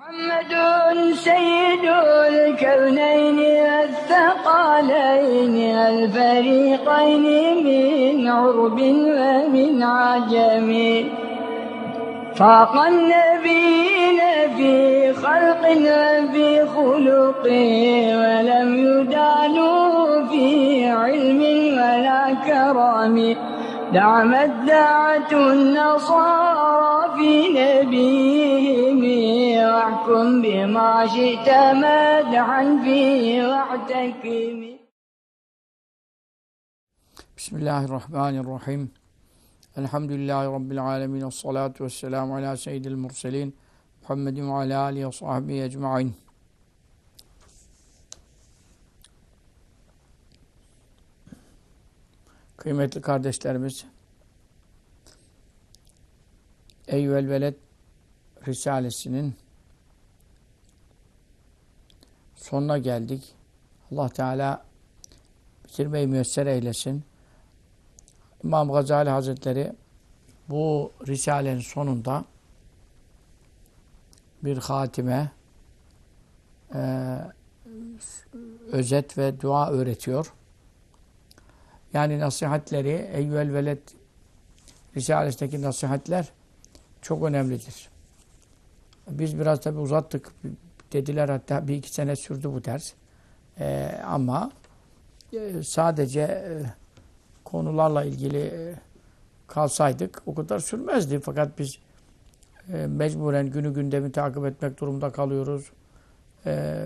محمد سيد الكونين الثقلين الفريقين من عرب ومن عجم فاق النبيين في خلق وفي خلق ولم يدانوا في علم ولا كرم دعمت دعة النصارى في نبيه واحكم بما شئت مدعا فيه واحتكم بسم الله الرحمن الرحيم الحمد لله رب العالمين والصلاة والسلام على سيد المرسلين محمد وعلى آله وصحبه أجمعين Kıymetli kardeşlerimiz, Eyvel Veled Risalesinin sonuna geldik. Allah Teala bitirmeyi müyesser eylesin. İmam Gazali Hazretleri bu Risale'nin sonunda bir hatime e, özet ve dua öğretiyor. Yani nasihatleri Eyyüel Veled Risalesindeki nasihatler çok önemlidir. Biz biraz tabi uzattık. Dediler hatta bir iki sene sürdü bu ders. Ee, ama e, sadece e, konularla ilgili e, kalsaydık o kadar sürmezdi. Fakat biz mecburen günü gündemi takip etmek durumunda kalıyoruz. E,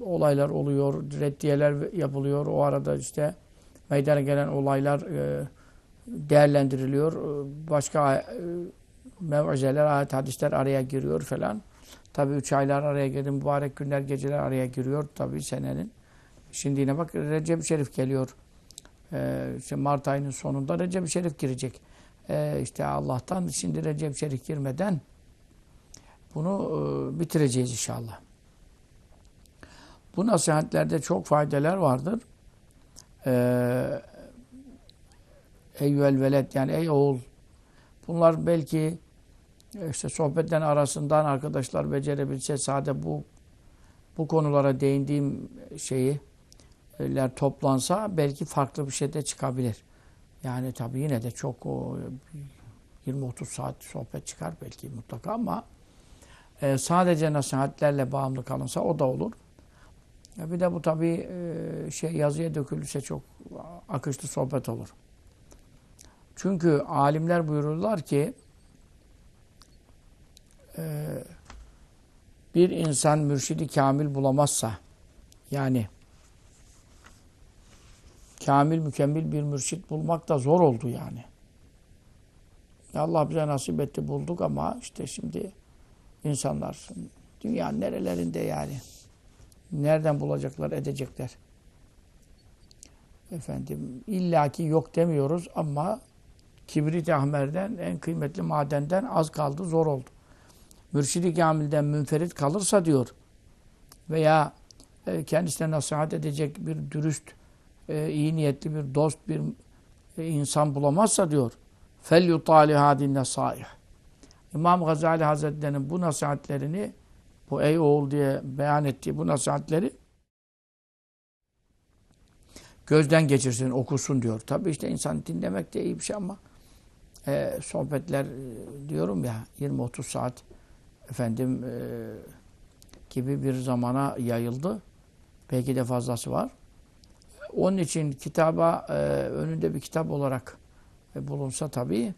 olaylar oluyor, reddiyeler yapılıyor. O arada işte meydana gelen olaylar e, değerlendiriliyor. Başka e, mev'izeler, ayet, hadisler araya giriyor falan. Tabi üç aylar araya girdi, mübarek günler, geceler araya giriyor tabi senenin. Şimdi yine bak Recep Şerif geliyor. Ee, işte Mart ayının sonunda Recep Şerif girecek. Ee, işte Allah'tan şimdi Recep Şerif girmeden bunu e, bitireceğiz inşallah. Bu nasihatlerde çok faydeler vardır. Ee, Eyyüel veled yani ey oğul. Bunlar belki işte sohbetten arasından arkadaşlar becerebilse sade bu bu konulara değindiğim şeyi ler toplansa belki farklı bir şey de çıkabilir. Yani tabii yine de çok 20-30 saat sohbet çıkar belki mutlaka ama e, sadece nasihatlerle bağımlı kalınsa o da olur. Ya bir de bu tabii e, şey yazıya dökülürse çok akışlı sohbet olur. Çünkü alimler buyururlar ki e, bir insan mürşidi kamil bulamazsa yani kamil mükemmel bir mürşit bulmak da zor oldu yani. Allah bize nasip etti bulduk ama işte şimdi insanlar dünyanın nerelerinde yani. Nereden bulacaklar, edecekler. Efendim illaki yok demiyoruz ama kibrit ahmerden en kıymetli madenden az kaldı, zor oldu mürşidi kamilden münferit kalırsa diyor veya e, kendisine nasihat edecek bir dürüst, e, iyi niyetli bir dost, bir e, insan bulamazsa diyor. Fel yutali hadin İmam Gazali Hazretleri'nin bu nasihatlerini, bu ey oğul diye beyan ettiği bu nasihatleri gözden geçirsin, okusun diyor. Tabi işte insan dinlemek de iyi bir şey ama e, sohbetler diyorum ya 20-30 saat efendim e, gibi bir zamana yayıldı. Belki de fazlası var. Onun için kitaba e, önünde bir kitap olarak e, bulunsa tabii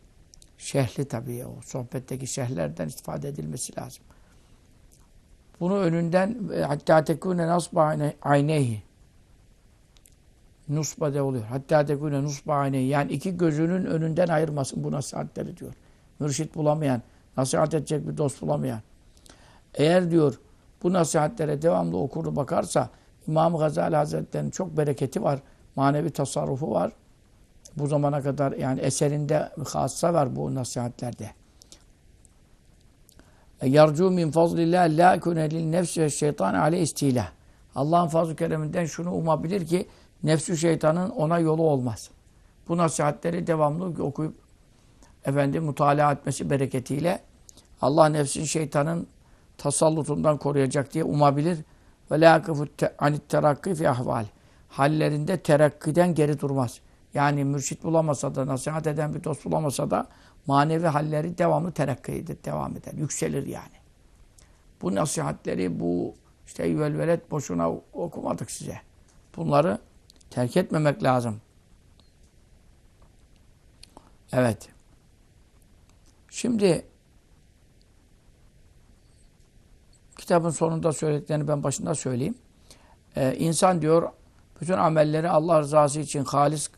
şehli tabii o sohbetteki şehlerden istifade edilmesi lazım. Bunu önünden e, hatta tekune nasba aynehi nusba de oluyor. Hatta tekune nusba aynehi yani iki gözünün önünden ayırmasın buna nasihatleri diyor. Mürşit bulamayan Nasihat edecek bir dost bulamayan. Eğer diyor bu nasihatlere devamlı okur bakarsa İmam Gazali Hazretleri'nin çok bereketi var. Manevi tasarrufu var. Bu zamana kadar yani eserinde hassa var bu nasihatlerde. Yarcu min fazlillah la kune lil nefsi ve şeytan ale istila. Allah'ın fazl-ı kereminden şunu umabilir ki nefsü şeytanın ona yolu olmaz. Bu nasihatleri devamlı okuyup efendim mutala etmesi bereketiyle Allah nefsin şeytanın tasallutundan koruyacak diye umabilir. Ve la anit terakki fi ahval. Hallerinde terakkiden geri durmaz. Yani mürşit bulamasa da, nasihat eden bir dost bulamasa da manevi halleri devamlı terakkidir, devam eder, yükselir yani. Bu nasihatleri, bu işte velvelet boşuna okumadık size. Bunları terk etmemek lazım. Evet. Şimdi kitabın sonunda söylediklerini ben başında söyleyeyim. Ee, insan diyor bütün amelleri Allah rızası için halis,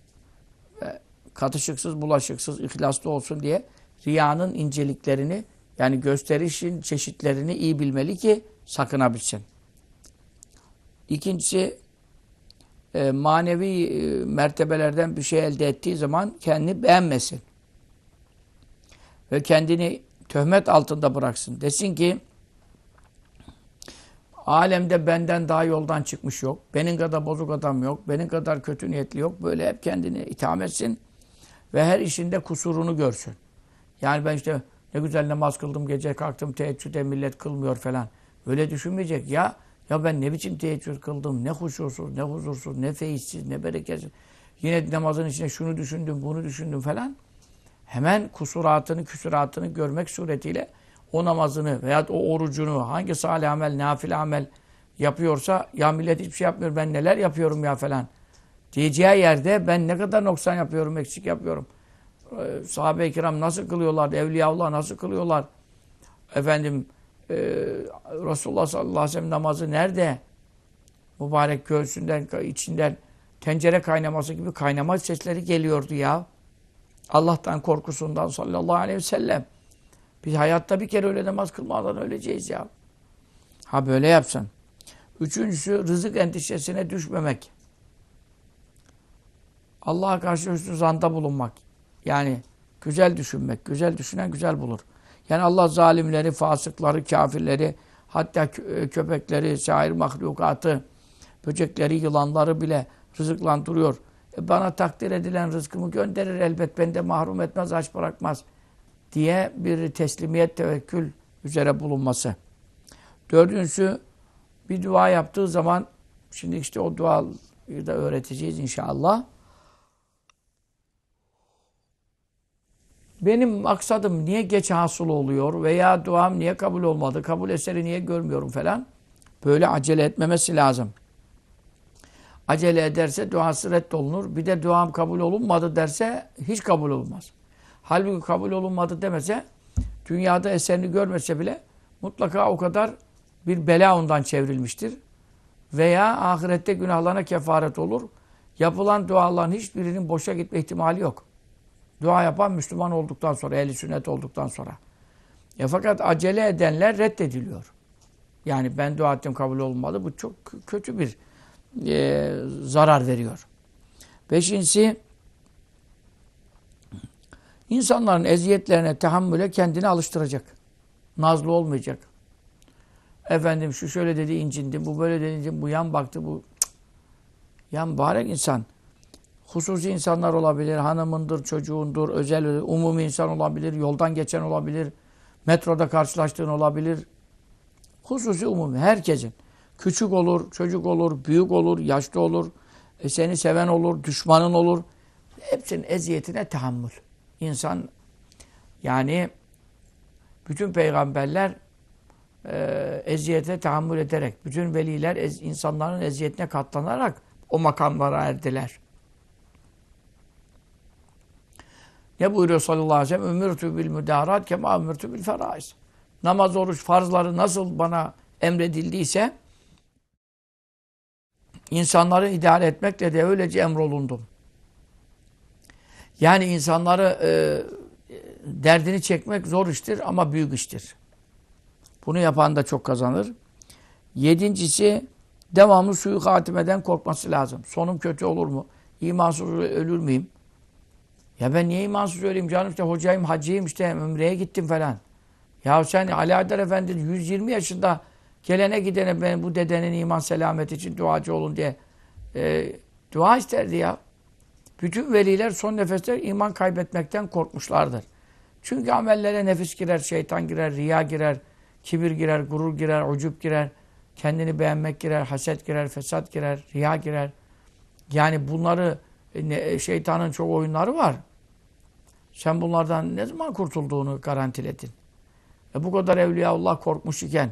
e, katışıksız, bulaşıksız, ihlaslı olsun diye riyanın inceliklerini yani gösterişin çeşitlerini iyi bilmeli ki sakınabilsin. İkincisi e, manevi e, mertebelerden bir şey elde ettiği zaman kendini beğenmesin ve kendini töhmet altında bıraksın. Desin ki alemde benden daha yoldan çıkmış yok. Benim kadar bozuk adam yok. Benim kadar kötü niyetli yok. Böyle hep kendini itham etsin ve her işinde kusurunu görsün. Yani ben işte ne güzel namaz kıldım gece kalktım teheccüde millet kılmıyor falan. Öyle düşünmeyecek ya. Ya ben ne biçim teheccüd kıldım, ne huzursuz, ne huzursuz, ne feyizsiz, ne bereketsiz. Yine namazın içine şunu düşündüm, bunu düşündüm falan hemen kusuratını, küsuratını görmek suretiyle o namazını veya o orucunu hangi salih amel, nafile amel yapıyorsa ya millet hiçbir şey yapmıyor ben neler yapıyorum ya falan diyeceği yerde ben ne kadar noksan yapıyorum, eksik yapıyorum. Ee, Sahabe-i kiram nasıl kılıyorlar, Evliyaullah nasıl kılıyorlar? Efendim e, Resulullah sallallahu aleyhi ve sellem namazı nerede? Mübarek göğsünden, içinden tencere kaynaması gibi kaynama sesleri geliyordu ya. Allah'tan korkusundan sallallahu aleyhi ve sellem. Biz hayatta bir kere öyle namaz kılmadan öleceğiz ya. Ha böyle yapsan. Üçüncüsü rızık endişesine düşmemek. Allah'a karşı hüsnü zanda bulunmak. Yani güzel düşünmek. Güzel düşünen güzel bulur. Yani Allah zalimleri, fasıkları, kafirleri, hatta e, köpekleri, şair mahlukatı, böcekleri, yılanları bile rızıklandırıyor. E, bana takdir edilen rızkımı gönderir elbet beni de mahrum etmez aç bırakmaz diye bir teslimiyet tevekkül üzere bulunması. Dördüncüsü bir dua yaptığı zaman şimdi işte o duayı da öğreteceğiz inşallah. Benim maksadım niye geç hasıl oluyor veya duam niye kabul olmadı, kabul eseri niye görmüyorum falan. Böyle acele etmemesi lazım acele ederse duası reddolunur. Bir de duam kabul olunmadı derse hiç kabul olmaz. Halbuki kabul olunmadı demese dünyada eserini görmese bile mutlaka o kadar bir bela ondan çevrilmiştir. Veya ahirette günahlarına kefaret olur. Yapılan duaların hiçbirinin boşa gitme ihtimali yok. Dua yapan Müslüman olduktan sonra, ehli sünnet olduktan sonra. E fakat acele edenler reddediliyor. Yani ben dua ettim kabul olmadı. Bu çok kötü bir e, zarar veriyor. Beşincisi insanların eziyetlerine tahammüle kendini alıştıracak. Nazlı olmayacak. Efendim şu şöyle dedi incindim, bu böyle dedi incindim, bu yan baktı, bu Cık. yan mübarek insan. Hususi insanlar olabilir, hanımındır, çocuğundur, özel, umumi insan olabilir, yoldan geçen olabilir, metroda karşılaştığın olabilir. Hususi umumi, herkesin. Küçük olur, çocuk olur, büyük olur, yaşlı olur, e seni seven olur, düşmanın olur. Hepsinin eziyetine tahammül. İnsan yani bütün peygamberler e, eziyete tahammül ederek, bütün veliler ez, insanların eziyetine katlanarak o makamlara erdiler. Ne buyuruyor sallallahu aleyhi ve sellem? Ömürtü bil müdarat kema ömürtü bil feraiz. Namaz, oruç, farzları nasıl bana emredildiyse İnsanları idare etmekle de öylece emrolundum. Yani insanları e, derdini çekmek zor iştir ama büyük iştir. Bunu yapan da çok kazanır. Yedincisi devamlı suyu hatimeden korkması lazım. Sonum kötü olur mu? İmansız ölür müyüm? Ya ben niye imansız öleyim canım işte hocayım, hacıyım işte ömreye gittim falan. Ya sen Ali Adar Efendi 120 yaşında Gelene gidene ben bu dedenin iman selameti için duacı olun diye e, dua isterdi ya. Bütün veliler son nefeste iman kaybetmekten korkmuşlardır. Çünkü amellere nefis girer, şeytan girer, riya girer, kibir girer, gurur girer, ucup girer, kendini beğenmek girer, haset girer, fesat girer, riya girer. Yani bunları e, e, şeytanın çok oyunları var. Sen bunlardan ne zaman kurtulduğunu garantiledin. E bu kadar evliya Allah korkmuş iken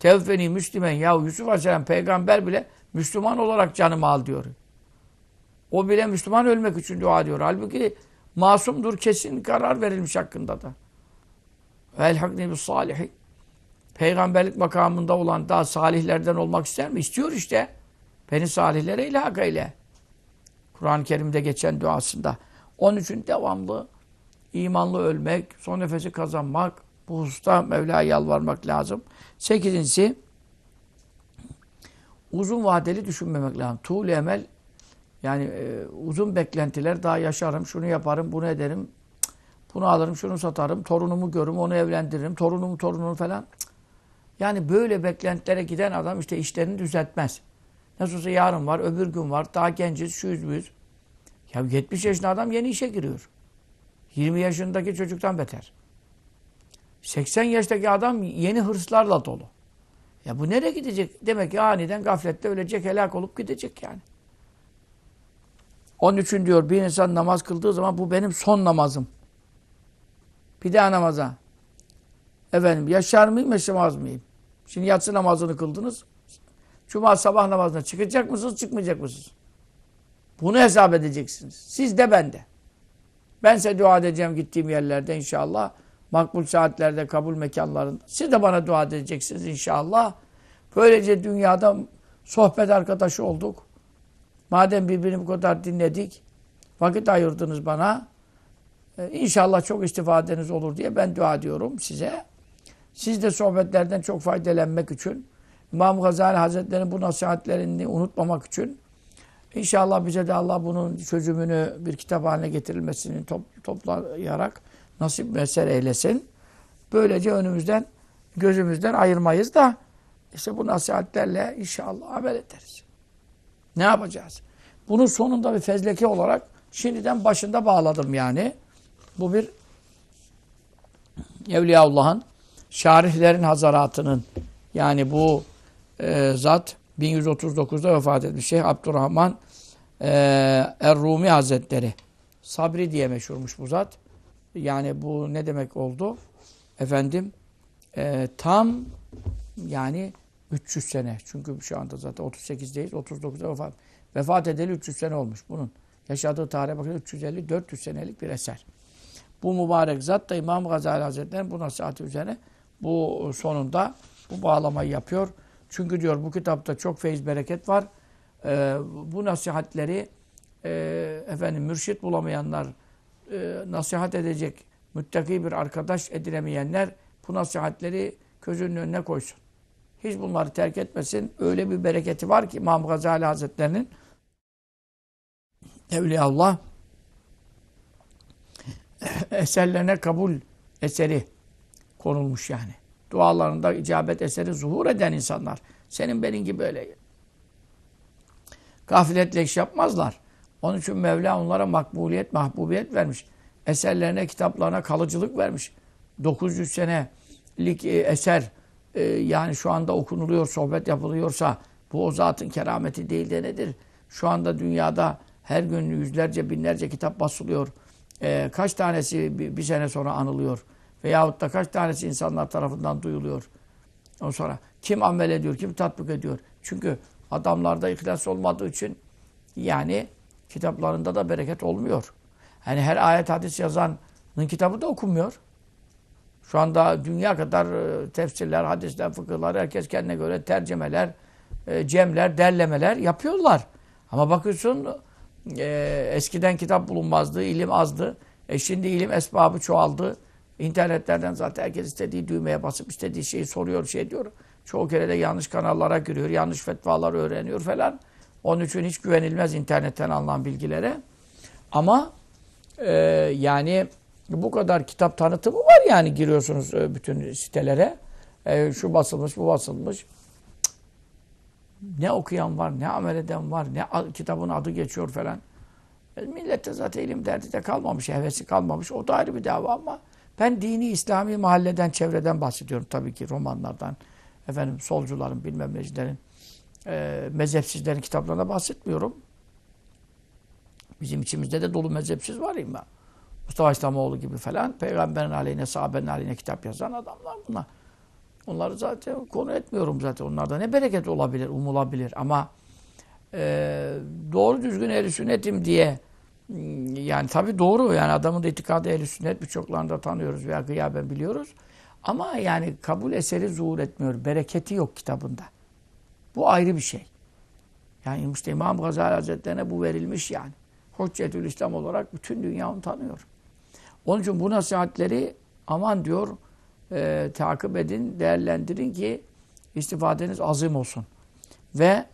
Tevfeni Müslümen. Ya Yusuf Aleyhisselam peygamber bile Müslüman olarak canımı al diyor. O bile Müslüman ölmek için dua diyor. Halbuki masumdur kesin karar verilmiş hakkında da. Velhakni bis salihin. Peygamberlik makamında olan daha salihlerden olmak ister mi? İstiyor işte. Beni salihlere ilhak eyle. Kur'an-ı Kerim'de geçen duasında. Onun için devamlı imanlı ölmek, son nefesi kazanmak, bu hususta Mevla'ya yalvarmak lazım. Sekizincisi uzun vadeli düşünmemek lazım. Tuğul emel yani e, uzun beklentiler daha yaşarım, şunu yaparım, bunu ederim, bunu alırım, şunu satarım, torunumu görürüm, onu evlendiririm, torunumu torununu falan. Yani böyle beklentilere giden adam işte işlerini düzeltmez. Nasıl olsa yarın var, öbür gün var, daha genciz, şu yüz yüz. Ya 70 yaşında adam yeni işe giriyor. 20 yaşındaki çocuktan beter. 80 yaştaki adam yeni hırslarla dolu. Ya bu nereye gidecek? Demek ki aniden gaflette ölecek, helak olup gidecek yani. Onun için diyor bir insan namaz kıldığı zaman bu benim son namazım. Bir daha namaza. Efendim yaşar mıyım yaşamaz mıyım? Şimdi yatsı namazını kıldınız. Cuma sabah namazına çıkacak mısınız çıkmayacak mısınız? Bunu hesap edeceksiniz. Siz de ben de. Ben size dua edeceğim gittiğim yerlerde inşallah makbul saatlerde, kabul mekanlarında. Siz de bana dua edeceksiniz inşallah. Böylece dünyada sohbet arkadaşı olduk. Madem birbirini bu kadar dinledik, vakit ayırdınız bana. Ee, inşallah çok istifadeniz olur diye ben dua ediyorum size. Siz de sohbetlerden çok faydelenmek için, İmam Gazali Hazretleri'nin bu nasihatlerini unutmamak için, inşallah bize de Allah bunun çözümünü bir kitap haline getirilmesini toplayarak nasip müessir eylesin. Böylece önümüzden, gözümüzden ayırmayız da işte bu nasihatlerle inşallah amel ederiz. Ne yapacağız? Bunu sonunda bir fezleke olarak şimdiden başında bağladım yani. Bu bir Evliyaullah'ın şarihlerin hazaratının yani bu e, zat 1139'da vefat etmiş Şeyh Abdurrahman e, Errumi Hazretleri. Sabri diye meşhurmuş bu zat. Yani bu ne demek oldu? Efendim e, tam yani 300 sene. Çünkü şu anda zaten 38'deyiz. 39'da vefat. Vefat edeli 300 sene olmuş bunun. Yaşadığı tarihe bakın 350-400 senelik bir eser. Bu mübarek zat da İmam Gazali Hazretleri bu nasihati üzerine bu sonunda bu bağlamayı yapıyor. Çünkü diyor bu kitapta çok feyiz bereket var. Ee, bu nasihatleri e, efendim mürşit bulamayanlar e, nasihat edecek müttaki bir arkadaş edilemeyenler bu nasihatleri gözünün önüne koysun. Hiç bunları terk etmesin. Öyle bir bereketi var ki İmam Gazali Hazretleri'nin Evliyaullah eserlerine kabul eseri konulmuş yani. Dualarında icabet eseri zuhur eden insanlar. Senin benim gibi öyle. Gafiletle iş yapmazlar. Onun için Mevla onlara makbuliyet, mahbubiyet vermiş. Eserlerine, kitaplarına kalıcılık vermiş. 900 senelik e, eser e, yani şu anda okunuluyor, sohbet yapılıyorsa bu o zatın kerameti değil de nedir? Şu anda dünyada her gün yüzlerce, binlerce kitap basılıyor. E, kaç tanesi bir, sene sonra anılıyor? Veyahut da kaç tanesi insanlar tarafından duyuluyor? Ondan sonra kim amel ediyor, kim tatbik ediyor? Çünkü adamlarda ihlas olmadığı için yani kitaplarında da bereket olmuyor. Hani her ayet hadis yazanın kitabı da okunmuyor. Şu anda dünya kadar e, tefsirler, hadisler, fıkıhlar, herkes kendine göre tercemeler, e, cemler, derlemeler yapıyorlar. Ama bakıyorsun e, eskiden kitap bulunmazdı, ilim azdı. E şimdi ilim esbabı çoğaldı. İnternetlerden zaten herkes istediği düğmeye basıp istediği şeyi soruyor, şey diyor. Çoğu kere de yanlış kanallara giriyor, yanlış fetvalar öğreniyor falan. Onun için hiç güvenilmez internetten alınan bilgilere. Ama e, yani bu kadar kitap tanıtımı var yani giriyorsunuz e, bütün sitelere. E, şu basılmış, bu basılmış. Ne okuyan var, ne amel eden var, ne kitabın adı geçiyor falan. E, millette zaten ilim derdi de kalmamış, hevesi kalmamış. O da ayrı bir dava ama ben dini, İslami mahalleden, çevreden bahsediyorum tabii ki romanlardan. Efendim solcuların, bilmem necilerin e, mezhepsizlerin kitaplarına bahsetmiyorum. Bizim içimizde de dolu mezhepsiz var ya. Mustafa İslamoğlu gibi falan. Peygamberin aleyhine, sahabenin aleyhine kitap yazan adamlar bunlar. Onları zaten konu etmiyorum zaten. Onlarda ne bereket olabilir, umulabilir. Ama e, doğru düzgün ehli sünnetim diye hmm, yani tabii doğru yani adamın da itikadı ehli sünnet birçoklarını tanıyoruz veya gıyaben biliyoruz. Ama yani kabul eseri zuhur etmiyor. Bereketi yok kitabında. Bu ayrı bir şey. Yani işte İmam Gazali Hazretlerine bu verilmiş yani. Hoccetül İslam olarak bütün dünya onu tanıyor. Onun için bu nasihatleri aman diyor e, takip edin, değerlendirin ki istifadeniz azim olsun. Ve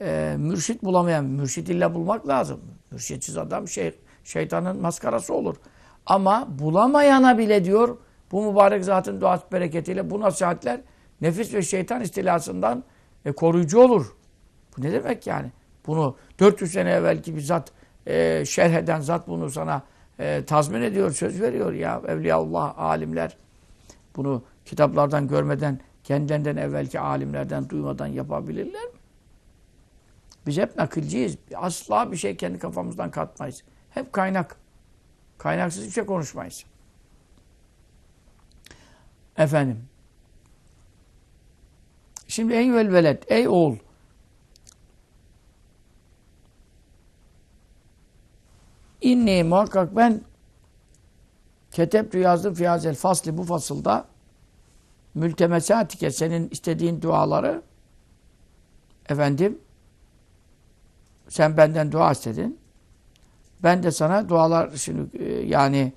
e, mürşit bulamayan, mürşit illa bulmak lazım. Mürşitsiz adam şey, şeytanın maskarası olur. Ama bulamayana bile diyor bu mübarek zatın duası bereketiyle bu nasihatler nefis ve şeytan istilasından e, koruyucu olur. Bu ne demek yani? Bunu 400 sene evvelki bir zat e, şerh eden zat bunu sana e, tazmin ediyor, söz veriyor ya. Evliyaullah, alimler bunu kitaplardan görmeden, kendilerinden evvelki alimlerden duymadan yapabilirler mi? Biz hep nakilciyiz. Asla bir şey kendi kafamızdan katmayız. Hep kaynak. Kaynaksız bir şey konuşmayız. Efendim. Şimdi ey velveled, ey oğul. İnni muhakkak ben keteptü yazdım fiyazel fasli bu fasılda mültemesatike senin istediğin duaları efendim sen benden dua istedin. Ben de sana dualar şimdi e, yani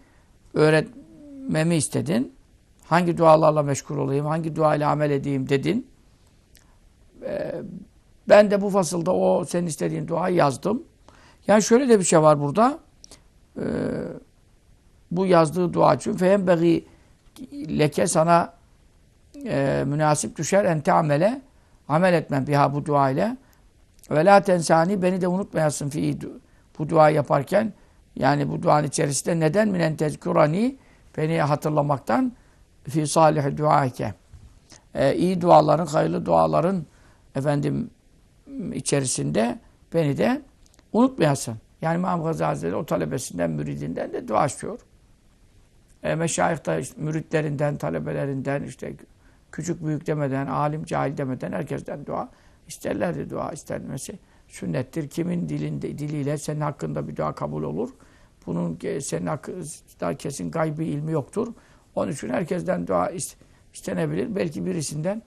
öğretmemi istedin. Hangi dualarla meşgul olayım, hangi duayla amel edeyim dedin. Ee, ben de bu fasılda o senin istediğin duayı yazdım. Yani şöyle de bir şey var burada. E, bu yazdığı dua için fehembegi leke sana e, münasip düşer ente amele amel etmem biha bu dua ile ve la tensani beni de unutmayasın fi bu dua yaparken yani bu duanın içerisinde neden minen tezkurani beni hatırlamaktan fi salih duake. Ee, iyi duaların, hayırlı duaların efendim içerisinde beni de unutmayasın. Yani İmam Gazi Hazretleri o talebesinden, müridinden de dua açıyor. E, meşayih da işte, müritlerinden, talebelerinden, işte küçük büyük demeden, alim cahil demeden herkesten dua isterlerdi dua istenmesi. Sünnettir. Kimin dilinde, diliyle senin hakkında bir dua kabul olur. Bunun senin hakkında kesin gaybi ilmi yoktur. Onun için herkesten dua istenebilir. Belki birisinden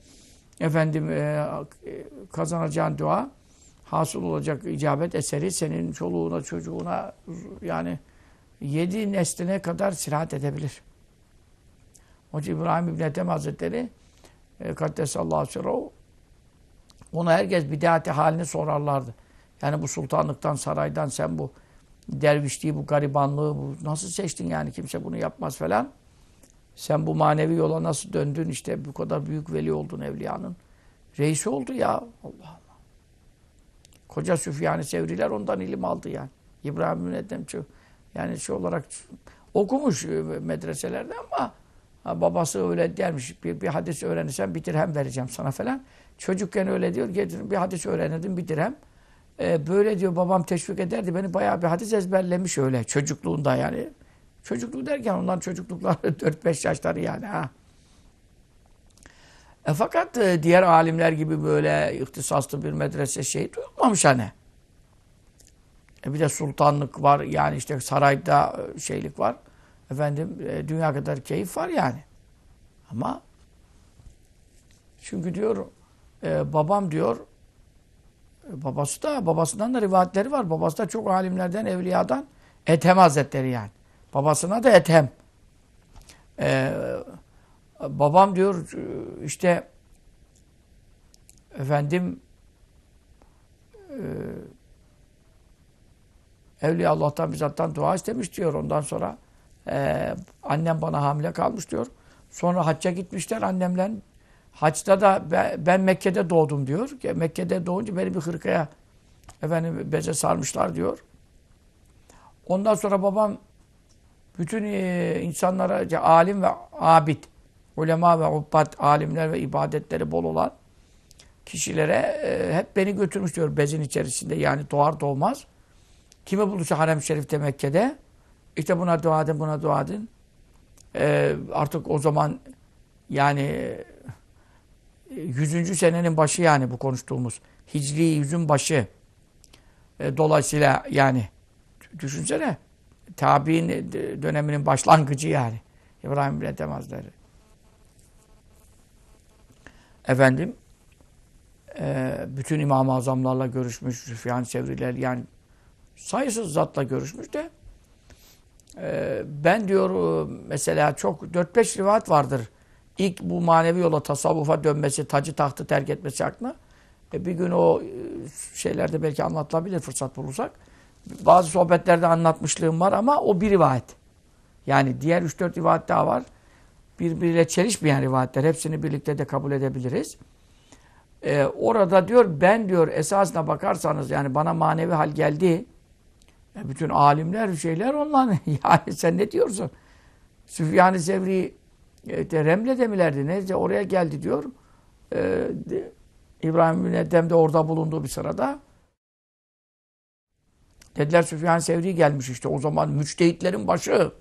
efendim e, e, kazanacağın dua hasıl olacak icabet eseri senin çoluğuna çocuğuna yani yedi nesline kadar sirahat edebilir. Hoca İbrahim İbn Ethem Hazretleri e, Kaddesallahu Sirov ona herkes bidati halini sorarlardı. Yani bu sultanlıktan, saraydan sen bu dervişliği, bu garibanlığı bu nasıl seçtin yani kimse bunu yapmaz falan. Sen bu manevi yola nasıl döndün işte bu kadar büyük veli oldun evliyanın. Reisi oldu ya Allah Allah. Koca Süfyan-ı Sevriler ondan ilim aldı yani. İbrahim Müneddem yani şey olarak okumuş e, medreselerde ama ha, babası öyle dermiş bir, bir hadis öğrenirsen bir dirhem vereceğim sana falan. Çocukken öyle diyor getirin bir hadis öğrenirdim bir dirhem. Ee, böyle diyor babam teşvik ederdi beni bayağı bir hadis ezberlemiş öyle çocukluğunda yani Çocukluk derken onların çocuklukları 4-5 yaşları yani ha. E fakat e, diğer alimler gibi böyle ihtisaslı bir medrese şey duyulmamış hani. E bir de sultanlık var yani işte sarayda e, şeylik var. Efendim e, dünya kadar keyif var yani. Ama çünkü diyor e, babam diyor babası da babasından da rivayetleri var. Babası da çok alimlerden, evliyadan Ethem Hazretleri yani. Babasına da Ethem. Ee, babam diyor işte efendim e, Evliya Allah'tan bizzattan dua istemiş diyor. Ondan sonra e, annem bana hamile kalmış diyor. Sonra hacca gitmişler annemle. Haçta da ben Mekke'de doğdum diyor. Mekke'de doğunca beni bir hırkaya efendim beze sarmışlar diyor. Ondan sonra babam bütün e, insanlara işte, alim ve abid, ulema ve ubbat, alimler ve ibadetleri bol olan kişilere e, hep beni götürmüş diyor bezin içerisinde. Yani doğar doğmaz. Kime buluşa Harem-i Şerif'te Mekke'de? İşte buna dua edin, buna dua edin. E, artık o zaman yani yüzüncü senenin başı yani bu konuştuğumuz. Hicri yüzün başı. E, dolayısıyla yani düşünsene tabi'in e, döneminin başlangıcı yani. İbrahim bile Hazretleri. Efendim e, bütün İmam-ı Azamlarla görüşmüş, Süfyan Sevriler yani sayısız zatla görüşmüş de e, ben diyor e, mesela çok 4-5 rivayet vardır. İlk bu manevi yola tasavvufa dönmesi, tacı tahtı terk etmesi aklına. E, bir gün o e, şeylerde belki anlatılabilir fırsat bulursak. Bazı sohbetlerde anlatmışlığım var ama o bir rivayet. Yani diğer 3-4 rivayet daha var. Birbiriyle çelişmeyen rivayetler. Hepsini birlikte de kabul edebiliriz. Ee, orada diyor ben diyor esasına bakarsanız yani bana manevi hal geldi. E bütün alimler şeyler onlar. yani sen ne diyorsun? Süfyan-ı Zevri e, Remle'de milerdi? Neyse oraya geldi diyor. E, de, İbrahim bin Edem de orada bulunduğu bir sırada Dediler Süfyan Sevri gelmiş işte o zaman müçtehitlerin başı.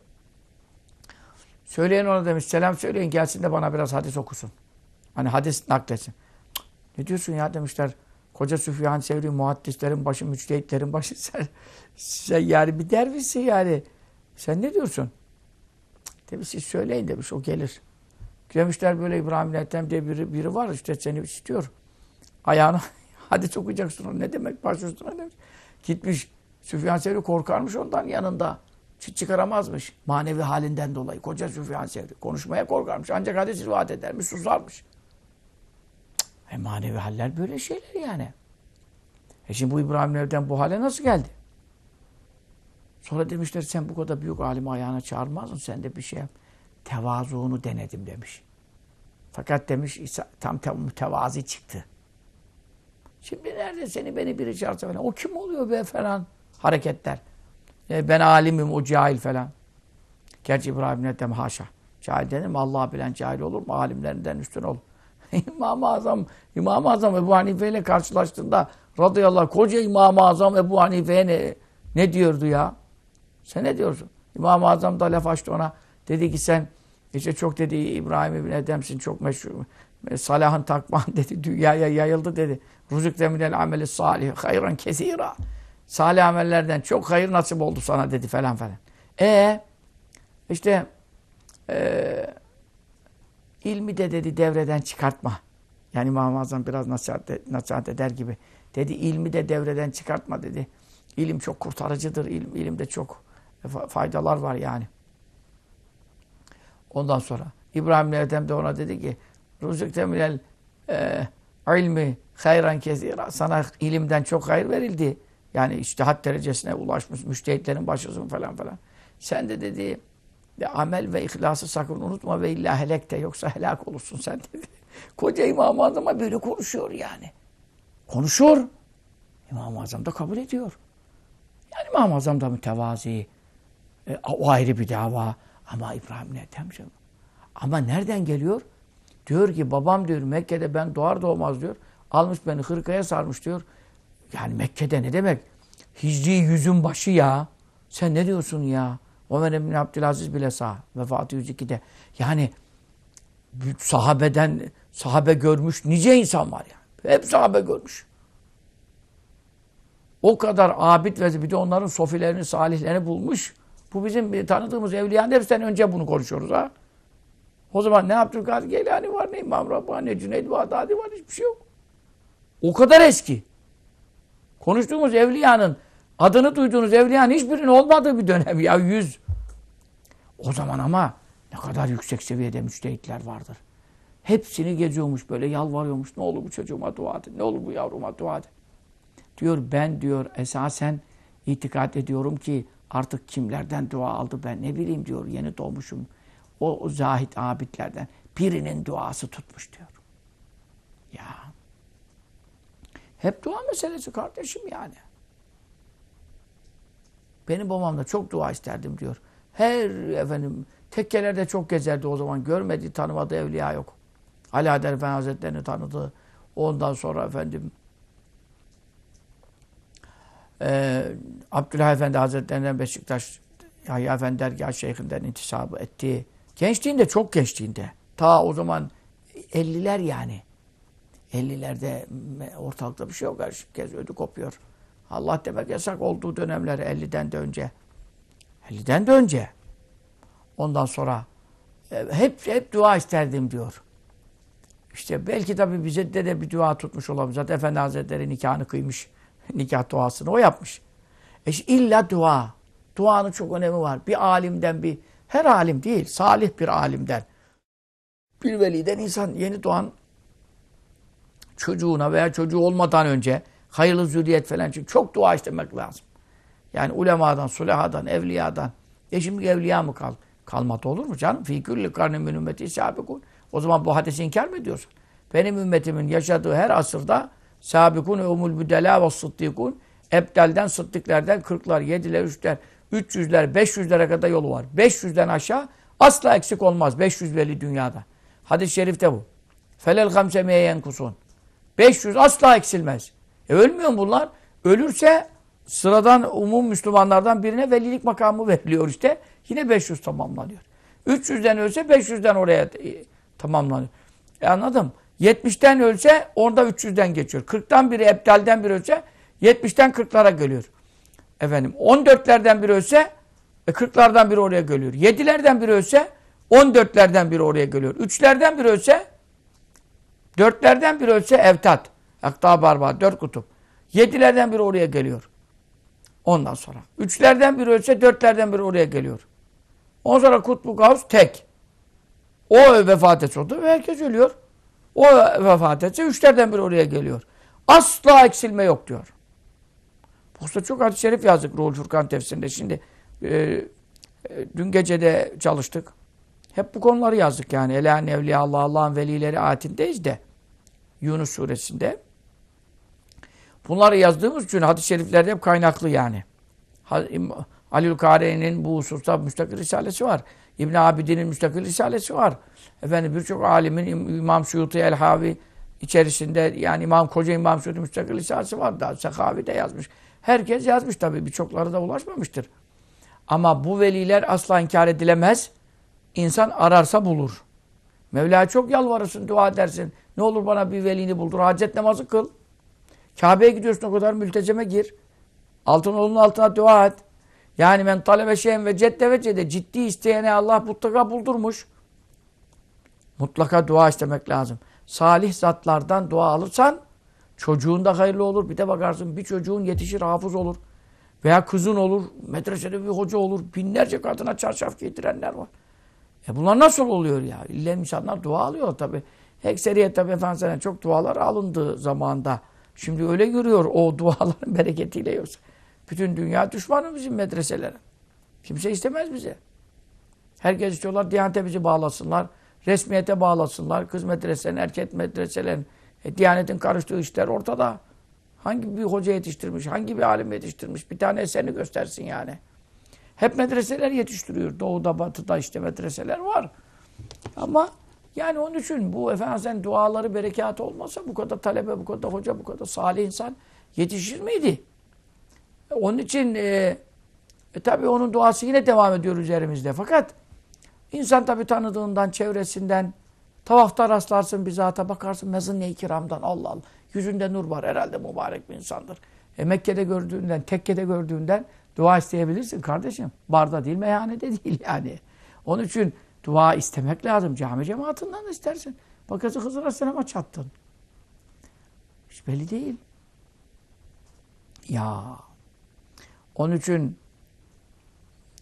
Söyleyin ona demiş selam söyleyin gelsin de bana biraz hadis okusun. Hani hadis nakletsin. ne diyorsun ya demişler. Koca Süfyan Sevri muhaddislerin başı, müçtehitlerin başı sen, sen yani bir dervişsin yani. Sen ne diyorsun? Demiş siz söyleyin demiş o gelir. Demişler böyle İbrahim Ethem diye biri, biri var işte seni istiyor. Ayağına hadis okuyacaksın ne demek baş demiş. Gitmiş Süfyan Sevri korkarmış ondan yanında. Çıt çıkaramazmış manevi halinden dolayı. Koca Süfyan Sevri konuşmaya korkarmış. Ancak hadis rivayet edermiş, susarmış. E manevi haller böyle şeyler yani. E şimdi bu İbrahim Nev'den bu hale nasıl geldi? Sonra demişler sen bu kadar büyük alimi ayağına mısın? Sen de bir şey Tevazuunu denedim demiş. Fakat demiş İsa, tam tam mütevazi çıktı. Şimdi nerede seni beni biri çağırsa falan. O kim oluyor be falan hareketler. E, ben alimim o cahil falan. Gerçi İbrahim Nethem haşa. Cahil denir mi? Allah bilen cahil olur mu? Alimlerinden üstün ol? İmam-ı Azam, İmam-ı Azam Ebu Hanife ile karşılaştığında radıyallahu anh, koca İmam-ı Azam Ebu Hanife'ye ne, ne diyordu ya? Sen ne diyorsun? İmam-ı Azam da laf açtı ona. Dedi ki sen işte çok dedi İbrahim İbni Edem'sin çok meşhur. E, Salahın takman dedi. Dünyaya yayıldı dedi. Ruzuk zeminel ameli salih hayran kesira salih amellerden çok hayır nasip oldu sana dedi falan falan. E işte e, ilmi de dedi devreden çıkartma. Yani i̇mam biraz nasihat, nasihat eder gibi. Dedi ilmi de devreden çıkartma dedi. İlim çok kurtarıcıdır. İlim, ilimde çok faydalar var yani. Ondan sonra İbrahim Ethem de ona dedi ki Ruzuk Temirel e, ilmi hayran kesira. Sana ilimden çok hayır verildi. Yani iştihat derecesine ulaşmış müştehitlerin başısın falan falan. Sen de dedi ve amel ve ihlası sakın unutma ve illa helek de yoksa helak olursun sen dedi. Koca İmam-ı Azam'a böyle konuşuyor yani. Konuşuyor. İmam-ı Azam da kabul ediyor. Yani İmam-ı Azam da mütevazi. E, o ayrı bir dava. Ama İbrahim ne demiş Ama nereden geliyor? Diyor ki babam diyor Mekke'de ben doğar doğmaz diyor. Almış beni hırkaya sarmış diyor. Yani Mekke'de ne demek? Hicri yüzün başı ya. Sen ne diyorsun ya? Ömer bin Abdülaziz bile sağ. Vefatı 102'de. Yani sahabeden sahabe görmüş nice insan var ya. Yani. Hep sahabe görmüş. O kadar abid ve bir de onların sofilerini, salihlerini bulmuş. Bu bizim tanıdığımız evliyanın hepsinden önce bunu konuşuyoruz ha. O zaman ne Abdülkadir Geylani var, ne İmam Rabbani, ne Cüneyd Bağdadi var, hiçbir şey yok. O kadar eski. Konuştuğumuz evliyanın, adını duyduğunuz evliyanın hiçbirinin olmadığı bir dönem ya yüz. O zaman ama ne kadar yüksek seviyede müçtehitler vardır. Hepsini geziyormuş böyle yalvarıyormuş. Ne olur bu çocuğuma dua edin, ne olur bu yavruma dua edin. Diyor ben diyor esasen itikat ediyorum ki artık kimlerden dua aldı ben ne bileyim diyor yeni doğmuşum. O, o zahit abidlerden birinin duası tutmuş diyor. Ya hep dua meselesi kardeşim yani. Benim babam da çok dua isterdim diyor. Her efendim tekkelerde çok gezerdi o zaman. Görmedi, tanımadı evliya yok. Ali Adel Efendi Hazretlerini tanıdı. Ondan sonra efendim e, Abdülhah Efendi Hazretlerinden Beşiktaş Yahya Efendi Dergah Şeyhinden intisabı etti. Gençliğinde çok gençliğinde. Ta o zaman 50'ler yani. 50'lerde ortalıkta bir şey yok. her kez ödü kopuyor. Allah demek yasak olduğu dönemler 50'den de önce. 50'den de önce. Ondan sonra e, hep hep dua isterdim diyor. İşte belki tabii bize de, de bir dua tutmuş olabilir. Zaten Efendi Hazretleri nikahını kıymış. Nikah duasını o yapmış. E işte illa dua. Duanın çok önemi var. Bir alimden bir, her alim değil, salih bir alimden. Bir veliden insan yeni doğan çocuğuna veya çocuğu olmadan önce hayırlı zürriyet falan için çok dua istemek lazım. Yani ulemadan, sulahadan, evliyadan. E şimdi evliya mı kal? Kalmadı olur mu canım? Fikirli karnın min ümmeti sabikun. O zaman bu hadisi inkar mı ediyorsun? Benim ümmetimin yaşadığı her asırda sabikun umul büdela ve sıddikun ebdelden, sıddıklerden kırklar, yediler, üçler, üç yüzler, beş yüzlere kadar yolu var. Beş yüzden aşağı asla eksik olmaz. Beş yüz belli dünyada. Hadis-i şerifte bu. Felel gamse meyen kusun. 500 asla eksilmez. E ölmüyor mu bunlar? Ölürse sıradan umum Müslümanlardan birine velilik makamı veriliyor işte. Yine 500 tamamlanıyor. 300'den ölse 500'den oraya e, tamamlanıyor. E anladım. 70'ten ölse orada 300'den geçiyor. 40'tan biri eptalden bir ölse 70'ten 40'lara geliyor. Efendim 14'lerden biri ölse 40'lardan e, biri oraya geliyor. 7'lerden biri ölse 14'lerden biri oraya geliyor. 3'lerden biri ölse Dörtlerden biri ölse evtat. Akta barba, dört kutup. Yedilerden biri oraya geliyor. Ondan sonra. Üçlerden biri ölse dörtlerden biri oraya geliyor. Ondan sonra Kutbu Gavs tek. O vefat etse oldu ve herkes ölüyor. O vefat etse üçlerden biri oraya geliyor. Asla eksilme yok diyor. Bu çok hadis-i şerif yazdık Ruhul Furkan tefsirinde. Şimdi e, e dün gece de çalıştık. Hep bu konuları yazdık yani. Ela nevliya Allah Allah'ın velileri atindeyiz de. Yunus suresinde. Bunları yazdığımız için hadis-i şeriflerde hep kaynaklı yani. Halil Kare'nin bu hususta müstakil risalesi var. İbn Abidin'in müstakil risalesi var. Efendim birçok alimin İmam Suyuti el-Havi içerisinde yani İmam Koca İmam Suyuti müstakil risalesi var da Sakavi de yazmış. Herkes yazmış tabii birçokları da ulaşmamıştır. Ama bu veliler asla inkar edilemez. İnsan ararsa bulur. Mevla çok yalvarırsın, dua edersin. Ne olur bana bir velini buldur. Hacet namazı kıl. Kabe'ye gidiyorsun o kadar mülteceme gir. Altın olun altına dua et. Yani men talebe şeyen ve cedde ve cedde ciddi isteyene Allah mutlaka buldurmuş. Mutlaka dua istemek lazım. Salih zatlardan dua alırsan çocuğun da hayırlı olur. Bir de bakarsın bir çocuğun yetişir hafız olur. Veya kızın olur. Medresede bir hoca olur. Binlerce kadına çarşaf giydirenler var. E bunlar nasıl oluyor ya? İlle insanlar dua alıyor tabii. Ekseriyet tabi Efendimiz'e çok dualar alındı zamanda. Şimdi öyle görüyor o duaların bereketiyle yoksa. Bütün dünya düşmanı bizim medreselere. Kimse istemez bize. Herkes istiyorlar Diyanete bizi bağlasınlar. Resmiyete bağlasınlar. Kız medreselerin, erkek medreselerin, e, Diyanetin karıştığı işler ortada. Hangi bir hoca yetiştirmiş, hangi bir alim yetiştirmiş? Bir tane eserini göstersin yani. Hep medreseler yetiştiriyor. Doğuda, batıda işte medreseler var. Ama yani onun için bu efendim sen duaları berekat olmasa bu kadar talebe, bu kadar hoca, bu kadar salih insan yetişir miydi? E, onun için e, e, tabii onun duası yine devam ediyor üzerimizde. Fakat insan tabii tanıdığından, çevresinden tavafta rastlarsın, bizata bakarsın mezun-i kiramdan Allah Allah. Yüzünde nur var herhalde mübarek bir insandır. E, Mekke'de gördüğünden, tekkede gördüğünden dua isteyebilirsin kardeşim. Barda değil, meyhanede değil yani. Onun için Dua istemek lazım. Cami cemaatinden de istersin. Bakası Hızır Aleyhisselam'a çattın. Hiç belli değil. Ya. Onun için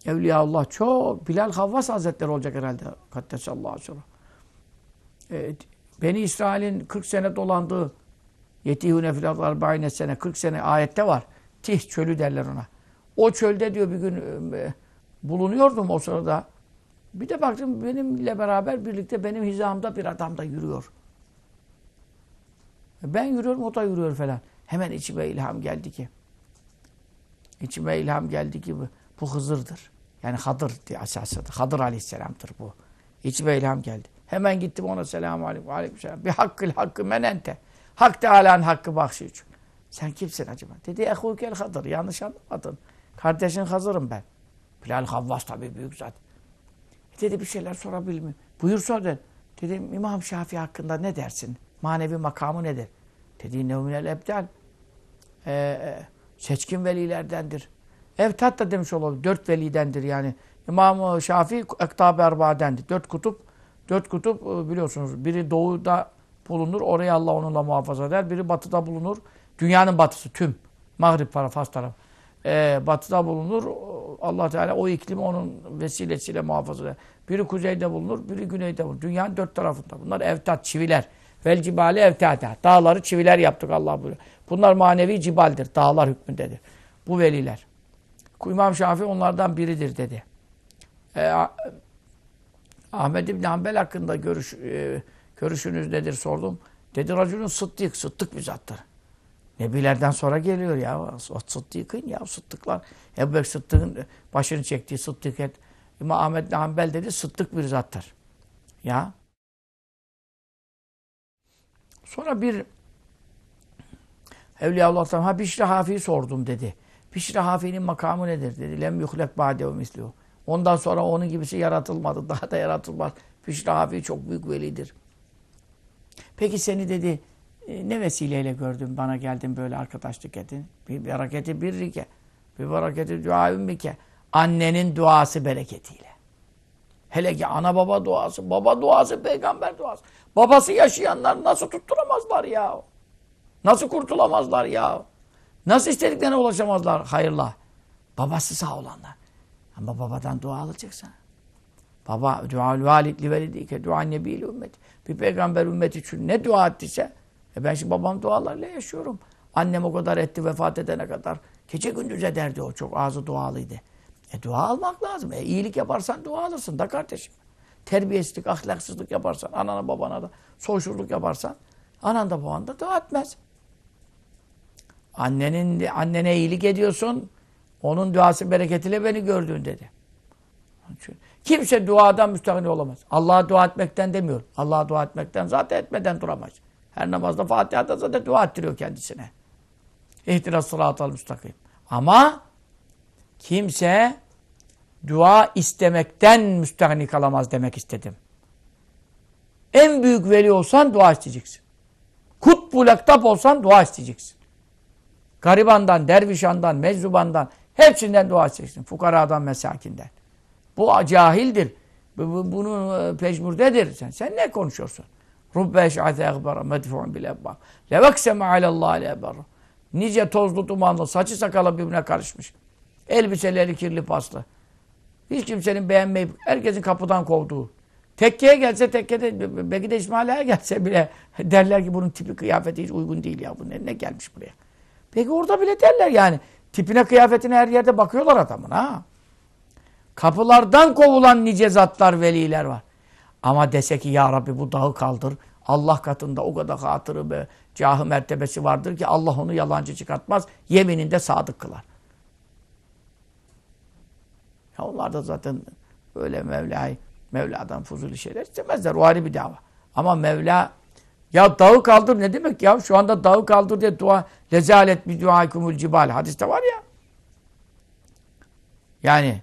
Evliyaullah çok Bilal Havvas Hazretleri olacak herhalde. Kattesallahu aleyhi Evet, Beni İsrail'in 40 sene dolandığı Yetihune filat arbaine sene 40 sene ayette var. Tih çölü derler ona. O çölde diyor bir gün e, bulunuyordum o sırada. Bir de baktım benimle beraber birlikte benim hizamda bir adam da yürüyor. Ben yürüyorum, o da yürüyor falan. Hemen içime ilham geldi ki. İçime ilham geldi ki bu, bu Hızır'dır. Yani Hadır diye asasadı. Hadır aleyhisselamdır bu. İçime ilham geldi. Hemen gittim ona selamu aleyküm. aleyküm selam. Bir hakkıl hakkı menente. Hak Teala'nın hakkı bahşi için. Sen kimsin acaba? Dedi ehukel Hadır. Yanlış anlamadın. Kardeşin Hazır'ım ben. Bilal Havvas tabii büyük zat. Dedi bir şeyler sorabilir miyim? Buyur sor dedi. Dedim İmam Şafii hakkında ne dersin? Manevi makamı nedir? Dedi Nevminel Ebdel. Ee, e, seçkin velilerdendir. Evtat da demiş olalım. Dört velidendir yani. İmam Şafii Ektab-ı Erba'dendir. Dört kutup. Dört kutup e, biliyorsunuz. Biri doğuda bulunur. Oraya Allah onunla muhafaza eder. Biri batıda bulunur. Dünyanın batısı tüm. Mağrib tarafı, Fas tarafı. Ee, batıda bulunur allah Teala o iklimi onun vesilesiyle muhafaza eder. Biri kuzeyde bulunur, biri güneyde bulunur. Dünyanın dört tarafında. Bunlar evtat, çiviler. Vel cibali evtata. Dağları çiviler yaptık Allah buyuruyor. Bunlar manevi cibaldir. Dağlar hükmündedir. Bu veliler. İmam Şafii onlardan biridir dedi. E, Ahmet İbni Hanbel hakkında görüş, e, görüşünüz nedir sordum. Dedi racunun sıddık, sıddık bir zattır. Nebilerden sonra geliyor ya. Sıddık'ın ya Sıddıklar. Ebu Bekir Sıddık'ın başını çektiği Sıddık et. İmam Ahmet Hanbel dedi Sıddık bir zattır. Ya. Sonra bir Evliyaullah'tan ha Bişri Hafi'yi sordum dedi. Bişri Hafi'nin makamı nedir dedi. Lem yuhlek ba'dehu mislihu. Ondan sonra onun gibisi yaratılmadı. Daha da yaratılmaz. Bişri Hafi çok büyük velidir. Peki seni dedi e, ne vesileyle gördün bana geldin böyle arkadaşlık ettin. Bir bereketi rike Bir bereketi dua ümmike. Annenin duası bereketiyle. Hele ki ana baba duası, baba duası, peygamber duası. Babası yaşayanlar nasıl tutturamazlar ya? Nasıl kurtulamazlar ya? Nasıl istediklerine ulaşamazlar hayırla? Babası sağ olanlar. Ama babadan dua alacaksın. Baba duaül valid li velidike dua nebiyle ümmet. Bir peygamber ümmeti için ne dua ettiyse e ben şimdi babam dualarla yaşıyorum. Annem o kadar etti vefat edene kadar. Gece gündüz ederdi o. Çok ağzı dualıydı. E dua almak lazım. E iyilik yaparsan dua alırsın da kardeşim. Terbiyesizlik, ahlaksızlık yaparsan, anana babana da soğuşurluk yaparsan, anan da baban da dua etmez. Annenin, annene iyilik ediyorsun, onun duası bereketiyle beni gördün dedi. Kimse duadan müstahane olamaz. Allah'a dua etmekten demiyor. Allah'a dua etmekten zaten etmeden duramaz. Her namazda Fatiha'da zaten dua ettiriyor kendisine. İhtiras salatal müstakim. Ama kimse dua istemekten müstahni kalamaz demek istedim. En büyük veli olsan dua isteyeceksin. Kutbu laktap olsan dua isteyeceksin. Garibandan, dervişandan, meczubandan hepsinden dua isteyeceksin. Fukaradan, mesakinden. Bu cahildir. Bunun e, pecmurdedir. Sen, sen ne konuşuyorsun? Rubbe eş'ate egbara medfu'un bil ebbab. Levekseme alallâhi ebbara. Nice tozlu dumanlı, saçı sakala birbirine karışmış. Elbiseleri kirli paslı. Hiç kimsenin beğenmeyip herkesin kapıdan kovduğu. Tekkeye gelse tekkede belki de İsmail'e gelse bile derler ki bunun tipi kıyafeti hiç uygun değil ya. Bu ne, ne gelmiş buraya? Peki orada bile derler yani. Tipine kıyafetine her yerde bakıyorlar adamın ha. Kapılardan kovulan nice zatlar veliler var. Ama dese ki ya Rabbi bu dağı kaldır. Allah katında o kadar hatırı ve cahı mertebesi vardır ki Allah onu yalancı çıkartmaz. Yemininde sadık kılar. Ya onlar da zaten böyle Mevla'yı, Mevla'dan fuzuli şeyler istemezler. Ruhani bir dava. Ama Mevla ya dağı kaldır ne demek ya? Şu anda dağı kaldır diye dua lezalet bir duaikumul cibal. Hadiste var ya. Yani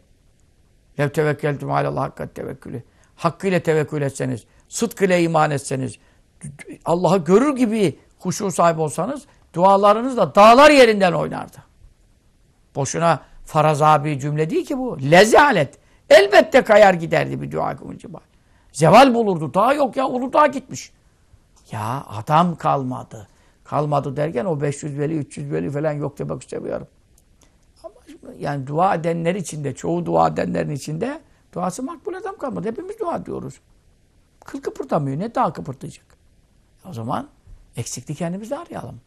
lev tevekkeltum alallah hakkat tevekkülü hakkıyla tevekkül etseniz, sıdk iman etseniz, Allah'ı görür gibi huşu sahibi olsanız dualarınız da dağlar yerinden oynardı. Boşuna farazabi cümle değil ki bu. Lezalet. Elbette kayar giderdi bir dua cibal. Zeval bulurdu. Daha yok ya. Ulu daha gitmiş. Ya adam kalmadı. Kalmadı derken o 500 veli, 300 veli falan yok demek istemiyorum. Ama yani dua edenler içinde, çoğu dua edenlerin içinde Duası makbul adam kalmadı. Hepimiz dua diyoruz. Kıl kıpırtamıyor. Ne daha kıpırtacak? O zaman eksikliği kendimizde arayalım.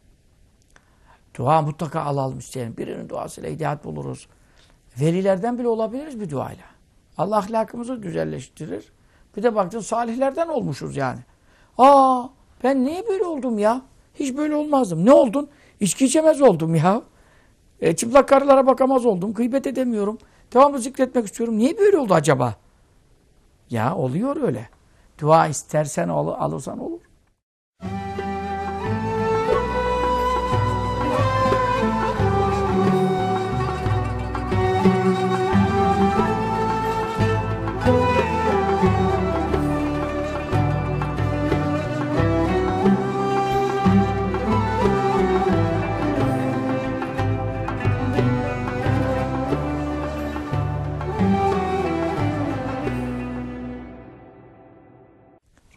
Dua mutlaka alalım isteyelim. Birinin duasıyla hidayet buluruz. Velilerden bile olabiliriz bir duayla. Allah ahlakımızı güzelleştirir. Bir de baktın salihlerden olmuşuz yani. Aa ben niye böyle oldum ya? Hiç böyle olmazdım. Ne oldun? İçki içemez oldum ya. E, çıplak karılara bakamaz oldum. Gıybet edemiyorum. Devamlı zikretmek istiyorum. Niye böyle oldu acaba? Ya oluyor öyle. Dua istersen al, alırsan olur.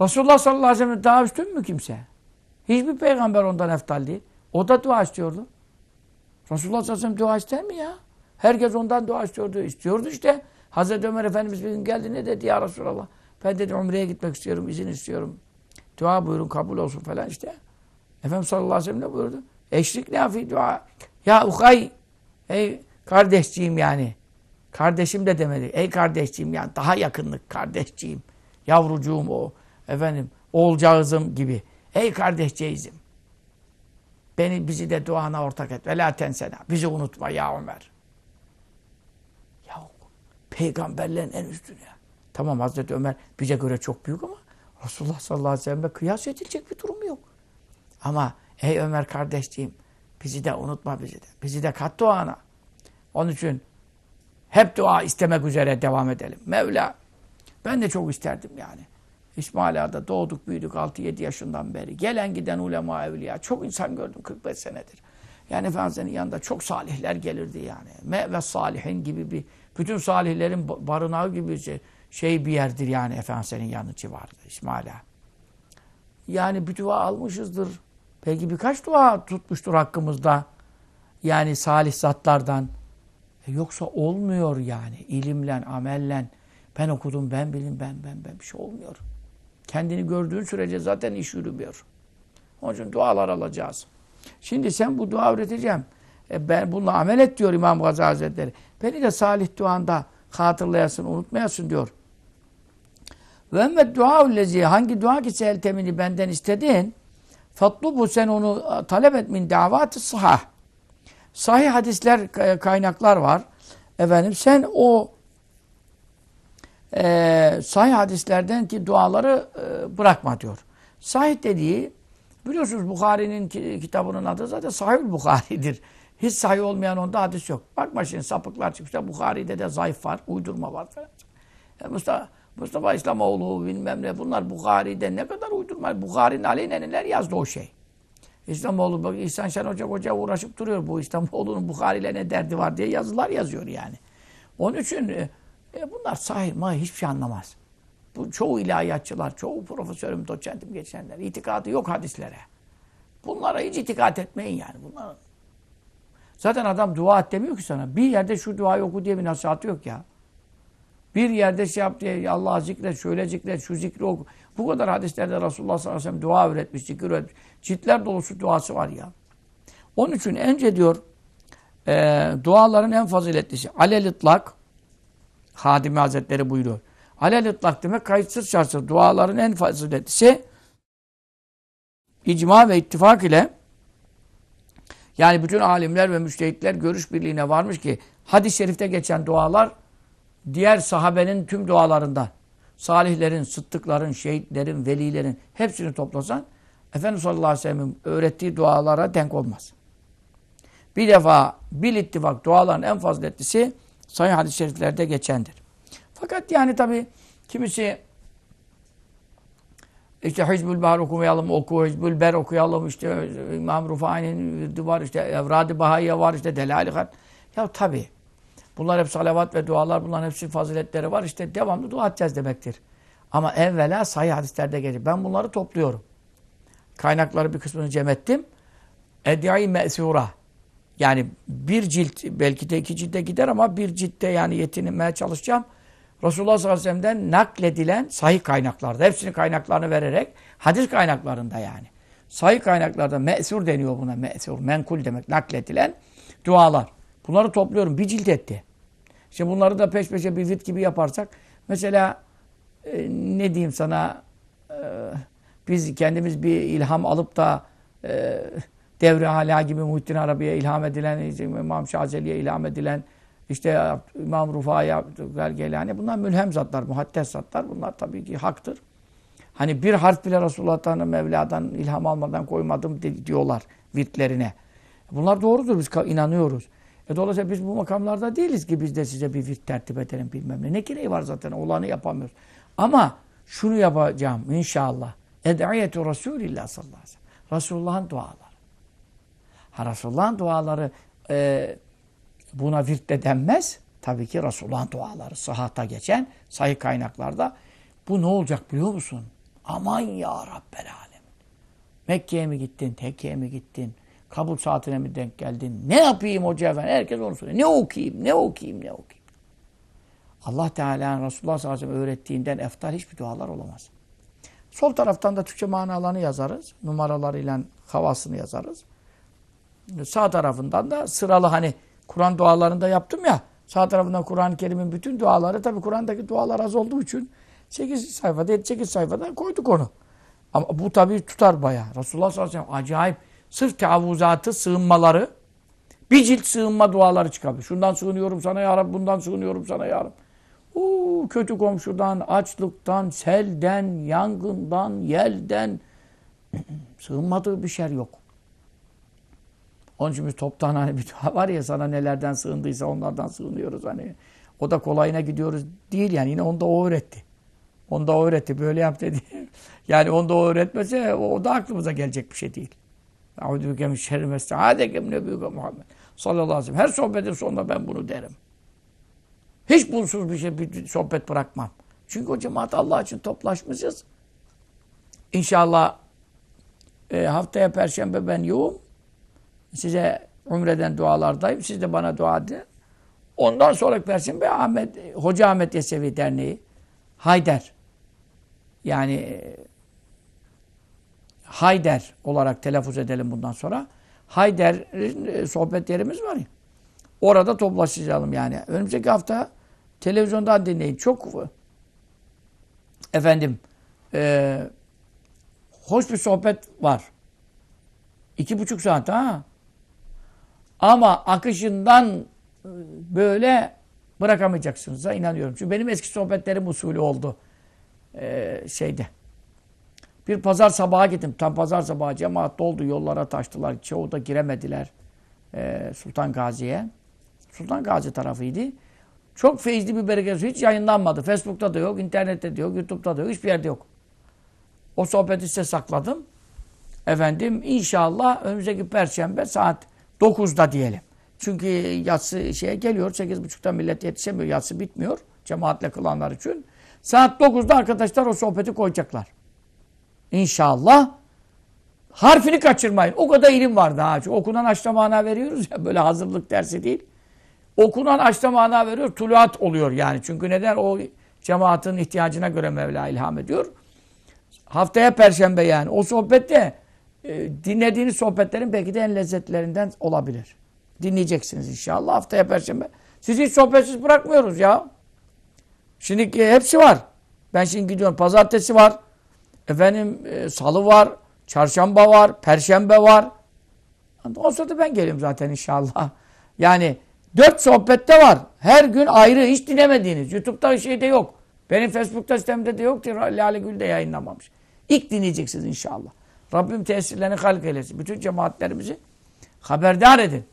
Resulullah sallallahu aleyhi ve sellem daha üstün mü kimse? Hiçbir peygamber ondan eftal değil. O da dua istiyordu. Resulullah sallallahu aleyhi ve sellem dua ister mi ya? Herkes ondan dua istiyordu. İstiyordu işte. Hazreti Ömer Efendimiz bir gün geldi ne dedi ya Resulallah? Ben dedi umreye gitmek istiyorum, izin istiyorum. Dua buyurun kabul olsun falan işte. Efendim sallallahu aleyhi ve sellem ne buyurdu? Eşlik ne afi dua. Ya ukay, ey kardeşciğim yani. Kardeşim de demedi. Ey kardeşciğim yani daha yakınlık kardeşciğim. Yavrucuğum o efendim olcağızım gibi. Ey kardeşçeğizim. Beni bizi de duana ortak et. Ve la tensena. Bizi unutma ya Ömer. Ya peygamberlerin en üstünü ya. Tamam Hazreti Ömer bize göre çok büyük ama Resulullah sallallahu aleyhi ve sellem'e kıyas edilecek bir durum yok. Ama ey Ömer kardeşciğim bizi de unutma bizi de. Bizi de kat duana. Onun için hep dua istemek üzere devam edelim. Mevla ben de çok isterdim yani. İsmaila'da doğduk, büyüdük 6-7 yaşından beri. Gelen giden ulema, evliya. Çok insan gördüm 45 senedir. Yani Efendimiz'in yanında çok salihler gelirdi yani. Me ve salihin gibi bir, bütün salihlerin barınağı gibi bir şey, şey bir yerdir yani Efendimiz'in yanı civarı İsmaila. Yani bir dua almışızdır. Belki birkaç dua tutmuştur hakkımızda. Yani salih zatlardan. E yoksa olmuyor yani ilimle, amellen Ben okudum, ben bilim, ben, ben, ben bir şey olmuyor. Kendini gördüğün sürece zaten iş yürümüyor. Onun için dualar alacağız. Şimdi sen bu dua üreteceğim. E ben bununla amel et diyor İmam Gazi Hazretleri. Beni de salih duanda hatırlayasın, unutmayasın diyor. Ve emmet duaullezi hangi dua ki seltemini benden istedin? bu sen onu e, talep et min davatı sahah. Sahih hadisler, e, kaynaklar var. Efendim sen o e, sahih hadislerden ki duaları e, bırakma diyor. Sahih dediği biliyorsunuz Bukhari'nin kitabının adı zaten Sahih Bukhari'dir. Hiç sahih olmayan onda hadis yok. Bakma şimdi sapıklar çıkmışlar. Bukhari'de de zayıf var, uydurma var falan. E, Mustafa, Mustafa İslamoğlu bilmem ne bunlar Bukhari'de ne kadar uydurma. Bukhari'nin aleyhine neler yazdı o şey. İslamoğlu bak İhsan Şen Hoca Hoca uğraşıp duruyor bu İslamoğlu'nun Bukhari ne derdi var diye yazılar yazıyor yani. Onun için e, e bunlar sahih mahir hiçbir şey anlamaz. Bu çoğu ilahiyatçılar, çoğu profesörüm, doçentim geçenler itikadı yok hadislere. Bunlara hiç itikat etmeyin yani. Bunlar... Zaten adam dua et demiyor ki sana. Bir yerde şu duayı oku diye bir nasihatı yok ya. Bir yerde şey yap diye Allah zikret, şöyle zikret, şu zikri oku. Bu kadar hadislerde Resulullah sallallahu aleyhi ve sellem dua üretmiş, zikir öğretmiş. Ciltler dolusu duası var ya. Onun için önce diyor e, duaların en faziletlisi. Alel itlak Hadimi Hazretleri buyuruyor. Alel ıtlak demek kayıtsız şartsız. Duaların en faziletlisi şey, icma ve ittifak ile yani bütün alimler ve müştehitler görüş birliğine varmış ki hadis-i şerifte geçen dualar diğer sahabenin tüm dualarında salihlerin, sıttıkların, şehitlerin, velilerin hepsini toplasan Efendimiz sallallahu aleyhi ve sellem'in öğrettiği dualara denk olmaz. Bir defa bir ittifak duaların en faziletlisi Sayı hadis-i şeriflerde geçendir. Fakat yani tabi kimisi işte Hizbül Bahar okumayalım, oku, Hizbül Ber okuyalım, işte İmam Rufai'nin var, işte Evrad-ı Bahaiye var, işte Delal-i Ya tabi bunlar hep salavat ve dualar, bunların hepsi faziletleri var. İşte devamlı dua edeceğiz demektir. Ama evvela sayı hadislerde gelir. Ben bunları topluyorum. Kaynakları bir kısmını cem ettim. Edi'i me'sura. Yani bir cilt belki de iki cilde gider ama bir ciltte yani yetinmeye çalışacağım. Resulullah sallallahu aleyhi ve sellem'den nakledilen sahih kaynaklarda. Hepsinin kaynaklarını vererek hadis kaynaklarında yani. Sahih kaynaklarda me'sur deniyor buna. Me'sur, menkul demek nakledilen dualar. Bunları topluyorum. Bir cilt etti. İşte bunları da peş peşe bir cilt gibi yaparsak. Mesela e, ne diyeyim sana e, biz kendimiz bir ilham alıp da e, devre hala gibi Muhittin Arabi'ye ilham edilen, İmam Şazeli'ye ilham edilen, işte İmam Rufa'ya, Abdülgelgelani bunlar mülhem zatlar, muhattes zatlar. Bunlar tabii ki haktır. Hani bir harf bile Resulullah'tan, Mevla'dan ilham almadan koymadım diyorlar virtlerine. Bunlar doğrudur biz inanıyoruz. E dolayısıyla biz bu makamlarda değiliz ki biz de size bir virt tertip edelim bilmem ne. Ne gereği var zaten olanı yapamıyoruz. Ama şunu yapacağım inşallah. Ed'iyetu Resulillah sallallahu aleyhi ve sellem. Resulullah'ın duaları. Ha, Resulullah'ın duaları e, buna virt de denmez. Tabii ki Resulullah'ın duaları sahata geçen sayı kaynaklarda. Bu ne olacak biliyor musun? Aman ya Rabbel Alem. Mekke'ye mi gittin, Tekke'ye mi gittin? Kabul saatine mi denk geldin? Ne yapayım hoca efendi? Herkes onu soruyor. Ne okuyayım, ne okuyayım, ne okuyayım? Allah Teala'nın Resulullah sallallahu aleyhi ve sellem öğrettiğinden eftal hiçbir dualar olamaz. Sol taraftan da Türkçe manalarını yazarız. Numaralarıyla havasını yazarız sağ tarafından da sıralı hani Kur'an dualarında yaptım ya. Sağ tarafından Kur'an-ı Kerim'in bütün duaları tabi Kur'an'daki dualar az olduğu için 8 sayfada 7-8 sayfada koyduk onu. Ama bu tabi tutar baya. Resulullah sallallahu aleyhi ve sellem acayip sırf teavuzatı, sığınmaları bir cilt sığınma duaları çıkardı. Şundan sığınıyorum sana ya Rabbi, bundan sığınıyorum sana ya Rabbi. Uu, kötü komşudan, açlıktan, selden, yangından, yelden sığınmadığı bir şey yok. Onun için biz toptan hani bir var ya sana nelerden sığındıysa onlardan sığınıyoruz hani. O da kolayına gidiyoruz değil yani yine onda o öğretti. Onda o öğretti böyle yap dedi. yani onda o öğretmese o, o da aklımıza gelecek bir şey değil. Euzubike min şerri mesta'adeke min nebiyuke Muhammed. Sallallahu aleyhi ve sellem. Her sohbetin sonunda ben bunu derim. Hiç bulsuz bir şey bir sohbet bırakmam. Çünkü o cemaat Allah için toplaşmışız. İnşallah e, haftaya perşembe ben yoğum size umreden dualardayım. Siz de bana dua edin. Ondan sonra Perşembe Ahmet, Hoca Ahmet Yesevi Derneği Hayder yani e, Hayder olarak telaffuz edelim bundan sonra. Hayder e, sohbetlerimiz var ya. Orada toplaşacağım yani. Önümüzdeki hafta televizyondan dinleyin. Çok efendim e, hoş bir sohbet var. İki buçuk saat ha. Ama akışından e, böyle bırakamayacaksınız. inanıyorum. Çünkü benim eski sohbetlerim usulü oldu. Ee, şeyde. Bir pazar sabahı gittim. Tam pazar sabahı cemaat doldu. Yollara taştılar. Çoğu da giremediler. Ee, Sultan Gazi'ye. Sultan Gazi tarafıydı. Çok feyizli bir bereket. Hiç yayınlanmadı. Facebook'ta da yok. internette de yok. YouTube'da da yok. Hiçbir yerde yok. O sohbeti size sakladım. Efendim inşallah önümüzdeki perşembe saat 9'da diyelim. Çünkü yatsı şeye geliyor. 8.30'da millet yetişemiyor. Yatsı bitmiyor. Cemaatle kılanlar için. Saat 9'da arkadaşlar o sohbeti koyacaklar. İnşallah harfini kaçırmayın. O kadar ilim var daha Çünkü okunan açta mana veriyoruz ya. Böyle hazırlık dersi değil. Okunan açta mana veriyor. Tuluat oluyor yani. Çünkü neden? O cemaatin ihtiyacına göre Mevla ilham ediyor. Haftaya perşembe yani. O sohbette ee, dinlediğiniz sohbetlerin belki de en lezzetlerinden olabilir. Dinleyeceksiniz inşallah haftaya perşembe. Sizi hiç sohbetsiz bırakmıyoruz ya. Şimdi e, hepsi var. Ben şimdi gidiyorum. Pazartesi var. Efendim e, salı var. Çarşamba var. Perşembe var. O sırada ben geliyorum zaten inşallah. Yani dört sohbette var. Her gün ayrı. Hiç dinlemediğiniz. Youtube'da şey de yok. Benim Facebook'ta sistemde de yok. Lale Gül de yayınlamamış. İlk dinleyeceksiniz inşallah. Rabbim tesirlerini halk eylesin. Bütün cemaatlerimizi haberdar edin.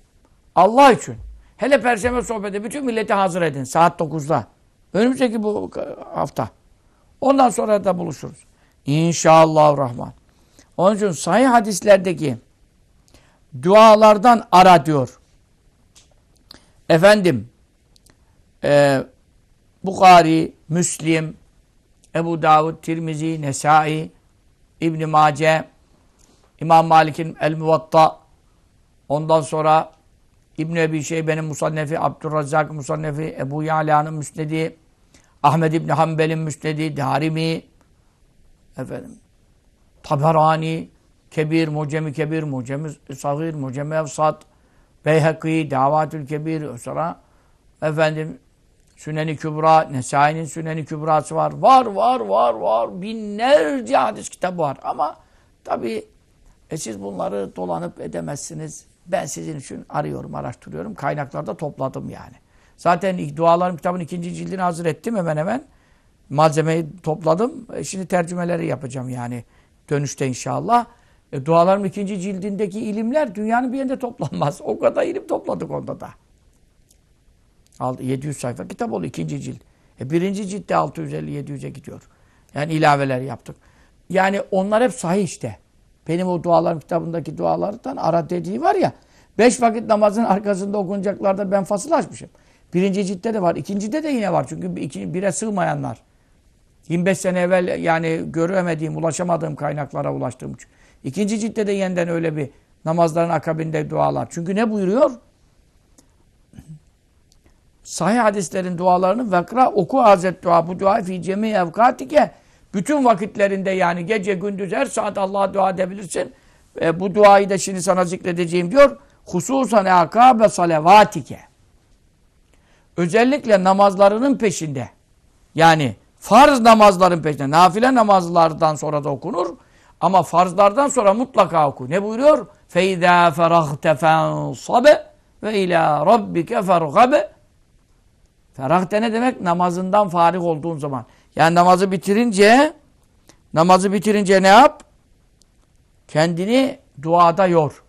Allah için. Hele perşembe sohbete bütün milleti hazır edin. Saat 9'da. Önümüzdeki bu hafta. Ondan sonra da buluşuruz. İnşallah Rahman. Onun için sahih hadislerdeki dualardan ara diyor. Efendim e, Bukhari, Müslim, Ebu Davud, Tirmizi, Nesai, İbn Mace, İmam Malik'in El Muvatta ondan sonra İbn Ebi Şeybe'nin Musannefi, Abdurrazzak Musannefi, Ebu Yala'nın Müsnedi, Ahmed İbn Hanbel'in Müsnedi, Darimi, efendim, Taberani, Kebir, Mucemi Kebir, Mucemi Sahir, Mucemi Efsat, Beyhaki, Davatül Kebir, sonra efendim Süneni Kübra, Nesai'nin Süneni Kübra'sı var. Var, var, var, var. Binlerce hadis kitabı var. Ama tabii e siz bunları dolanıp edemezsiniz. Ben sizin için arıyorum, araştırıyorum. Kaynaklarda topladım yani. Zaten dualarım kitabın ikinci cildini hazır ettim hemen hemen. Malzemeyi topladım. E şimdi tercümeleri yapacağım yani dönüşte inşallah. E, dualarım ikinci cildindeki ilimler dünyanın bir yerinde toplanmaz. O kadar ilim topladık onda da. 700 sayfa kitap oldu ikinci cilt. E, birinci ciltte 650-700'e gidiyor. Yani ilaveler yaptık. Yani onlar hep sahih işte. Benim o dualarım kitabındaki dualardan ara dediği var ya. Beş vakit namazın arkasında okunacaklarda ben fasıl açmışım. Birinci ciltte de var. ikincide de yine var. Çünkü iki, bire sığmayanlar. 25 sene evvel yani göremediğim, ulaşamadığım kaynaklara ulaştığım için. İkinci ciltte de yeniden öyle bir namazların akabinde dualar. Çünkü ne buyuruyor? Sahih hadislerin dualarını vekra oku hazret dua. Bu dua fi cemi evkatike bütün vakitlerinde yani gece gündüz her saat Allah'a dua edebilirsin. E, bu duayı da şimdi sana zikredeceğim diyor. Hususan akabe salavatike. Özellikle namazlarının peşinde. Yani farz namazların peşinde. Nafile namazlardan sonra da okunur. Ama farzlardan sonra mutlaka oku. Ne buyuruyor? Feyda فَاِذَا فَرَغْتَ فَاَنْصَبَ وَاِلَى رَبِّكَ فَرْغَبَ Ferahte ne demek? Namazından farig olduğun zaman. Yani namazı bitirince namazı bitirince ne yap? Kendini duada yor.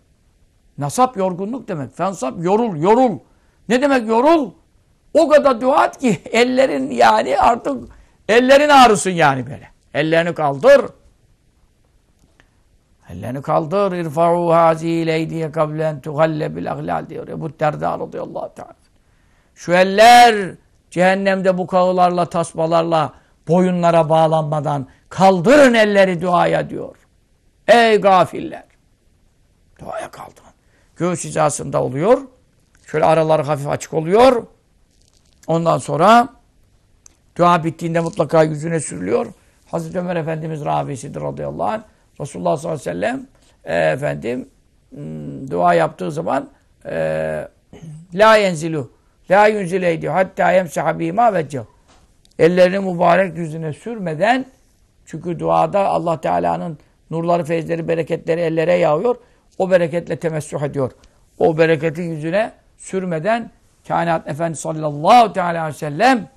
Nasap yorgunluk demek. Fensap yorul, yorul. Ne demek yorul? O kadar dua et ki ellerin yani artık ellerin ağrısın yani böyle. Ellerini kaldır. Ellerini kaldır. İrfa'u hazi leydiye kablen tuhalle bil ahlal diyor. Ebu Derda Allah teala. Şu eller cehennemde bu kağılarla, tasmalarla boyunlara bağlanmadan kaldırın elleri duaya diyor. Ey gafiller! Duaya kaldırın. Göğüs hizasında oluyor. Şöyle araları hafif açık oluyor. Ondan sonra dua bittiğinde mutlaka yüzüne sürülüyor. Hazreti Ömer Efendimiz rabisidir radıyallahu anh. Resulullah sallallahu aleyhi ve sellem e, efendim hmm, dua yaptığı zaman e, la yenzilu la yunzileydi hatta yemseha bima veccehu Ellerini mübarek yüzüne sürmeden çünkü duada Allah Teala'nın nurları, feyizleri, bereketleri ellere yağıyor. O bereketle temessüh ediyor. O bereketin yüzüne sürmeden kainat efendi sallallahu teala aleyhi ve sellem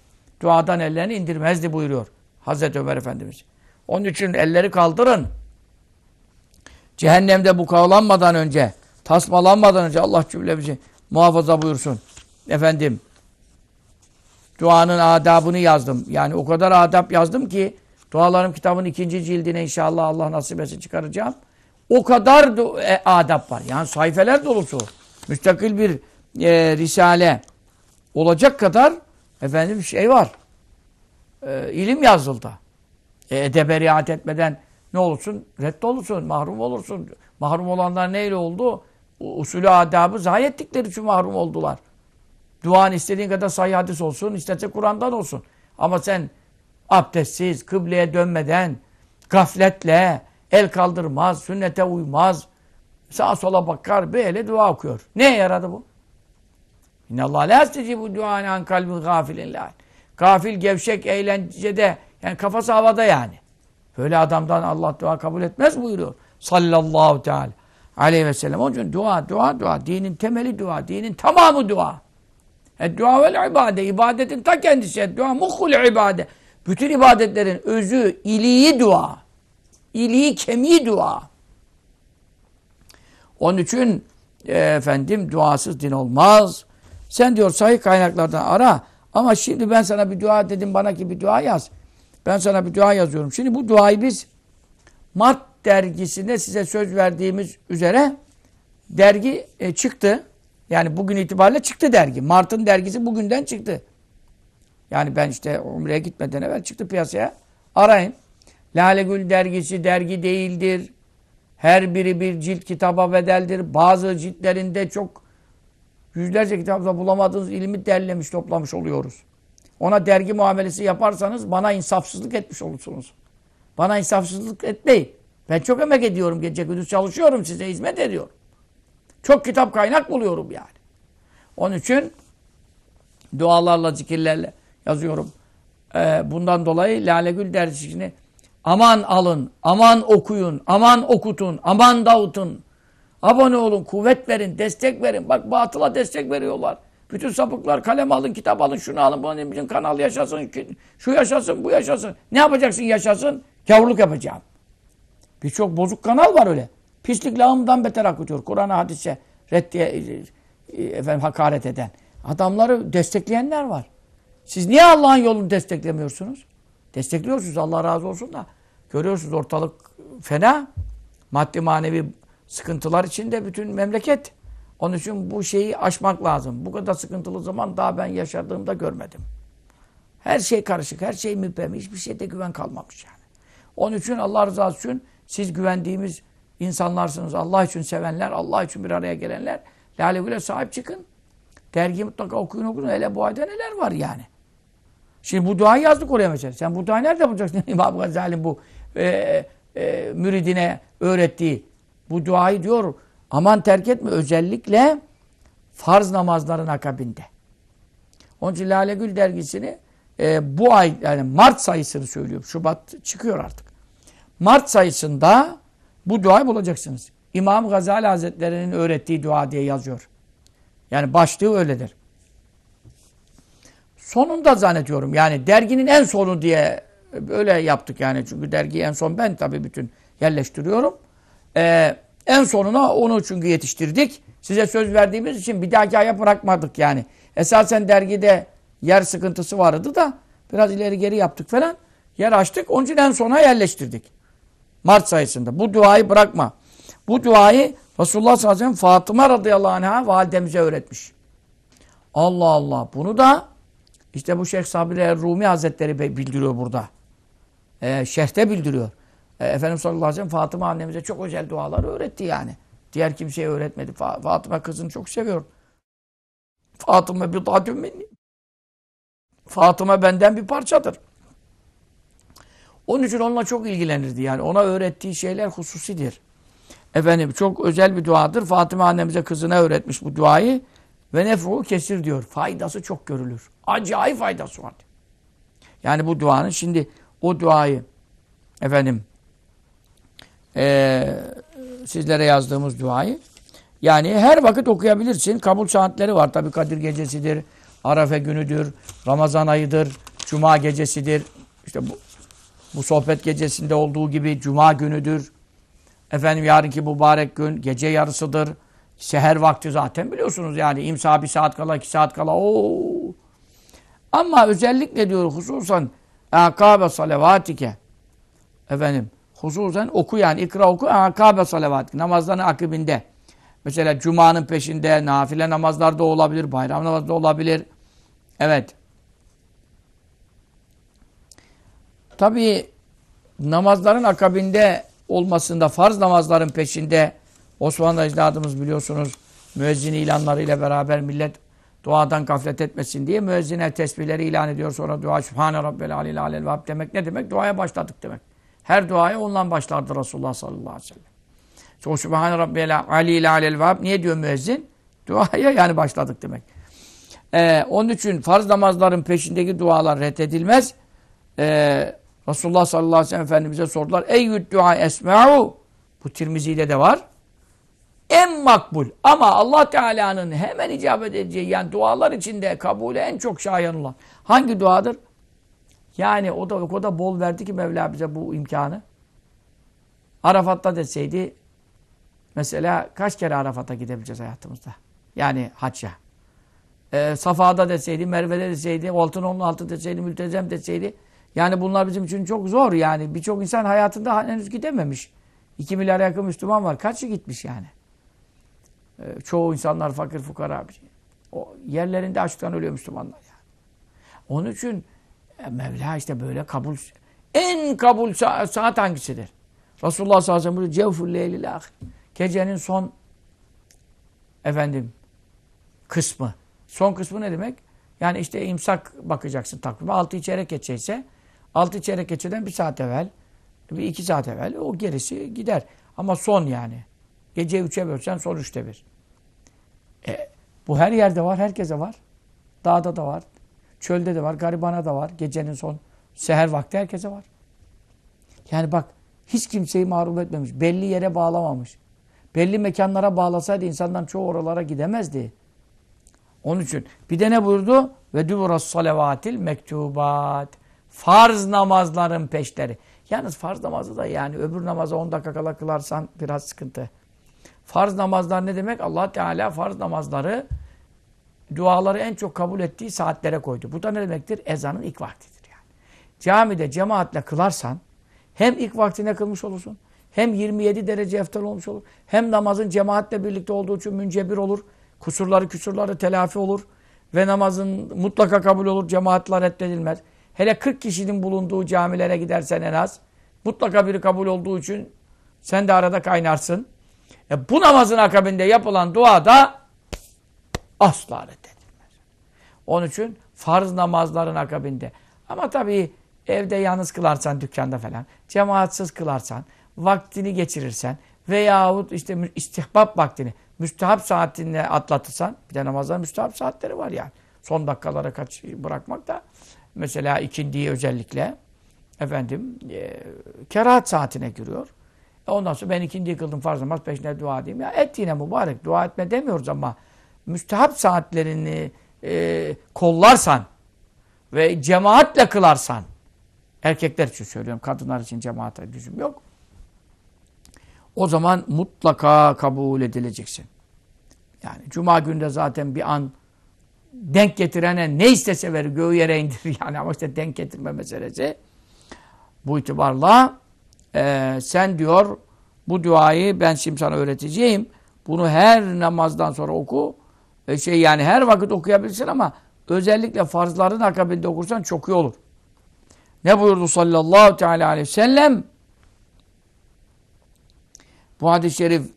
duadan ellerini indirmezdi buyuruyor Hazreti Ömer Efendimiz. Onun için elleri kaldırın. Cehennemde bukavlanmadan önce, tasmalanmadan önce Allah cümlemizi muhafaza buyursun. Efendim Duanın adabını yazdım. Yani o kadar adab yazdım ki dualarım kitabın ikinci cildine inşallah Allah nasip etsin çıkaracağım. O kadar e, adab var. Yani sayfeler dolusu. Müstakil bir e, risale olacak kadar efendim şey var. E, ilim yazıldı. E, edebe riayet etmeden ne olursun? Reddolursun, mahrum olursun. Mahrum olanlar neyle oldu? Usulü adabı zayi ettikleri için mahrum oldular. Duan istediğin kadar sahih hadis olsun, isterse Kur'an'dan olsun. Ama sen abdestsiz, kıbleye dönmeden, gafletle, el kaldırmaz, sünnete uymaz, sağa sola bakar, böyle dua okuyor. Neye yaradı bu? İnnallâh lâ bu duâne an kalbin gafilin lâin. Gafil, gevşek, eğlencede, yani kafası havada yani. Böyle adamdan Allah dua kabul etmez buyuruyor. Sallallahu teala aleyhi ve sellem. Onun için dua, dua, dua. Dinin temeli dua, dinin tamamı dua. Dua ve ibade. ibadetin ta kendisi. Dua muhul ibade. Bütün ibadetlerin özü, iliği dua. İliği, kemiği dua. Onun için e, efendim duasız din olmaz. Sen diyor sahih kaynaklardan ara. Ama şimdi ben sana bir dua dedim bana ki bir dua yaz. Ben sana bir dua yazıyorum. Şimdi bu duayı biz Mart dergisinde size söz verdiğimiz üzere dergi e, çıktı. Yani bugün itibariyle çıktı dergi. Mart'ın dergisi bugünden çıktı. Yani ben işte Umre'ye gitmeden evvel çıktı piyasaya. Arayın. Lale Gül dergisi dergi değildir. Her biri bir cilt kitaba bedeldir. Bazı ciltlerinde çok yüzlerce kitapta bulamadığınız ilmi derlemiş toplamış oluyoruz. Ona dergi muamelesi yaparsanız bana insafsızlık etmiş olursunuz. Bana insafsızlık etmeyin. Ben çok emek ediyorum gece gündüz çalışıyorum size hizmet ediyorum. Çok kitap kaynak buluyorum yani. Onun için dualarla, zikirlerle yazıyorum. Ee, bundan dolayı Lale Gül dergisini aman alın, aman okuyun, aman okutun, aman dağıtın. Abone olun, kuvvet verin, destek verin. Bak batıla destek veriyorlar. Bütün sapıklar kalem alın, kitap alın, şunu alın, bunu alın, bizim kanal yaşasın, şu yaşasın, bu yaşasın. Ne yapacaksın yaşasın? Kavurluk yapacağım. Birçok bozuk kanal var öyle. Pislik lağımdan beter akıtıyor. Kur'an'a, hadise, reddiye, e, e, efendim, hakaret eden. Adamları destekleyenler var. Siz niye Allah'ın yolunu desteklemiyorsunuz? Destekliyorsunuz Allah razı olsun da. Görüyorsunuz ortalık fena. Maddi manevi sıkıntılar içinde bütün memleket. Onun için bu şeyi aşmak lazım. Bu kadar sıkıntılı zaman daha ben yaşadığımda görmedim. Her şey karışık, her şey müphem, hiçbir şeyde güven kalmamış yani. Onun için Allah razı olsun siz güvendiğimiz insanlarsınız. Allah için sevenler, Allah için bir araya gelenler. Lale Gül'e sahip çıkın. Dergi mutlaka okuyun okuyun. Hele bu ayda neler var yani. Şimdi bu duayı yazdık oraya mesela. Sen bu duayı nerede bulacaksın? İmam Gazali'nin bu e, e, müridine öğrettiği bu duayı diyor. Aman terk etme. Özellikle farz namazların akabinde. Onun için Lale Gül dergisini e, bu ay yani Mart sayısını söylüyorum. Şubat çıkıyor artık. Mart sayısında bu duayı bulacaksınız. İmam Gazali Hazretleri'nin öğrettiği dua diye yazıyor. Yani başlığı öyledir. Sonunda zannediyorum yani derginin en sonu diye böyle yaptık yani. Çünkü dergiyi en son ben tabii bütün yerleştiriyorum. Ee, en sonuna onu çünkü yetiştirdik. Size söz verdiğimiz için bir dahaki aya bırakmadık yani. Esasen dergide yer sıkıntısı vardı da biraz ileri geri yaptık falan. Yer açtık. Onun için en sona yerleştirdik. Mart sayısında. Bu duayı bırakma. Bu duayı Resulullah sallallahu aleyhi ve sellem Fatıma radıyallahu anh'a validemize öğretmiş. Allah Allah. Bunu da işte bu Şeyh Sabri Rumi Hazretleri bildiriyor burada. Ee, şerhte bildiriyor. Ee, Efendimiz sallallahu aleyhi ve sellem Fatıma annemize çok özel duaları öğretti yani. Diğer kimseye öğretmedi. Fa Fatıma kızını çok seviyor. Fatıma bir minni. Fatıma benden bir parçadır. Onun için onunla çok ilgilenirdi yani. Ona öğrettiği şeyler hususidir. Efendim çok özel bir duadır. Fatıma annemize kızına öğretmiş bu duayı. Ve nefru kesir diyor. Faydası çok görülür. Acayip faydası var. Yani bu duanın şimdi o duayı efendim e, sizlere yazdığımız duayı yani her vakit okuyabilirsin. Kabul saatleri var. Tabi Kadir gecesidir, Arafe günüdür, Ramazan ayıdır, Cuma gecesidir. İşte bu bu sohbet gecesinde olduğu gibi cuma günüdür. Efendim yarınki mübarek gün gece yarısıdır. Seher vakti zaten biliyorsunuz yani imsa bir saat kala iki saat kala o. Ama özellikle diyor hususan akabe salavatike efendim hususen oku yani ikra oku akabe salavatike namazların akibinde. Mesela cumanın peşinde nafile namazlarda olabilir, bayram namazda olabilir. Evet. Tabii namazların akabinde olmasında, farz namazların peşinde Osmanlı ecdadımız biliyorsunuz müezzin ilanlarıyla beraber millet duadan gaflet etmesin diye müezzine tesbihleri ilan ediyor. Sonra dua Sübhane Rabbel Alil Alel Vab demek ne demek? Duaya başladık demek. Her duaya ondan başlardı Resulullah sallallahu aleyhi ve sellem. Çok Sübhane Rabbel Alil Alel Vab niye diyor müezzin? Duaya yani başladık demek. Ee, onun için farz namazların peşindeki dualar reddedilmez. Ee, Resulullah sallallahu aleyhi ve sellem Efendimiz'e sordular. ey dua esme'u. Bu Tirmizi'de de var. En makbul ama Allah Teala'nın hemen icabet edeceği yani dualar içinde kabulü en çok şayan olan hangi duadır? Yani o da o da bol verdi ki Mevla bize bu imkanı. Arafat'ta deseydi mesela kaç kere Arafat'a gidebileceğiz hayatımızda? Yani hacca. E, Safa'da deseydi, Merve'de deseydi, Altınolun altı deseydi, Mültezem deseydi yani bunlar bizim için çok zor yani. Birçok insan hayatında henüz gidememiş. 2 milyar yakın Müslüman var. Kaçı gitmiş yani? Ee, çoğu insanlar fakir fukara. O yerlerinde açlıktan ölüyor Müslümanlar yani. Onun için e, Mevla işte böyle kabul en kabul sa saat hangisidir? Resulullah sallallahu aleyhi ve sellem cevful Gecenin son efendim kısmı. Son kısmı ne demek? Yani işte imsak bakacaksın takvime. Altı içerek geçecekse Altı çeyrek geçeden bir saat evvel, bir iki saat evvel o gerisi gider. Ama son yani. Gece üçe bölsen son üçte bir. E, bu her yerde var, herkese var. Dağda da var, çölde de var, garibana da var. Gecenin son seher vakti herkese var. Yani bak hiç kimseyi mağlup etmemiş. Belli yere bağlamamış. Belli mekanlara bağlasaydı insanlar çoğu oralara gidemezdi. Onun için bir de ne buyurdu? Ve duvuras salavatil mektubat. Farz namazların peşleri. Yalnız farz namazı da yani öbür namaza 10 dakika kala kılarsan biraz sıkıntı. Farz namazlar ne demek? Allah Teala farz namazları duaları en çok kabul ettiği saatlere koydu. Bu da ne demektir? Ezanın ilk vaktidir yani. Camide cemaatle kılarsan hem ilk vaktine kılmış olursun hem 27 derece eftal olmuş olur. Hem namazın cemaatle birlikte olduğu için müncebir olur. Kusurları küsurları telafi olur. Ve namazın mutlaka kabul olur. Cemaatler reddedilmez. Hele 40 kişinin bulunduğu camilere gidersen en az. Mutlaka biri kabul olduğu için sen de arada kaynarsın. E bu namazın akabinde yapılan dua da asla reddedilmez. Onun için farz namazların akabinde. Ama tabii evde yalnız kılarsan dükkanda falan, cemaatsiz kılarsan, vaktini geçirirsen veyahut işte istihbab vaktini, müstehap saatini atlatırsan, bir de namazlar müstehap saatleri var yani. Son dakikalara kaç bırakmak da Mesela ikindiği özellikle efendim e, kerahat saatine giriyor. E ondan sonra ben ikindiyi kıldım farz namaz peşine dua edeyim. Ya et yine mübarek dua etme demiyoruz ama müstehap saatlerini e, kollarsan ve cemaatle kılarsan erkekler için söylüyorum kadınlar için cemaate gücüm yok. O zaman mutlaka kabul edileceksin. Yani cuma günde zaten bir an denk getirene ne istese verir göğü yere indirir yani ama işte denk getirme meselesi. Bu itibarla e, sen diyor bu duayı ben şimdi sana öğreteceğim. Bunu her namazdan sonra oku. E şey yani her vakit okuyabilirsin ama özellikle farzların akabinde okursan çok iyi olur. Ne buyurdu sallallahu teala aleyhi ve sellem? Bu hadis-i şerif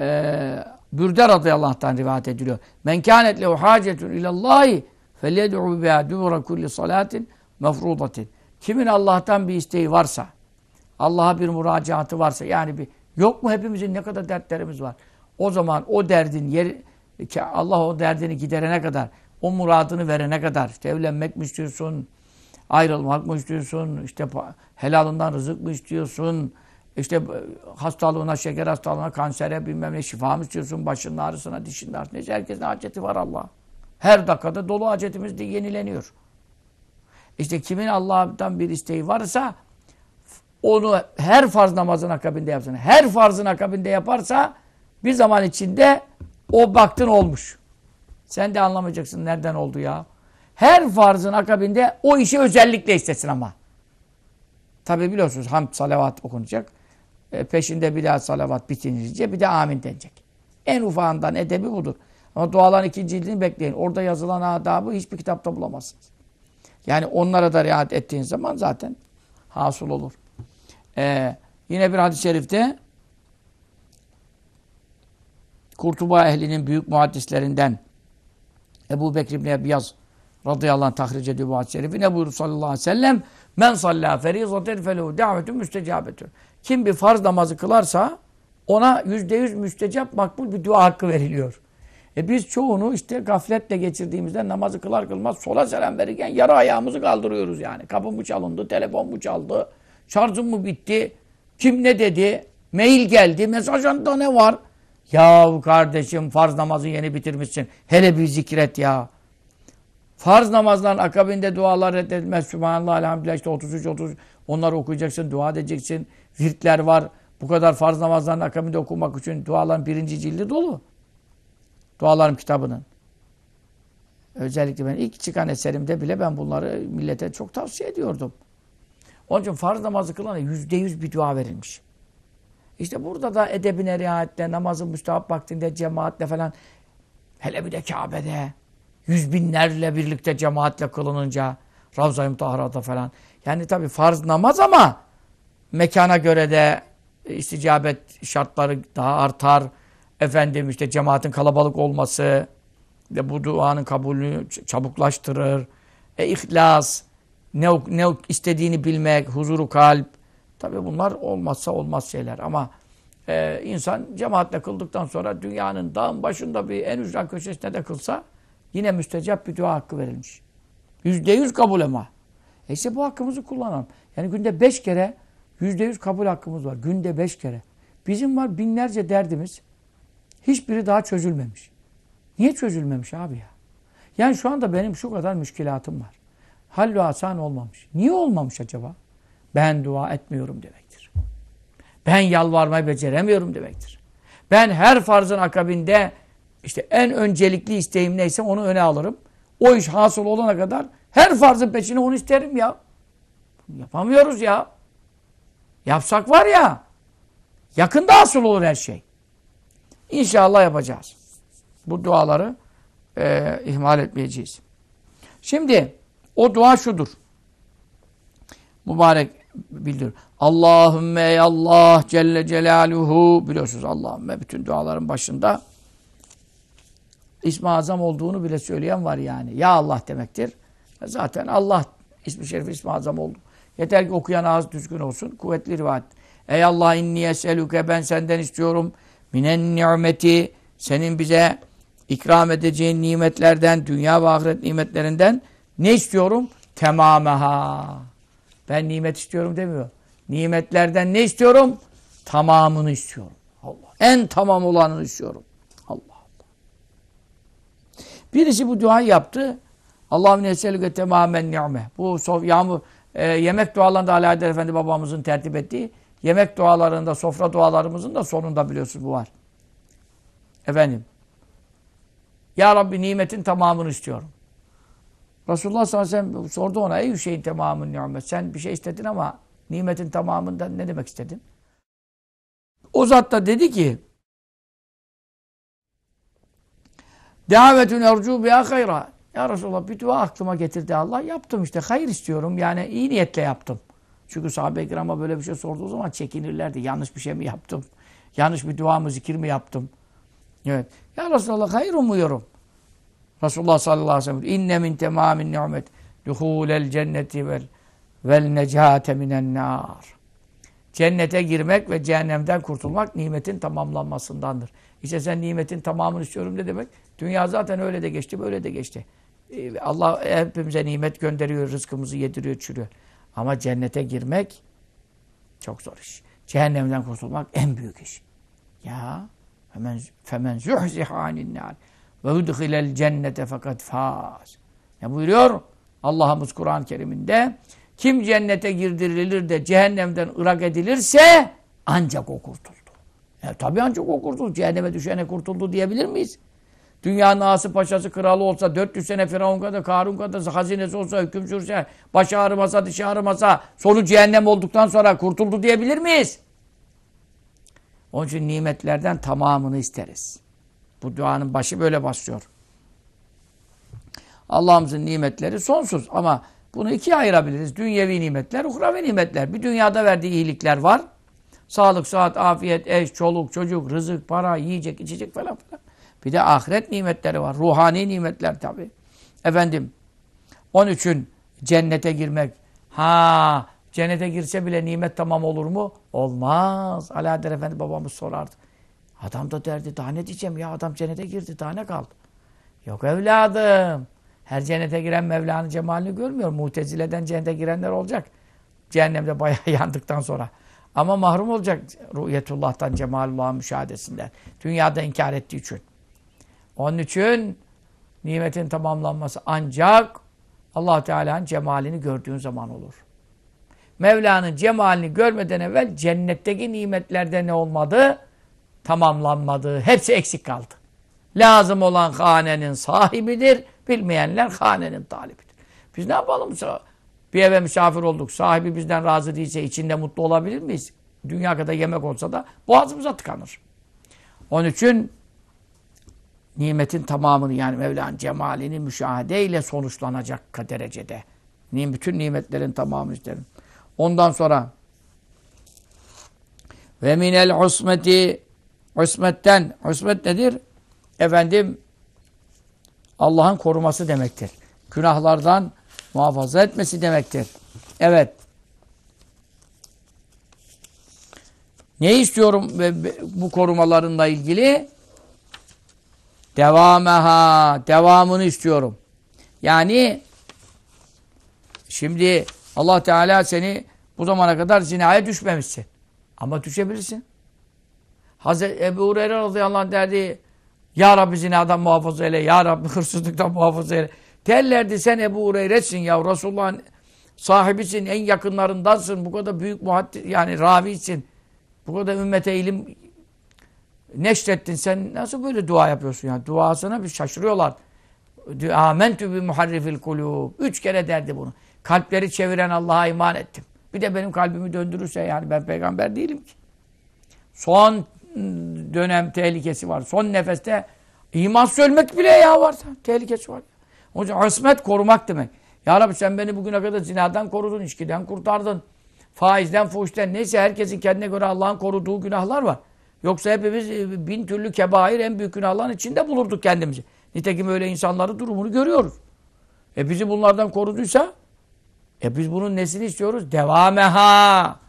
e, Bürde radıyallahu anh'tan rivayet ediliyor. Men kânet lehu hacetun ilallâhi felyed'u biha dubura kulli salatin mefrudatin. Kimin Allah'tan bir isteği varsa, Allah'a bir müracaatı varsa yani bir yok mu hepimizin ne kadar dertlerimiz var. O zaman o derdin yeri ki Allah o derdini giderene kadar, o muradını verene kadar işte evlenmek mi istiyorsun, ayrılmak mı istiyorsun, işte helalından rızık mı istiyorsun, işte e, hastalığına, şeker hastalığına, kansere bilmem ne şifa mı istiyorsun, başının ağrısına, dişinin ağrısına. Neyse herkesin haceti var Allah. Her dakikada dolu hacetimiz de yenileniyor. İşte kimin Allah'tan bir isteği varsa onu her farz namazın akabinde yapsın. Her farzın akabinde yaparsa bir zaman içinde o baktın olmuş. Sen de anlamayacaksın nereden oldu ya. Her farzın akabinde o işi özellikle istesin ama. Tabi biliyorsunuz hamd salavat okunacak. E, peşinde bir bila salavat bitince bir de amin denecek. En ufağından edebi budur. Ama duaların ikinci cildini bekleyin. Orada yazılan adabı hiçbir kitapta bulamazsınız. Yani onlara da riayet ettiğin zaman zaten hasıl olur. Ee, yine bir hadis-i şerifte Kurtuba ehlinin büyük muhaddislerinden Ebu Bekir İbni Ebiyaz radıyallahu anh tahric ediyor bu hadis-i şerifi. Ne buyurdu sallallahu aleyhi ve sellem? Men sallâ ferîzaten felehu davetun müstecâbetun. Kim bir farz namazı kılarsa ona yüzde yüz müstecap makbul bir dua hakkı veriliyor. E biz çoğunu işte gafletle geçirdiğimizde namazı kılar kılmaz sola selam verirken yara ayağımızı kaldırıyoruz yani. Kapı mı çalındı, telefon mu çaldı, şarjım mı bitti, kim ne dedi, mail geldi, mesajında ne var? Yahu kardeşim farz namazı yeni bitirmişsin. Hele bir zikret ya. Farz namazların akabinde dualar reddedilmez. Sübhanallah, elhamdülillah işte 33, 30 onları okuyacaksın, dua edeceksin virtler var. Bu kadar farz namazların akabinde okumak için duaların birinci cildi dolu. Dualarım kitabının. Özellikle ben ilk çıkan eserimde bile ben bunları millete çok tavsiye ediyordum. Onun için farz namazı kılana yüzde yüz bir dua verilmiş. İşte burada da edebine riayetle, namazın müstahap vaktinde, cemaatle falan hele bir de Kabe'de yüz binlerle birlikte cemaatle kılınınca Ravza-i Mutahara'da falan. Yani tabii farz namaz ama Mekana göre de isticabet şartları daha artar. Efendim işte cemaatin kalabalık olması ve bu duanın kabulünü çabuklaştırır. E ihlas, ne, ne istediğini bilmek, huzuru kalp. Tabii bunlar olmazsa olmaz şeyler ama e, insan cemaatle kıldıktan sonra dünyanın dağın başında bir en ücra köşesine de kılsa yine müstecap bir dua hakkı verilmiş. Yüzde yüz kabul ama. E işte bu hakkımızı kullanalım. Yani günde beş kere Yüzde yüz kabul hakkımız var. Günde beş kere. Bizim var binlerce derdimiz. Hiçbiri daha çözülmemiş. Niye çözülmemiş abi ya? Yani şu anda benim şu kadar müşkilatım var. Hallu asan olmamış. Niye olmamış acaba? Ben dua etmiyorum demektir. Ben yalvarmayı beceremiyorum demektir. Ben her farzın akabinde işte en öncelikli isteğim neyse onu öne alırım. O iş hasıl olana kadar her farzın peşine onu isterim ya. Yapamıyoruz ya. Yapsak var ya, yakında asıl olur her şey. İnşallah yapacağız. Bu duaları e, ihmal etmeyeceğiz. Şimdi o dua şudur. Mübarek bildir. Allahümme ey Allah Celle Celaluhu biliyorsunuz Allahümme bütün duaların başında İsmi Azam olduğunu bile söyleyen var yani. Ya Allah demektir. Zaten Allah ismi şerifi İsmi Azam oldu. Yeter ki okuyan ağız düzgün olsun. Kuvvetli rivayet. Ey Allah inni eselüke ben senden istiyorum. Minen nimeti senin bize ikram edeceğin nimetlerden, dünya ve ahiret nimetlerinden ne istiyorum? Temameha. Ben nimet istiyorum demiyor. Nimetlerden ne istiyorum? Tamamını istiyorum. Allah. En tamam olanını istiyorum. Allah Allah. Birisi bu duayı yaptı. Allah'ım neselüke temamen ni'me. Bu yağmur e, yemek dualarında Ali Haydar Efendi babamızın tertip ettiği yemek dualarında, sofra dualarımızın da sonunda biliyorsunuz bu var. Efendim. Ya Rabbi nimetin tamamını istiyorum. Resulullah sallallahu aleyhi ve sellem sordu ona ey Hüseyin tamamın nimet. Sen bir şey istedin ama nimetin tamamında ne demek istedin? O zat da dedi ki Davetün ercu biha hayra. Ya Resulallah bir dua aklıma getirdi Allah. Yaptım işte hayır istiyorum yani iyi niyetle yaptım. Çünkü sahabe-i kirama böyle bir şey sorduğu zaman çekinirlerdi. Yanlış bir şey mi yaptım? Yanlış bir dua mı zikir mi yaptım? Evet. Ya Resulallah hayır umuyorum. Resulullah sallallahu aleyhi ve sellem inne min temamin ni'met duhulel cenneti vel vel necate minen nar. Cennete girmek ve cehennemden kurtulmak nimetin tamamlanmasındandır. İşte sen nimetin tamamını istiyorum ne demek? Dünya zaten öyle de geçti, böyle de geçti. Ee, Allah hepimize nimet gönderiyor, rızkımızı yediriyor, çürüyor. Ama cennete girmek çok zor iş. Cehennemden kurtulmak en büyük iş. Ya hemen femen zuhzihanin nar ve udkhilel cennete fakat faz. Ne buyuruyor? Allah'ımız Kur'an-ı Kerim'inde kim cennete girdirilir de cehennemden ırak edilirse ancak o kurtuldu. E, tabii ancak o kurtuldu. Cehenneme düşene kurtuldu diyebilir miyiz? Dünyanın ağası paşası kralı olsa, 400 sene Firavun kadar, Karun kadar, hazinesi olsa, hüküm sürse, başı ağrımasa, dişi ağrımasa, sonu cehennem olduktan sonra kurtuldu diyebilir miyiz? Onun için nimetlerden tamamını isteriz. Bu duanın başı böyle başlıyor. Allah'ımızın nimetleri sonsuz ama bunu ikiye ayırabiliriz. Dünyevi nimetler, uhravi nimetler. Bir dünyada verdiği iyilikler var. Sağlık, saat, afiyet, eş, çoluk, çocuk, rızık, para, yiyecek, içecek falan filan. Bir de ahiret nimetleri var. Ruhani nimetler tabi. Efendim, onun için cennete girmek. Ha, cennete girse bile nimet tamam olur mu? Olmaz. Alaeddin Efendi babamız sorardı. Adam da derdi, daha ne diyeceğim ya adam cennete girdi, daha ne kaldı? Yok evladım. Her cennete giren Mevla'nın cemalini görmüyor. Mutezile'den cennete girenler olacak. Cehennemde bayağı yandıktan sonra. Ama mahrum olacak Ruhiyetullah'tan, Cemalullah'ın müşahedesinden. Dünyada inkar ettiği için. Onun için nimetin tamamlanması ancak allah Teala'nın cemalini gördüğün zaman olur. Mevla'nın cemalini görmeden evvel cennetteki nimetlerde ne olmadı? Tamamlanmadı. Hepsi eksik kaldı. Lazım olan hanenin sahibidir. Bilmeyenler hanenin talibidir. Biz ne yapalım? Bir eve misafir olduk. Sahibi bizden razı değilse içinde mutlu olabilir miyiz? Dünya kadar yemek olsa da boğazımıza tıkanır. Onun için nimetin tamamını yani Mevla'nın cemalini müşahedeyle sonuçlanacak derecede. Bütün nimetlerin tamamı isterim. Ondan sonra ve minel usmeti usmetten usmet nedir? Efendim Allah'ın koruması demektir. Günahlardan muhafaza etmesi demektir. Evet. Ne istiyorum bu korumalarınla ilgili? Devameha. Devamını istiyorum. Yani şimdi Allah Teala seni bu zamana kadar zinaya düşmemişsin. Ama düşebilirsin. Hazreti Ebu Hureyre radıyallahu anh derdi Ya Rabbi zinadan muhafaza eyle. Ya Rabbi hırsızlıktan muhafaza eyle. Derlerdi sen Ebu Hureyre'sin ya. Resulullah'ın sahibisin. En yakınlarındansın. Bu kadar büyük muhaddis yani ravisin. Bu kadar ümmete ilim neşrettin sen nasıl böyle dua yapıyorsun yani duasına bir şaşırıyorlar. Amentü bi muharrifil kulub. Üç kere derdi bunu. Kalpleri çeviren Allah'a iman ettim. Bir de benim kalbimi döndürürse yani ben peygamber değilim ki. Son dönem tehlikesi var. Son nefeste iman söylemek bile ya varsa Tehlikesi var. Onun için asmet korumak demek. Ya Rabbi sen beni bugüne kadar zinadan korudun, içkiden kurtardın. Faizden, fuhuşten neyse herkesin kendine göre Allah'ın koruduğu günahlar var. Yoksa hepimiz e, bin türlü kebair en büyük günahların içinde bulurduk kendimizi. Nitekim öyle insanları durumunu görüyoruz. E bizi bunlardan koruduysa e biz bunun nesini istiyoruz? ha?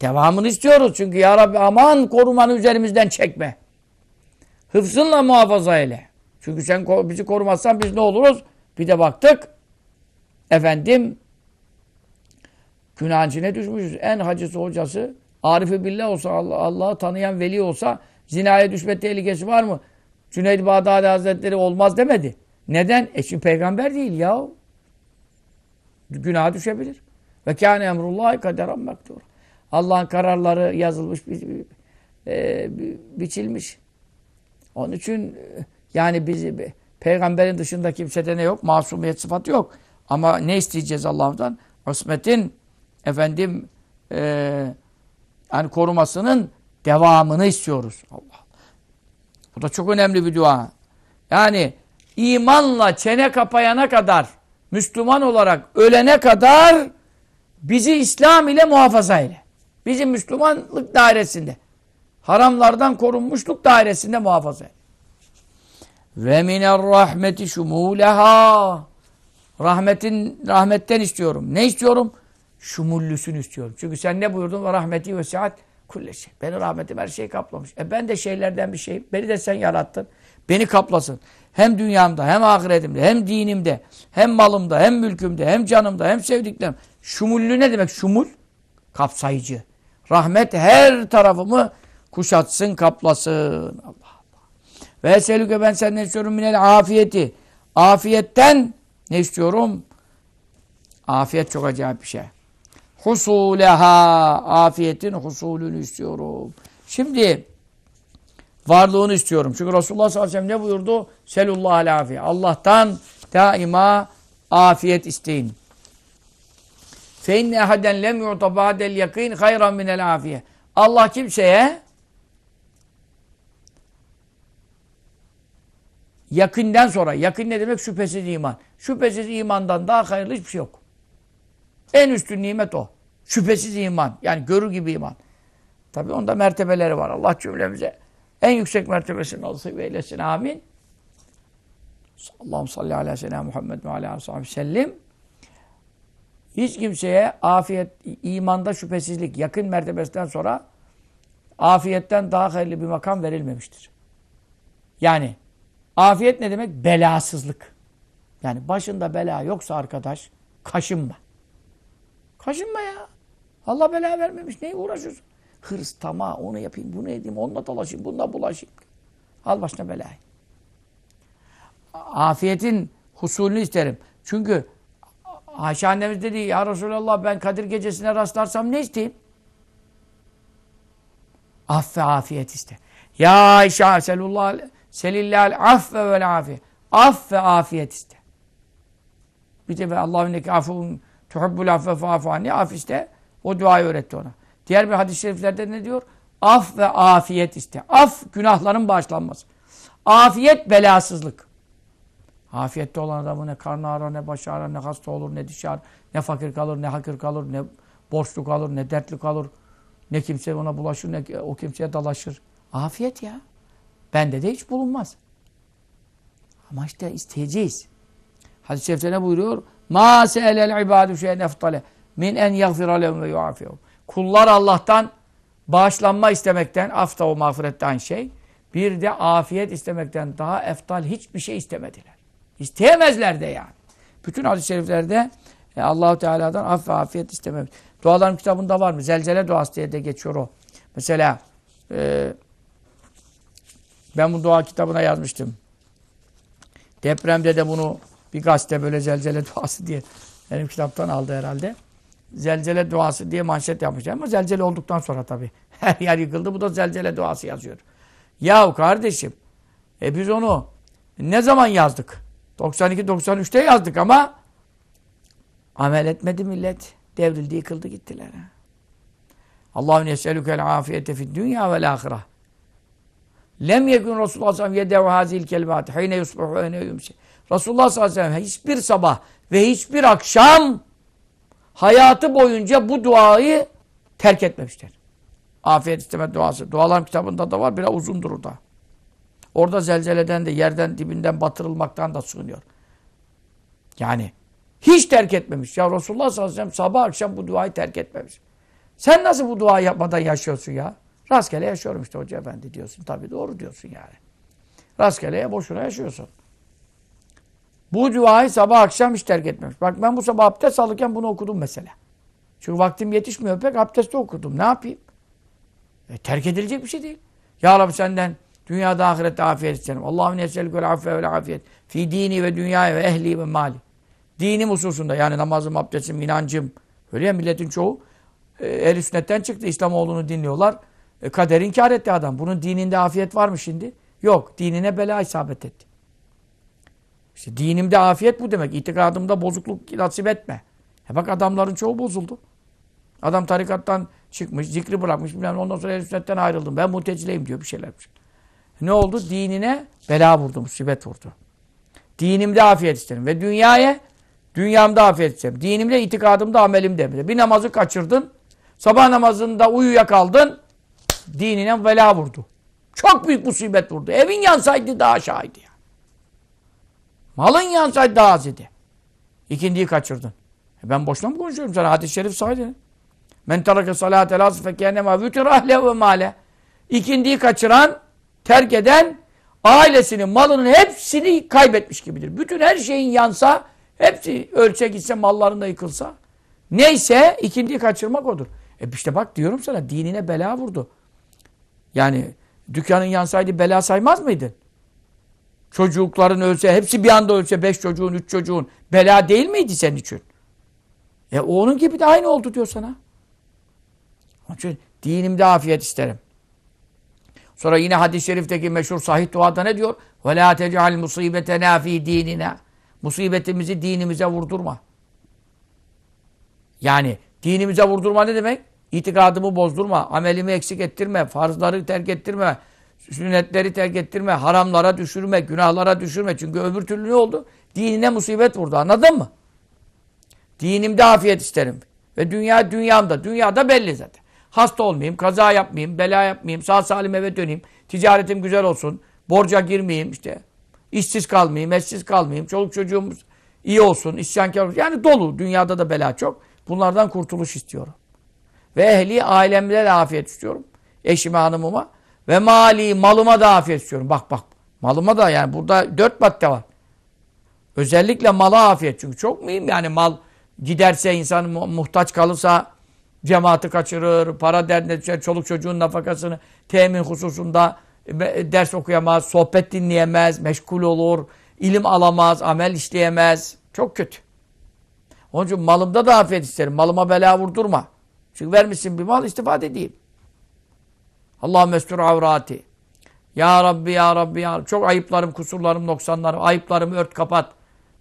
Devamını istiyoruz. Çünkü ya Rabbi aman korumanı üzerimizden çekme. Hıfzınla muhafaza eyle. Çünkü sen bizi korumazsan biz ne oluruz? Bir de baktık. Efendim günahın düşmüşüz. En hacısı hocası Arif-i Billah olsa, Allah, tanıyan veli olsa zinaya düşme tehlikesi var mı? Cüneyd Bağdadi Hazretleri olmaz demedi. Neden? E çünkü peygamber değil ya. Günaha düşebilir. Ve kâne emrullahi kaderan mektur. Allah'ın kararları yazılmış, bi, bi, e, bi, biçilmiş. Onun için e, yani bizi e, peygamberin dışında kimsede ne yok? Masumiyet sıfatı yok. Ama ne isteyeceğiz Allah'tan? Osmet'in efendim eee yani korumasının devamını istiyoruz. Allah. Bu da çok önemli bir dua. Yani imanla çene kapayana kadar, Müslüman olarak ölene kadar bizi İslam ile muhafaza eyle. Bizi Müslümanlık dairesinde, haramlardan korunmuşluk dairesinde muhafaza eyle. Ve minel rahmeti şumuleha. Rahmetin, rahmetten istiyorum. Ne istiyorum? şumullüsünü istiyorum. Çünkü sen ne buyurdun? Ve rahmeti ve saat kulleşi. Şey. Beni rahmetim her şeyi kaplamış. E ben de şeylerden bir şeyim. Beni de sen yarattın. Beni kaplasın. Hem dünyamda, hem ahiretimde, hem dinimde, hem malımda, hem mülkümde, hem canımda, hem sevdiklerim. Şumullü ne demek? Şumul, kapsayıcı. Rahmet her tarafımı kuşatsın, kaplasın. Allah Allah. Ve eselüke ben senden istiyorum minel afiyeti. Afiyetten ne istiyorum? Afiyet çok acayip bir şey husuleha afiyetin husulünü istiyorum. Şimdi varlığını istiyorum. Çünkü Resulullah sallallahu aleyhi ve sellem ne buyurdu? Selullah alafiye. Allah'tan daima afiyet isteyin. Fe inne ehaden lem yu'ta ba'del yakin hayran minel afiye. Allah kimseye yakından sonra, yakın ne demek? Şüphesiz iman. Şüphesiz imandan daha hayırlı hiçbir şey yok. En üstün nimet o. Şüphesiz iman. Yani görür gibi iman. Tabi onda mertebeleri var. Allah cümlemize en yüksek mertebesini nasip eylesin. Amin. Allah'ım salli ala sena Muhammed ve ala sahibi sellim. Hiç kimseye afiyet, imanda şüphesizlik yakın mertebesinden sonra afiyetten daha hayırlı bir makam verilmemiştir. Yani afiyet ne demek? Belasızlık. Yani başında bela yoksa arkadaş kaşınma. Kaşınma ya. Allah bela vermemiş. Neye uğraşıyorsun? Hırs, tamah, onu yapayım, bunu edeyim, onunla dolaşayım, bununla bulaşayım. Al başına belayı. Afiyetin husulünü isterim. Çünkü Ayşe annemiz dedi ya Resulallah ben Kadir gecesine rastlarsam ne isteyeyim? Aff afiyet iste. Ya Ayşe selullah selillahel aff ve vel afiyet. Aff ve afiyet iste. Bir de Allah'ın neki affun Tuhubbul affe fafani. Af işte o duayı öğretti ona. Diğer bir hadis-i şeriflerde ne diyor? Af ve afiyet iste Af günahların bağışlanması. Afiyet belasızlık. Afiyette olan adamı ne karnı ağrı, ne başı ağrı, ne hasta olur, ne dişi ağrı, ne fakir kalır, ne hakir kalır, ne borçlu kalır, ne dertli kalır. Ne kimse ona bulaşır, ne o kimseye dalaşır. Afiyet ya. Bende de hiç bulunmaz. Ama işte isteyeceğiz. Hadis-i ne buyuruyor? Ma se'elel ibadu şeyen eftale min en yagfira lehum ve yuafiyum. Kullar Allah'tan bağışlanma istemekten, afta o mağfiretten şey, bir de afiyet istemekten daha eftal hiçbir şey istemediler. İsteyemezler de yani. Bütün hadis-i şeriflerde e, Allahu Teala'dan af ve afiyet istememiş. Duaların kitabında var mı? Zelzele duası diye de geçiyor o. Mesela e, ben bu dua kitabına yazmıştım. Depremde de bunu bir gazete böyle zelzele duası diye benim kitaptan aldı herhalde. Zelzele duası diye manşet yapmış ama zelzele olduktan sonra tabii. Her yer yıkıldı bu da zelzele duası yazıyor. Yahu kardeşim e biz onu ne zaman yazdık? 92-93'te yazdık ama amel etmedi millet. Devrildi yıkıldı gittiler. Allahü neselükel afiyete fid dünya vel ahireh. Lem yekun Resulullah sallallahu aleyhi ve sellem yedev hazil kelimat. Hine yusbuhu hine yumşe. Resulullah sallallahu aleyhi ve sellem hiçbir sabah ve hiçbir akşam hayatı boyunca bu duayı terk etmemişler. Afiyet isteme duası. Dualarım kitabında da var. Biraz uzundur o da. Orada zelzeleden de yerden dibinden batırılmaktan da sığınıyor. Yani hiç terk etmemiş. Ya Resulullah sallallahu aleyhi ve sellem sabah akşam bu duayı terk etmemiş. Sen nasıl bu duayı yapmadan yaşıyorsun ya? Rastgele yaşıyorum işte hoca efendi diyorsun. Tabii doğru diyorsun yani. Rastgele boşuna yaşıyorsun. Bu duayı sabah akşam hiç terk etmemiş. Bak ben bu sabah abdest alırken bunu okudum mesela. Çünkü vaktim yetişmiyor pek abdestte okudum. Ne yapayım? E, terk edilecek bir şey değil. Ya Rabbi senden dünyada ahirette afiyet isterim. Allahümme neselükül affe ve afiyet. Fi dini ve dünyaya ve ehli ve mali. Dinim hususunda yani namazım, abdestim, inancım. Öyle ya milletin çoğu e, el sünnetten çıktı. İslamoğlu'nu dinliyorlar. E, kader inkar etti adam. Bunun dininde afiyet var mı şimdi? Yok. Dinine bela isabet etti. İşte dinimde afiyet bu demek. İtikadımda bozukluk nasip etme. E bak adamların çoğu bozuldu. Adam tarikattan çıkmış, zikri bırakmış bilmem ondan sonra el ayrıldım. Ben mutecileyim diyor bir şeylermiş. Ne oldu? Dinine bela vurdu, musibet vurdu. Dinimde afiyet isterim. Ve dünyaya, dünyamda afiyet isterim. Dinimde, itikadımda, amelimde. Bile. Bir namazı kaçırdın, sabah namazında uyuyakaldın, dinine bela vurdu. Çok büyük musibet vurdu. Evin yansaydı daha aşağıydı. Malın yansaydı daha az idi. İkindiyi kaçırdın. E ben boşuna mı konuşuyorum sana? Hadis-i şerif saydı. Men terake salate lâsı fekehennema vütür ve male. İkindiyi kaçıran, terk eden ailesinin, malının hepsini kaybetmiş gibidir. Bütün her şeyin yansa, hepsi ölçe gitse, mallarında yıkılsa. Neyse ikindiyi kaçırmak odur. E işte bak diyorum sana dinine bela vurdu. Yani dükkanın yansaydı bela saymaz mıydın? Çocukların ölse, hepsi bir anda ölse, beş çocuğun, üç çocuğun bela değil miydi senin için? E onun gibi de aynı oldu diyor sana. Onun için dinimde afiyet isterim. Sonra yine hadis-i şerifteki meşhur sahih duada ne diyor? وَلَا تَجْعَلْ مُصِيبَتَنَا ف۪ي dinina. Musibetimizi dinimize vurdurma. Yani dinimize vurdurma ne demek? İtikadımı bozdurma, amelimi eksik ettirme, farzları terk ettirme, sünnetleri terk ettirme, haramlara düşürme, günahlara düşürme. Çünkü öbür türlü ne oldu? Dinine musibet vurdu. Anladın mı? Dinimde afiyet isterim. Ve dünya dünyamda. Dünyada belli zaten. Hasta olmayayım, kaza yapmayayım, bela yapmayayım, sağ salim eve döneyim, ticaretim güzel olsun, borca girmeyeyim işte. işsiz kalmayayım, eşsiz kalmayayım, çoluk çocuğumuz iyi olsun, isyankar olsun. Yani dolu. Dünyada da bela çok. Bunlardan kurtuluş istiyorum. Ve ehli ailemde de afiyet istiyorum. Eşime, hanımıma. Ve mali malıma da afiyet istiyorum. Bak bak malıma da yani burada dört madde var. Özellikle mala afiyet çünkü çok mühim yani mal giderse insan muhtaç kalırsa cemaati kaçırır, para derdine düşer, çoluk çocuğun nafakasını temin hususunda e, e, ders okuyamaz, sohbet dinleyemez, meşgul olur, ilim alamaz, amel işleyemez. Çok kötü. Onun için malımda da afiyet isterim. Malıma bela vurdurma. Çünkü vermişsin bir mal istifade edeyim. Allah mestur avrati. Ya Rabbi ya Rabbi ya Rabbi. Çok ayıplarım, kusurlarım, noksanlarım. Ayıplarımı ört kapat.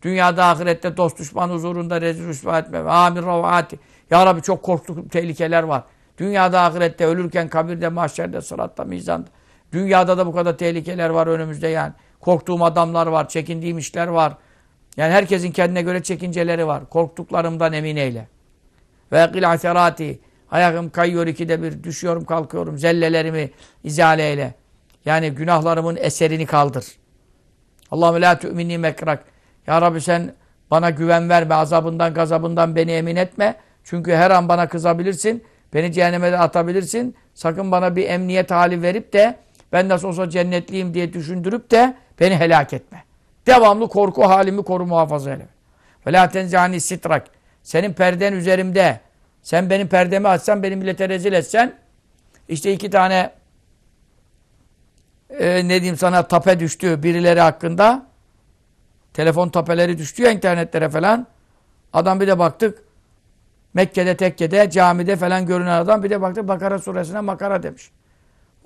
Dünyada ahirette dost düşman huzurunda rezil rüsva etme. Amir ravati. Ya Rabbi çok korktuk tehlikeler var. Dünyada ahirette ölürken kabirde mahşerde sıratta mizanda. Dünyada da bu kadar tehlikeler var önümüzde yani. Korktuğum adamlar var, çekindiğim işler var. Yani herkesin kendine göre çekinceleri var. Korktuklarımdan emin eyle. Ve gil aserati. Ayağım kayıyor ikide bir, düşüyorum kalkıyorum, zellelerimi izale eyle. Yani günahlarımın eserini kaldır. Allahümme la tu'minni mekrak. Ya Rabbi sen bana güven verme, azabından gazabından beni emin etme. Çünkü her an bana kızabilirsin, beni cehenneme de atabilirsin. Sakın bana bir emniyet hali verip de ben nasıl olsa cennetliyim diye düşündürüp de beni helak etme. Devamlı korku halimi koru muhafaza eyle. Ve la tenzani sitrak. Senin perden üzerimde sen benim perdemi açsan, benim millete rezil etsen, işte iki tane e, ne diyeyim sana tape düştü birileri hakkında. Telefon tapeleri düştü ya internetlere falan. Adam bir de baktık. Mekke'de, tekkede, camide falan görünen adam bir de baktık Bakara suresine makara demiş.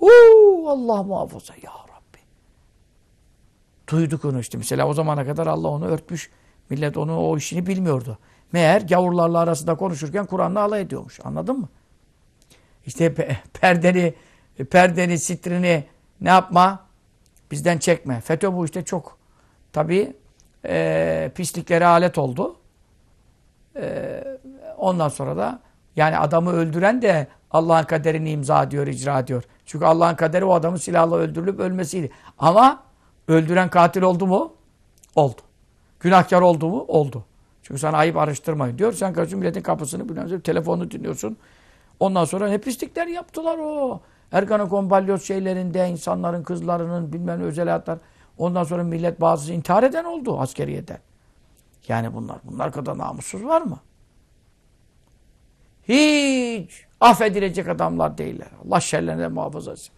Uuu Allah muhafaza ya Rabbi. Duyduk onu işte. Mesela o zamana kadar Allah onu örtmüş. Millet onu o işini bilmiyordu. Meğer gavurlarla arasında konuşurken Kur'an'la alay ediyormuş. Anladın mı? İşte perdeni, perdeni, sitrini ne yapma? Bizden çekme. FETÖ bu işte çok tabii e, pisliklere alet oldu. E, ondan sonra da yani adamı öldüren de Allah'ın kaderini imza diyor, icra diyor. Çünkü Allah'ın kaderi o adamın silahla öldürülüp ölmesiydi. Ama öldüren katil oldu mu? Oldu. Günahkar oldu mu? Oldu. Çünkü sana ayıp araştırmayın diyor. Sen kaçın milletin kapısını bilmem telefonunu dinliyorsun. Ondan sonra ne pislikler yaptılar o. Erkan'ın Kombalyoz şeylerinde insanların kızlarının bilmem özel hayatlar. Ondan sonra millet bazısı intihar eden oldu askeriyeden. Yani bunlar, bunlar kadar namussuz var mı? Hiç affedilecek adamlar değiller. Allah şerlerine muhafaza etsin.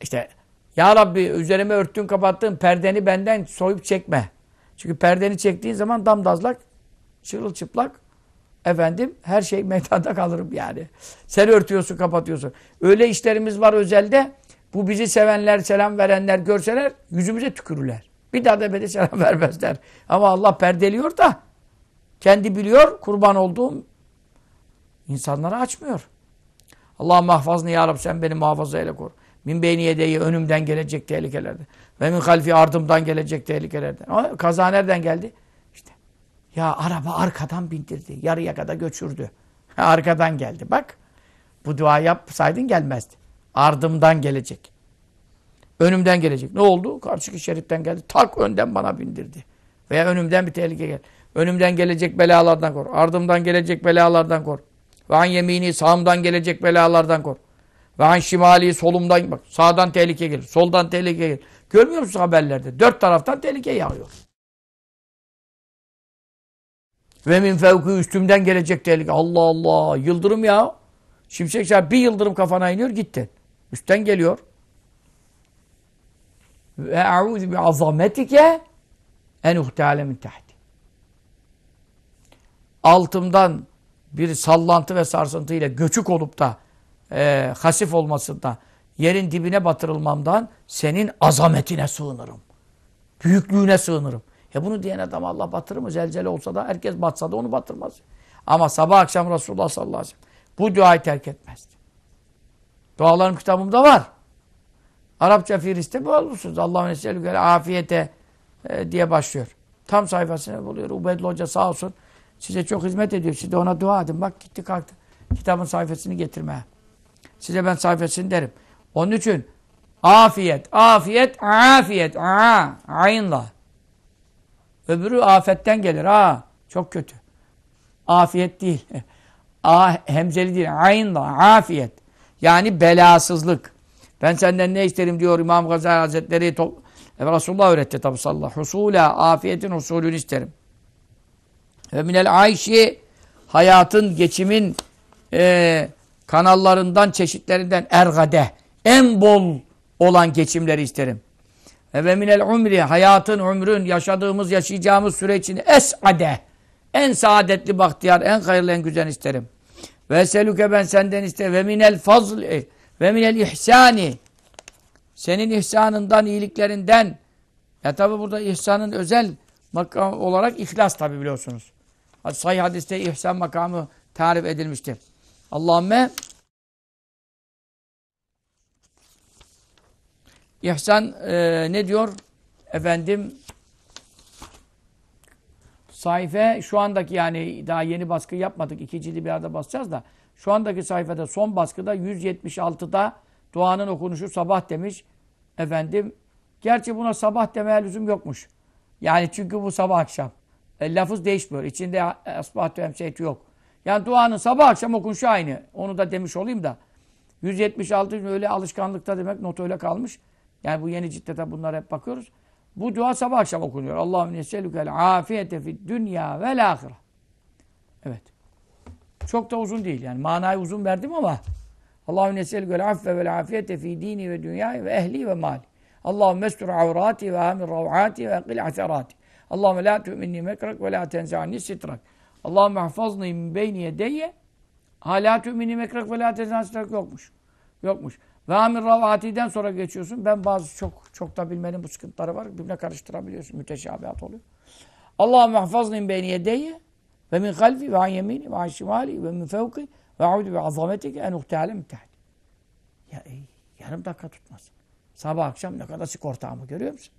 İşte ya Rabbi üzerime örttün kapattın perdeni benden soyup çekme. Çünkü perdeni çektiğin zaman damdazlak, çıplak, efendim her şey meydanda kalırım yani. Sen örtüyorsun, kapatıyorsun. Öyle işlerimiz var özelde. Bu bizi sevenler, selam verenler görseler yüzümüze tükürürler. Bir daha da beni selam vermezler. Ama Allah perdeliyor da kendi biliyor kurban olduğum insanlara açmıyor. Allah mahfazni ya Rabbi sen beni muhafaza eyle koru. Min beyni yedeyi önümden gelecek tehlikelerde. Ve min halfi ardımdan gelecek tehlikelerden. O kaza nereden geldi? İşte ya araba arkadan bindirdi. Yarıya kadar göçürdü. arkadan geldi. Bak bu dua yapsaydın gelmezdi. Ardımdan gelecek. Önümden gelecek. Ne oldu? Karşıki şeritten geldi. Tak önden bana bindirdi. Veya önümden bir tehlike geldi. Önümden gelecek belalardan kor. Ardımdan gelecek belalardan kor. Ve an yemini sağımdan gelecek belalardan kor. Ve an şimali solumdan bak sağdan tehlike gelir. Soldan tehlike gelir. Görmüyor musunuz haberlerde? Dört taraftan tehlike yağıyor. Ve min fevki üstümden gelecek tehlike. Allah Allah. Yıldırım ya. Şimşek çağır. Bir yıldırım kafana iniyor gittin. Üstten geliyor. Ve e'ûzü bi azametike en uhtale min tahti. Altımdan bir sallantı ve sarsıntı ile göçük olup da e, hasif olmasında yerin dibine batırılmamdan senin azametine sığınırım. Büyüklüğüne sığınırım. E bunu diyen adam Allah batırır mı? Zelzele olsa da herkes batsa da onu batırmaz. Ama sabah akşam Resulullah sallallahu aleyhi ve sellem bu duayı terk etmezdi. Dualarım kitabımda var. Arapça firiste bulursunuz. Allah'ın eselü afiyete e, diye başlıyor. Tam sayfasını buluyor. Ubedli Hoca sağ olsun size çok hizmet ediyor. Siz de ona dua edin. Bak gitti kalktı. Kitabın sayfasını getirmeye. Size ben sayfasını derim. Onun için afiyet, afiyet, afiyet, a, aynla. Öbürü afetten gelir. A, çok kötü. Afiyet değil. A, ah, hemzeli değil. Aynla, afiyet. Yani belasızlık. Ben senden ne isterim diyor İmam Gazali Hazretleri. E, Resulullah öğretti tabi sallallahu aleyhi Husula, afiyetin husulünü isterim. Ve minel ayşi hayatın, geçimin e, kanallarından, çeşitlerinden ergade en bol olan geçimleri isterim. Ve minel umri, hayatın, ömrün, yaşadığımız, yaşayacağımız süre için esade, en saadetli bahtiyar, en hayırlı, en güzel isterim. Ve seluke ben senden iste ve minel fazli ve minel ihsani. Senin ihsanından, iyiliklerinden. Ya tabi burada ihsanın özel makam olarak ihlas tabi biliyorsunuz. Sahih hadiste ihsan makamı tarif edilmiştir. me. İhsan e, ne diyor? Efendim sayfa şu andaki yani daha yeni baskı yapmadık. İki cildi bir arada basacağız da şu andaki sayfada son baskıda 176'da duanın okunuşu sabah demiş. Efendim gerçi buna sabah demeye lüzum yokmuş. Yani çünkü bu sabah akşam. E, lafız değişmiyor. İçinde asbahtü emseytü yok. Yani duanın sabah akşam okunuşu aynı. Onu da demiş olayım da. 176 öyle alışkanlıkta demek not öyle kalmış. Yani bu yeni ciddete bunlar hep bakıyoruz. Bu dua sabah akşam okunuyor. Allahümme neselükel afiyete fid dünya vel ahire. Evet. Çok da uzun değil yani. Manayı uzun verdim ama Allahümme neselükel affe vel afiyete fi dini ve dünyayı ve ehli ve mali. Allahümme estur avrati ve amir ravati ve qil aserati. Allahümme la tu'minni mekrak ve la tenzani sitrak. Allahümme hafazni min beyni yedeyye. Ha la tu'minni mekrak ve la tenzani sitrak yokmuş. Yokmuş. Ve amir ravati'den sonra geçiyorsun. Ben bazı çok çok da bilmenin bu sıkıntıları var. Birbirine karıştırabiliyorsun. Müteşabihat oluyor. Allah muhafazni beni yedeyye ve min kalbi ve an yemini ve an şimali ve min fevki ve audu bi azametike en uhtehale mütehal. Ya ey, yarım dakika tutmaz. Sabah akşam ne kadar sigortamı görüyor musun?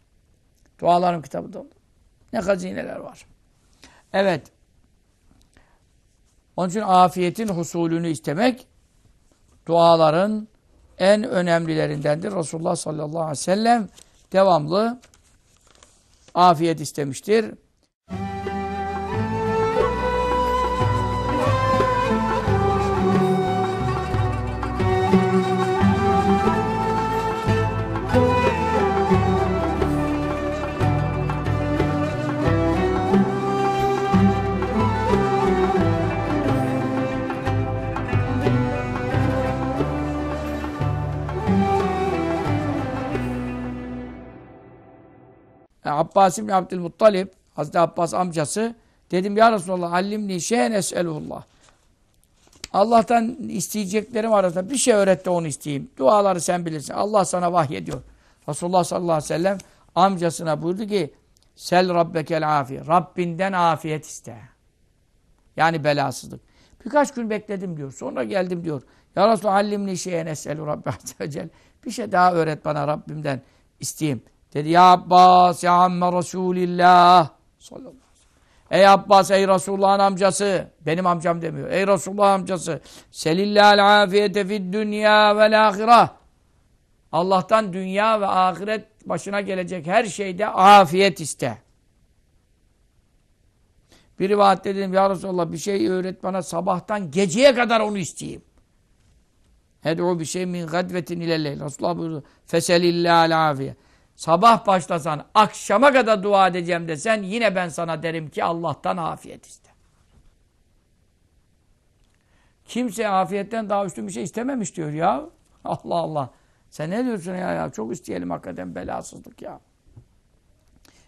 Dualarım kitabı oldu. Ne hazineler var. Evet. Onun için afiyetin husulünü istemek duaların en önemlilerindendir. Resulullah sallallahu aleyhi ve sellem devamlı afiyet istemiştir. Abbas İbni Abdülmuttalip, Hazreti Abbas amcası, dedim ya Resulallah allimni şeyen es'elullah. Allah'tan isteyeceklerim arasında bir şey öğret de onu isteyeyim. Duaları sen bilirsin. Allah sana vahyediyor. Resulullah sallallahu aleyhi ve sellem amcasına buyurdu ki Sel rabbekel afi. Rabbinden afiyet iste. Yani belasızlık. Birkaç gün bekledim diyor. Sonra geldim diyor. Ya Resulallah allimni şeyen es'elu rabbi azze Bir şey daha öğret bana Rabbimden isteyeyim. Dedi ya Abbas ya amme Resulillah sallallahu aleyhi ve sellem. Ey Abbas ey Resulullah'ın amcası. Benim amcam demiyor. Ey Resulullah amcası. Selillâl afiyete fid dünya vel ahireh. Allah'tan dünya ve ahiret başına gelecek her şeyde afiyet iste. Bir rivayette dedim ya Resulallah bir şey öğret bana sabahtan geceye kadar onu isteyeyim. Hed'u bir şey min gadvetin ilelleyl. Resulullah buyurdu. Feselillâl afiyet sabah başlasan, akşama kadar dua edeceğim desen yine ben sana derim ki Allah'tan afiyet iste. Kimse afiyetten daha üstün bir şey istememiş diyor ya. Allah Allah. Sen ne diyorsun ya ya? Çok isteyelim hakikaten belasızlık ya.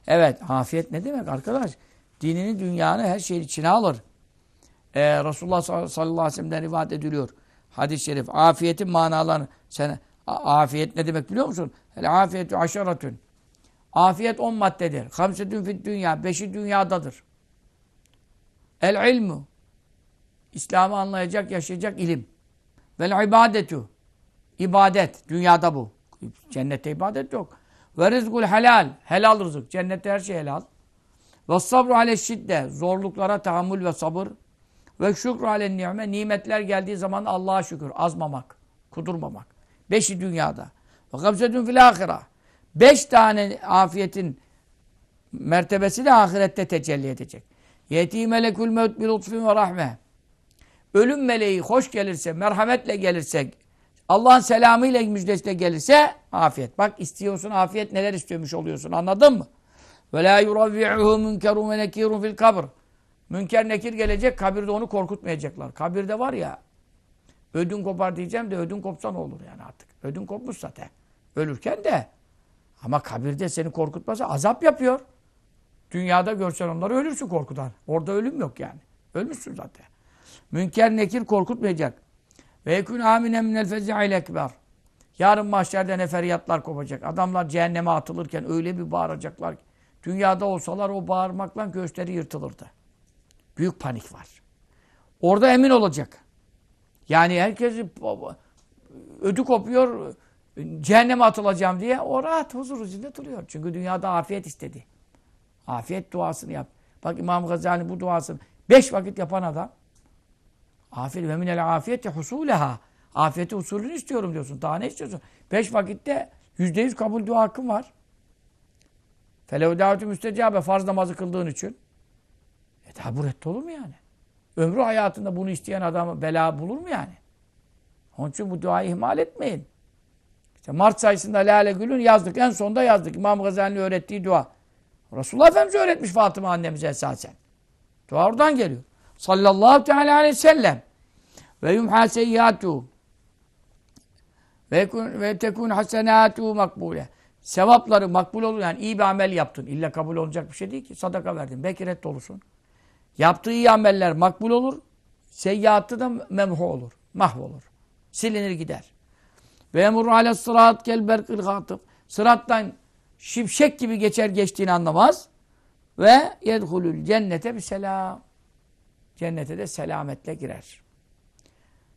Evet, afiyet ne demek arkadaş? Dinini, dünyanı, her şeyi içine alır. Ee, Resulullah sallallahu aleyhi ve sellem'den rivayet ediliyor. Hadis-i şerif. Afiyetin manalarını sen afiyet ne demek biliyor musun? El afiyetu aşaratun. Afiyet on maddedir. Hamsetün fit dünya. Beşi dünyadadır. El ilmu. İslam'ı anlayacak, yaşayacak ilim. Vel ibadetu. İbadet. Dünyada bu. Cennette ibadet yok. Ve rizgul helal. Helal rızık. Cennette her şey helal. Ve sabru ale Zorluklara tahammül ve sabır. Ve şükru ale ni'me. Nimetler geldiği zaman Allah'a şükür. Azmamak. Kudurmamak. Beşi dünyada. Ve kabzetün fil ahira. Beş tane afiyetin mertebesi de ahirette tecelli edecek. Yeti melekül mevt bi ve rahme. Ölüm meleği hoş gelirse, merhametle gelirse, Allah'ın selamıyla müjdesiyle gelirse afiyet. Bak istiyorsun afiyet neler istiyormuş oluyorsun anladın mı? Ve la yuravvi'uhu münkerun ve nekirun fil kabr. Münker nekir gelecek kabirde onu korkutmayacaklar. Kabirde var ya ödün kopar diyeceğim de ödün kopsa ne olur yani artık. Ödün kopmuş zaten ölürken de ama kabirde seni korkutmasa azap yapıyor. Dünyada görsen onları ölürsün korkudan. Orada ölüm yok yani. Ölmüşsün zaten. Münker nekir korkutmayacak. Ve yekun aminen minel fezi'il ekber. Yarın mahşerde neferiyatlar kopacak. Adamlar cehenneme atılırken öyle bir bağıracaklar ki. Dünyada olsalar o bağırmakla göğüsleri yırtılırdı. Büyük panik var. Orada emin olacak. Yani herkes ödü kopuyor, cehenneme atılacağım diye o rahat huzur içinde duruyor. Çünkü dünyada afiyet istedi. Afiyet duasını yap. Bak İmam Gazali bu duasını beş vakit yapan adam afiyet ve minel afiyeti husuleha afiyeti usulünü istiyorum diyorsun. Daha ne istiyorsun? Beş vakitte yüzde yüz kabul dua hakkın var. Felevdâvetü müstecabe farz namazı kıldığın için. E taburette olur mu yani? Ömrü hayatında bunu isteyen adam bela bulur mu yani? Onun için bu duayı ihmal etmeyin. İşte Mart sayısında Lale Gül'ün yazdık. En sonda yazdık. İmam Gazali'nin öğrettiği dua. Resulullah Efendimiz öğretmiş Fatıma annemize esasen. Dua oradan geliyor. Sallallahu teala aleyhi ve sellem. Ve yumha seyyatuhu ve tekun hasenatu makbule. Sevapları makbul olur. Yani iyi bir amel yaptın. İlla kabul olacak bir şey değil ki. Sadaka verdin. bekiret reddolursun. Yaptığı iyi ameller makbul olur. Seyyatı da memhu olur. Mahvolur. Silinir gider. Ve emurru ale sırat kel berkil hatıf. Sırattan şimşek gibi geçer geçtiğini anlamaz. Ve yedhulül cennete bir selam. Cennete de selametle girer.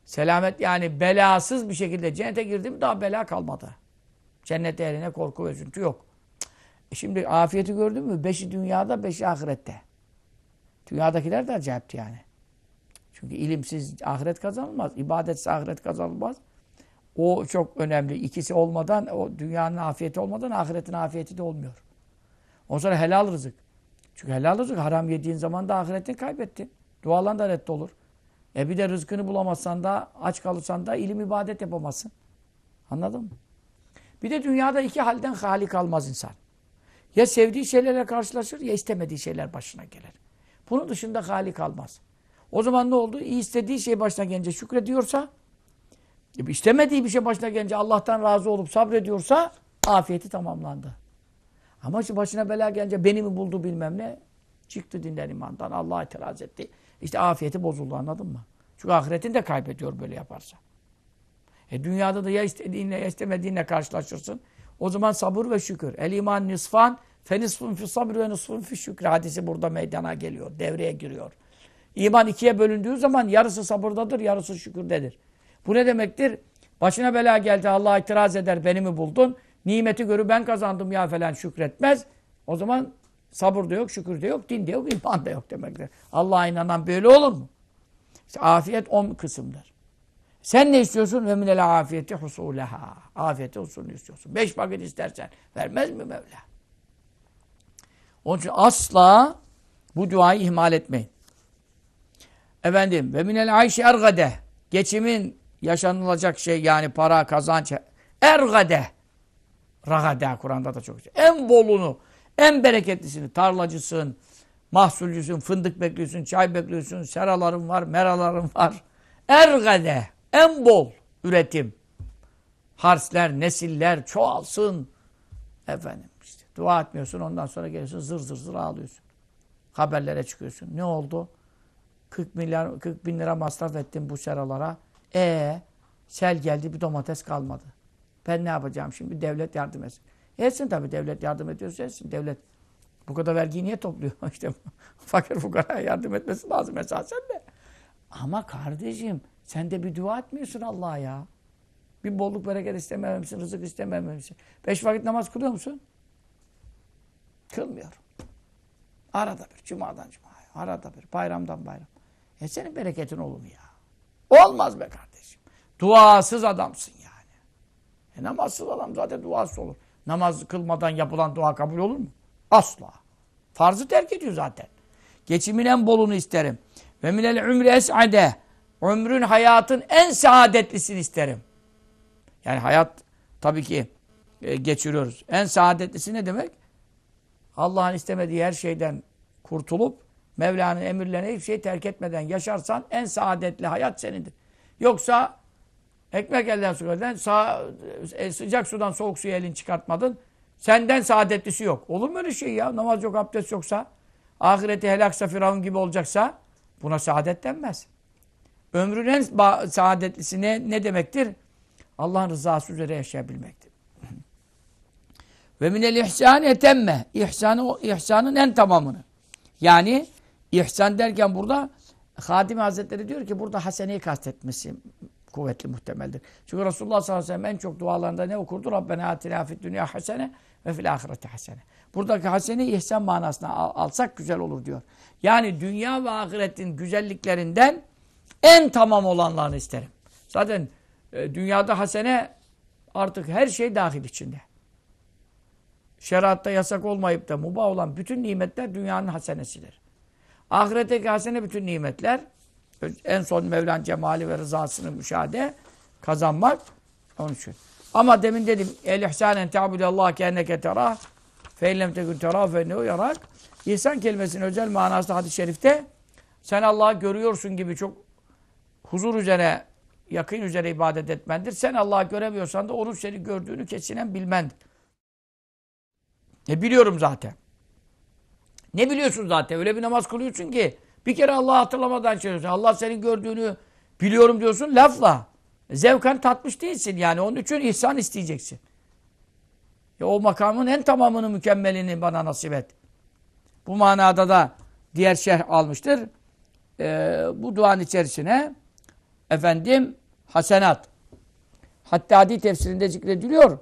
Selamet yani belasız bir şekilde cennete girdi mi daha bela kalmadı. Cennette eline korku ve üzüntü yok. E şimdi afiyeti gördün mü? Beşi dünyada, beşi ahirette. Dünyadakiler de acayipti yani. Çünkü ilimsiz ahiret kazanılmaz. İbadetsiz ahiret kazanılmaz. O çok önemli. İkisi olmadan, o dünyanın afiyeti olmadan ahiretin afiyeti de olmuyor. Ondan sonra helal rızık. Çünkü helal rızık haram yediğin zaman da ahiretini kaybettin. Dualan da reddi olur. E bir de rızkını bulamazsan da, aç kalırsan da ilim ibadet yapamazsın. Anladın mı? Bir de dünyada iki halden hali kalmaz insan. Ya sevdiği şeylerle karşılaşır ya istemediği şeyler başına gelir. Bunun dışında hali kalmaz. O zaman ne oldu? İyi istediği şey başına gelince şükrediyorsa e, istemediği bir şey başına gelince Allah'tan razı olup sabrediyorsa afiyeti tamamlandı. Ama şu başına bela gelince beni mi buldu bilmem ne. Çıktı dinden imandan. Allah'a itiraz etti. İşte afiyeti bozuldu anladın mı? Çünkü ahiretini de kaybediyor böyle yaparsa. E dünyada da ya istediğinle ya istemediğinle karşılaşırsın. O zaman sabır ve şükür. El iman nisfan fe nisfun fi sabr ve nisfun fi şükür. Hadisi burada meydana geliyor. Devreye giriyor. İman ikiye bölündüğü zaman yarısı sabırdadır, yarısı şükürdedir. Bu ne demektir? Başına bela geldi Allah itiraz eder beni mi buldun? Nimeti görü ben kazandım ya falan şükretmez. O zaman sabır da yok, şükür de yok, din de yok, iman da yok demektir. Allah'a inanan böyle olur mu? İşte afiyet on kısımdır. Sen ne istiyorsun? Ve minel afiyeti husuleha. Afiyeti husulünü istiyorsun. Beş vakit istersen vermez mi Mevla? Onun için asla bu duayı ihmal etmeyin. Efendim ve minel ayşi ergade. Geçimin yaşanılacak şey yani para, kazanç. Ergade. Ragade Kur'an'da da çok. En bolunu, en bereketlisini, tarlacısın, mahsulcüsün, fındık bekliyorsun, çay bekliyorsun, seraların var, meraların var. Ergade. En bol üretim. Harsler, nesiller çoğalsın. Efendim işte dua etmiyorsun ondan sonra geliyorsun zır zır zır ağlıyorsun. Haberlere çıkıyorsun. Ne oldu? 40 milyar 40 bin lira masraf ettim bu seralara. E sel geldi bir domates kalmadı. Ben ne yapacağım şimdi? Devlet yardım etsin. Etsin tabii devlet yardım ediyorsa etsin. Devlet bu kadar vergi niye topluyor? işte fakir fukaraya yardım etmesi lazım esasen de. Ama kardeşim sen de bir dua etmiyorsun Allah'a ya. Bir bolluk bereket istemememişsin, rızık istemememişsin. Beş vakit namaz kılıyor musun? Kılmıyorum. Arada bir, cumadan cumaya, arada bir, bayramdan bayram. E senin bereketin olur mu ya? Olmaz be kardeşim. Duasız adamsın yani. E namazsız adam zaten duası olur. Namaz kılmadan yapılan dua kabul olur mu? Asla. Farzı terk ediyor zaten. Geçimin en bolunu isterim. Ve minel ümri es'ade. Ömrün hayatın en saadetlisini isterim. Yani hayat tabii ki e, geçiriyoruz. En saadetlisi ne demek? Allah'ın istemediği her şeyden kurtulup Mevla'nın emirlerine hiçbir şey terk etmeden yaşarsan en saadetli hayat senindir. Yoksa ekmek elden su elden e, sıcak sudan soğuk suyu elin çıkartmadın. Senden saadetlisi yok. Olur mu öyle şey ya? Namaz yok, abdest yoksa, ahireti helaksa, firavun gibi olacaksa buna saadet denmez. Ömrün en saadetlisi ne, ne demektir? Allah'ın rızası üzere yaşayabilmektir. Ve minel ihsan etemme. İhsanı, ihsanın en tamamını. Yani İhsan derken burada Hadim Hazretleri diyor ki burada Hasene'yi kastetmesi kuvvetli muhtemeldir. Çünkü Resulullah sallallahu aleyhi ve sellem en çok dualarında ne okurdu? Rabbena atina fid dünya hasene ve fil ahireti hasene. Buradaki hasene ihsan manasına alsak güzel olur diyor. Yani dünya ve ahiretin güzelliklerinden en tamam olanlarını isterim. Zaten e, dünyada hasene artık her şey dahil içinde. Şeriatta yasak olmayıp da mubah olan bütün nimetler dünyanın hasenesidir. Ahirete hasene bütün nimetler. En son Mevlan cemali ve rızasını müşahede kazanmak. Onun için. Ama demin dedim el ihsanen te'abudallah ki enneke terah feillem illem tekun terah fe ne uyarak İhsan kelimesinin özel manası hadis-i şerifte sen Allah'ı görüyorsun gibi çok huzur üzere yakın üzere ibadet etmendir. Sen Allah'ı göremiyorsan da onun seni gördüğünü kesinen bilmendir. E biliyorum zaten. Ne biliyorsun zaten? Öyle bir namaz kılıyorsun ki. Bir kere Allah hatırlamadan şey Allah senin gördüğünü biliyorum diyorsun lafla. Zevken tatmış değilsin yani. Onun için ihsan isteyeceksin. Ya o makamın en tamamını, mükemmelini bana nasip et. Bu manada da diğer şerh almıştır. Ee, bu duan içerisine efendim hasenat. Hatta adi tefsirinde zikrediliyor.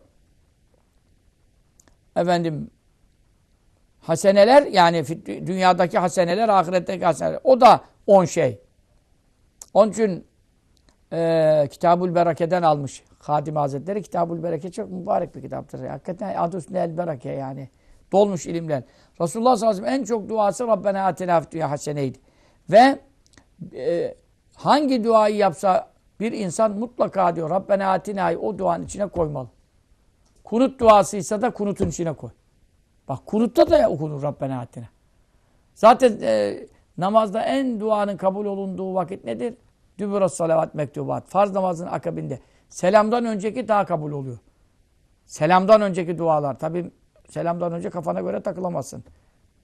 Efendim Haseneler yani dünyadaki haseneler, ahiretteki haseneler. O da on şey. Onun için e, Kitabul Bereke'den almış Hadim Hazretleri. Kitabul Bereke çok mübarek bir kitaptır. Hakikaten adı üstünde El Bereke yani. Dolmuş ilimler. Resulullah sallallahu aleyhi ve sellem en çok duası Rabbena atina dünya haseneydi. Ve e, hangi duayı yapsa bir insan mutlaka diyor Rabbena atina'yı o duanın içine koymalı. Kunut duasıysa da kunutun içine koy. Bak kurutta da okunur Rabbena Attina. Zaten e, namazda en duanın kabul olunduğu vakit nedir? Dübüras salavat mektubat. Farz namazın akabinde. Selamdan önceki daha kabul oluyor. Selamdan önceki dualar. Tabi selamdan önce kafana göre takılamazsın.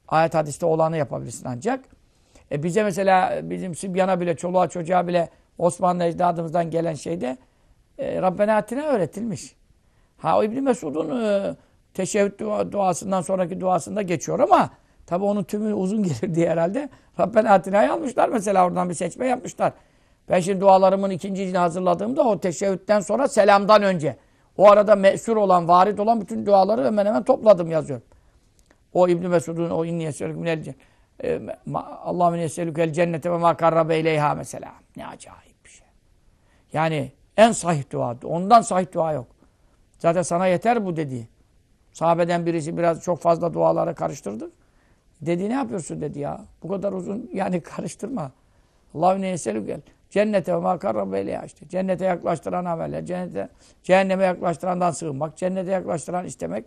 Ayet hadiste olanı yapabilirsin ancak. E bize mesela bizim Sübyan'a bile, çoluğa çocuğa bile Osmanlı ecdadımızdan gelen şeyde e, Rabbena Atine öğretilmiş. Ha o İbn Mesud'un e, teşehhüd duasından sonraki duasında geçiyor ama tabi onun tümü uzun gelir diye herhalde Rabbel Atina'yı almışlar mesela oradan bir seçme yapmışlar. Ben şimdi dualarımın ikinci cini hazırladığımda o teşehhütten sonra selamdan önce o arada mesur olan, varit olan bütün duaları hemen hemen topladım yazıyorum. O İbn Mesud'un o inni yeselük minel Allah min yeselükel e, cennete ve makarrabe karrabe ileyha mesela. Ne acayip bir şey. Yani en sahih dua. Ondan sahih dua yok. Zaten sana yeter bu dediği. Sahabeden birisi biraz çok fazla dualara karıştırdı. Dedi ne yapıyorsun dedi ya. Bu kadar uzun yani karıştırma. Allah'ın eselü gel. Cennete ve makarrabeyle işte. Cennete yaklaştıran ameller, cennete, cehenneme yaklaştırandan sığınmak, cennete yaklaştıran istemek.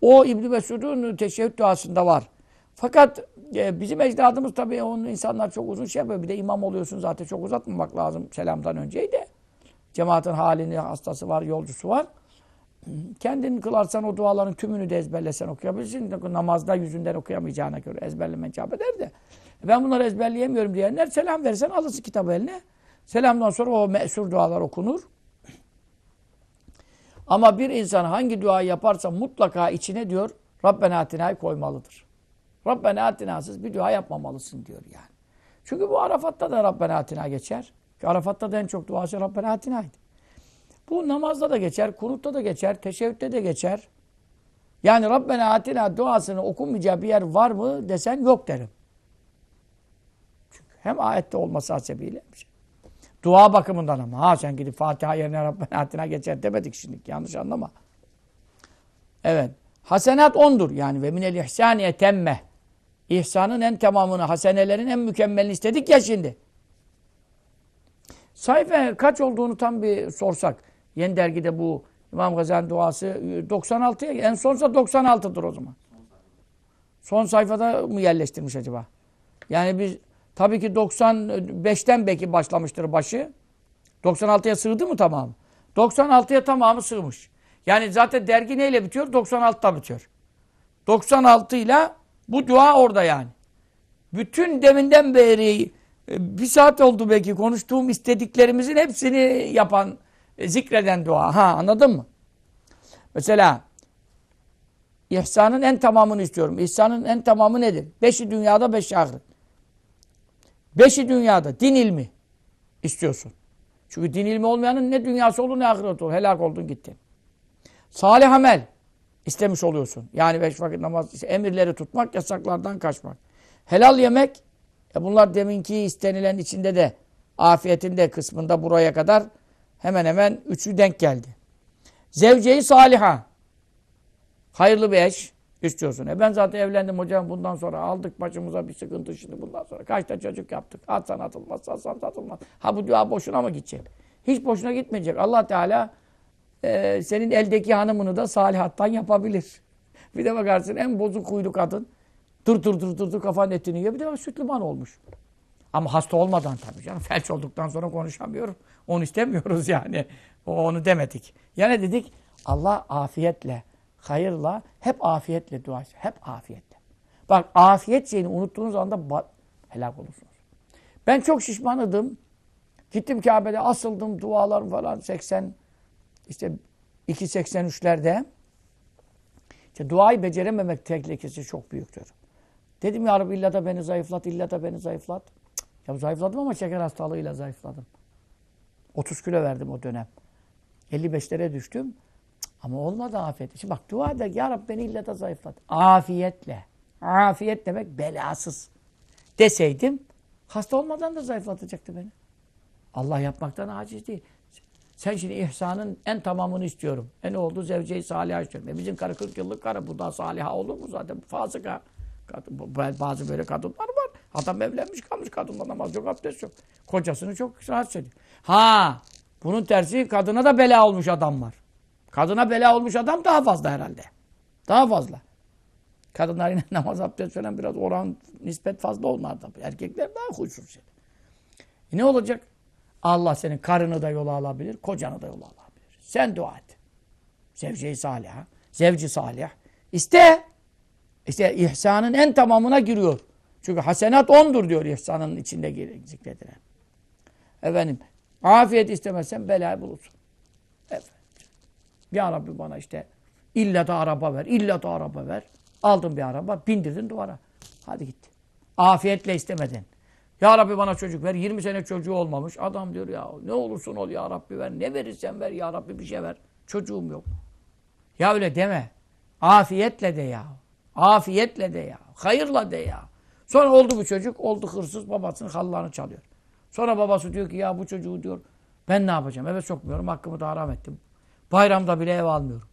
O İbn-i Mesud'un teşehhüt duasında var. Fakat e, bizim ecdadımız tabii onun insanlar çok uzun şey yapıyor. Bir de imam oluyorsun zaten çok uzatmamak lazım selamdan önceydi. de. Cemaatin halini, hastası var, yolcusu var. Kendin kılarsan o duaların tümünü de ezberlesen okuyabilirsin. Namazda yüzünden okuyamayacağına göre ezberlemen cevap eder de. Ben bunları ezberleyemiyorum diyenler selam versen alırsın kitabı eline. Selamdan sonra o mesur dualar okunur. Ama bir insan hangi duayı yaparsa mutlaka içine diyor Rabbena atina'yı koymalıdır. Rabbena atina'sız bir dua yapmamalısın diyor yani. Çünkü bu Arafat'ta da Rabbena atina geçer. Ki Arafat'ta da en çok duası Rabbena atina'ydı. Bu namazda da geçer, kunutta da geçer, teşebbütte de geçer. Yani Rabbena atina duasını okunmayacağı bir yer var mı desen yok derim. Çünkü hem ayette olması hasebiyle bir şey. Dua bakımından ama. Ha sen gidip Fatiha yerine Rabbena atina geçer demedik şimdi. Yanlış anlama. Evet. Hasenat ondur. Yani ve minel ihsani etemme. İhsanın en tamamını, hasenelerin en mükemmelini istedik ya şimdi. Sayfa kaç olduğunu tam bir sorsak. Yeni dergide bu İmam Gazali'nin duası 96'ya e, en sonsa 96'dır o zaman. Son sayfada mı yerleştirmiş acaba? Yani biz tabii ki 95'ten belki başlamıştır başı. 96'ya sığdı mı tamam? 96'ya tamamı sığmış. Yani zaten dergi neyle bitiyor? 96'da bitiyor. 96 ile bu dua orada yani. Bütün deminden beri e, bir saat oldu belki konuştuğum istediklerimizin hepsini yapan e, zikreden dua. Ha anladın mı? Mesela ihsanın en tamamını istiyorum. İhsanın en tamamı nedir? Beşi dünyada, beş ahiret. Beşi dünyada din ilmi istiyorsun. Çünkü din ilmi olmayanın ne dünyası olur ne ahiret olur. Helak oldun gittin. Salih amel istemiş oluyorsun. Yani beş vakit namaz, işte emirleri tutmak, yasaklardan kaçmak. Helal yemek, e bunlar deminki istenilen içinde de afiyetinde kısmında buraya kadar Hemen hemen üçü denk geldi. Zevceyi saliha. Hayırlı bir eş istiyorsun. E ben zaten evlendim hocam bundan sonra aldık başımıza bir sıkıntı şimdi bundan sonra. kaç Kaçta çocuk yaptık. Atsan atılmaz, atsan atılmaz. Ha bu dua boşuna mı gidecek? Hiç boşuna gitmeyecek. Allah Teala e, senin eldeki hanımını da salihattan yapabilir. Bir de bakarsın en bozuk huylu kadın. Dur dur dur dur dur kafanın etini yiyor. Bir de bak süt olmuş. Ama hasta olmadan tabii canım. Felç olduktan sonra konuşamıyorum. Onu istemiyoruz yani. O, onu demedik. Yani dedik Allah afiyetle, hayırla, hep afiyetle dua et. Hep afiyetle. Bak afiyet şeyini unuttuğunuz anda helak olursunuz. Ben çok şişmanıdım Gittim Kabe'de asıldım dualar falan 80 işte 2.83'lerde. İşte duayı becerememek tehlikesi çok büyüktür. Dedim ya Rabbi illa da beni zayıflat, illa da beni zayıflat. Cık, ya zayıfladım ama şeker hastalığıyla zayıfladım. 30 kilo verdim o dönem. 55'lere düştüm. Ama olmadı afiyet. Şimdi bak dua eder ya Rabbi beni da zayıflat. Afiyetle. Afiyet demek belasız. Deseydim hasta olmadan da zayıflatacaktı beni. Allah yapmaktan aciz değil. Sen şimdi ihsanın en tamamını istiyorum. E ne oldu? Zevceyi saliha istiyorum. E bizim karı 40 yıllık karı. Bu da saliha olur mu zaten? Fasıka. Kadın, bazı böyle kadınlar var. Adam evlenmiş kalmış. Kadında namaz yok, abdest yok. Kocasını çok rahatsız ediyor. Ha bunun tersi kadına da bela olmuş adam var. Kadına bela olmuş adam daha fazla herhalde. Daha fazla. Kadınlar yine namaz abdest falan biraz oran nispet fazla onlar da. Erkekler daha huysuz şey. E ne olacak? Allah senin karını da yola alabilir, kocanı da yola alabilir. Sen dua et. Zevce-i salih. Zevci salih. İste. İşte ihsanın en tamamına giriyor. Çünkü hasenat ondur diyor ihsanın içinde zikredilen. Efendim Afiyet istemezsen bela bulursun. Evet. Ya Rabbi bana işte illa da araba ver, illa da araba ver. Aldın bir araba, bindirdin duvara. Hadi gitti. Afiyetle istemedin. Ya Rabbi bana çocuk ver. 20 sene çocuğu olmamış. Adam diyor ya ne olursun ol ya Rabbi ver. Ne verirsen ver ya Rabbi bir şey ver. Çocuğum yok. Ya öyle deme. Afiyetle de ya. Afiyetle de ya. Hayırla de ya. Sonra oldu bu çocuk. Oldu hırsız babasının hallarını çalıyor. Sonra babası diyor ki ya bu çocuğu diyor ben ne yapacağım? Eve sokmuyorum. Hakkımı da haram ettim. Bayramda bile ev almıyorum.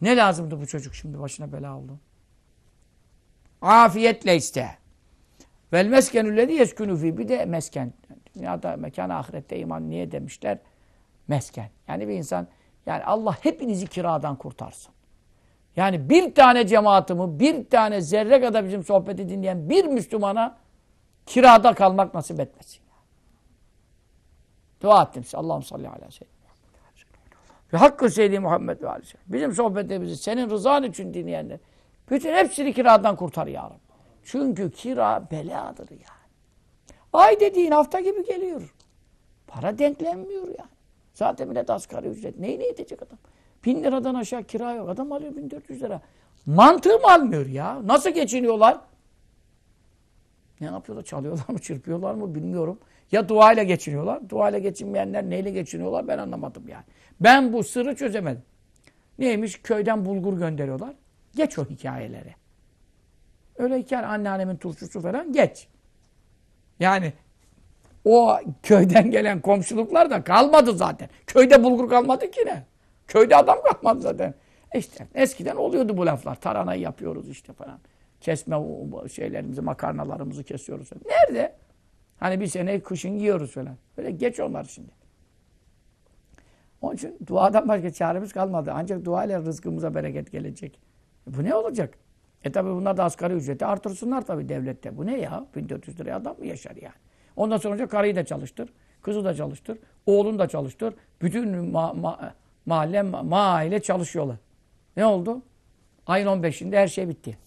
Ne lazımdı bu çocuk şimdi başına bela oldu? Afiyetle iste. Vel meskenüllezi yeskünü fi. Bir de mesken. Dünyada mekan ahirette iman niye demişler? Mesken. Yani bir insan yani Allah hepinizi kiradan kurtarsın. Yani bir tane cemaatimi, bir tane zerre kadar bizim sohbeti dinleyen bir Müslümana kirada kalmak nasip etmesin. Dua ettim size. Allah'ım salli ala seyyidina ve hakkı seyyidi Muhammed ve aleyhisselam. Bizim sohbetimizi senin rızan için dinleyenler. Bütün hepsini kiradan kurtar ya Rabbi. Çünkü kira beladır yani. Ay dediğin hafta gibi geliyor. Para denklenmiyor yani. Zaten millet asgari ücret. neyine yetecek adam? Bin liradan aşağı kira yok. Adam alıyor 1400 lira. Mantığım almıyor ya. Nasıl geçiniyorlar? Ne yapıyorlar? Çalıyorlar mı? Çırpıyorlar mı? Bilmiyorum. Ya duayla geçiniyorlar. Duayla geçinmeyenler neyle geçiniyorlar ben anlamadım yani. Ben bu sırrı çözemedim. Neymiş? Köyden bulgur gönderiyorlar. Geç o hikayeleri. Öyle hikaye anneannemin turşusu falan geç. Yani o köyden gelen komşuluklar da kalmadı zaten. Köyde bulgur kalmadı ki ne? Köyde adam kalmadı zaten. E işte eskiden oluyordu bu laflar. Taranayı yapıyoruz işte falan. Kesme şeylerimizi, makarnalarımızı kesiyoruz. Nerede? Hani bir sene kışın yiyoruz falan. Böyle geç onlar şimdi. Onun için duadan başka çaremiz kalmadı. Ancak dua ile rızkımıza bereket gelecek. E, bu ne olacak? E tabi bunlar da asgari ücreti artırsınlar tabi devlette. Bu ne ya? 1400 liraya adam mı yaşar yani? Ondan sonra karıyı da çalıştır, kızı da çalıştır, oğlun da çalıştır. Bütün ma ma mahalle, ma mahalle çalışıyorlar. Ne oldu? Ayın 15'inde her şey bitti.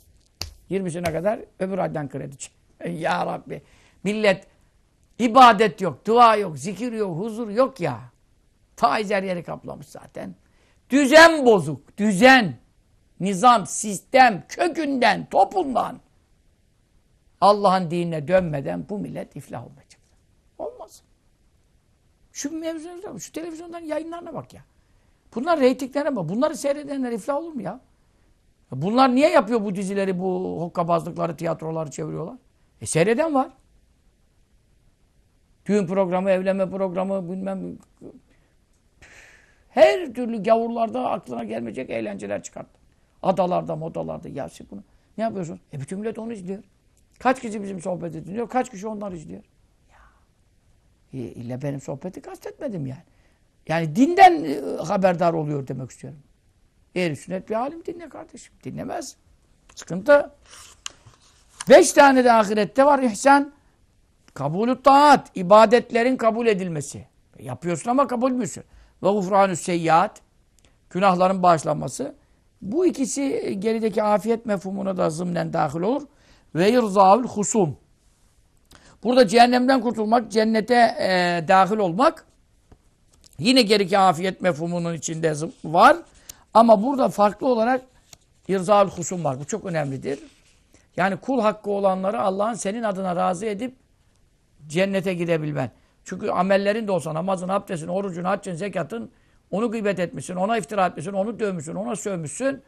20'sine kadar öbür aydan kredi. ya Rabbi. Millet İbadet yok, dua yok, zikir yok, huzur yok ya. Taiz her yeri kaplamış zaten. Düzen bozuk, düzen. Nizam, sistem, kökünden, topundan. Allah'ın dinine dönmeden bu millet iflah olmayacak. Olmaz. Şu mevzulara şu televizyondan yayınlarına bak ya. Bunlar reytinglerine bak. Bunları seyredenler iflah olur mu ya? Bunlar niye yapıyor bu dizileri, bu hokkabazlıkları, tiyatroları çeviriyorlar? E seyreden var. Düğün programı, evlenme programı, bilmem... Her türlü gavurlarda aklına gelmeyecek eğlenceler çıkarttı. Adalarda, modalarda. Ya siz bunu ne yapıyorsun? E bütün millet onu izliyor. Kaç kişi bizim sohbeti dinliyor, kaç kişi onları izliyor. Ya. E, illa benim sohbeti kastetmedim yani. Yani dinden e, haberdar oluyor demek istiyorum. Eğer i sünnet bir alim dinle kardeşim. Dinlemez. Sıkıntı. Beş tane de ahirette var ihsan. Kabulü taat, ibadetlerin kabul edilmesi. Yapıyorsun ama kabul müsün? Ve gufranü seyyiat, günahların bağışlanması. Bu ikisi gerideki afiyet mefhumuna da zımnen dahil olur. Ve irzavül husum. Burada cehennemden kurtulmak, cennete e, dahil olmak yine geriki afiyet mefhumunun içinde var. Ama burada farklı olarak irzavül husum var. Bu çok önemlidir. Yani kul hakkı olanları Allah'ın senin adına razı edip Cennete gidebilmen. Çünkü amellerin de olsa namazın, abdestin, orucun, haccın, zekatın onu gıybet etmişsin, ona iftira etmişsin, onu dövmüşsün, ona sövmüşsün.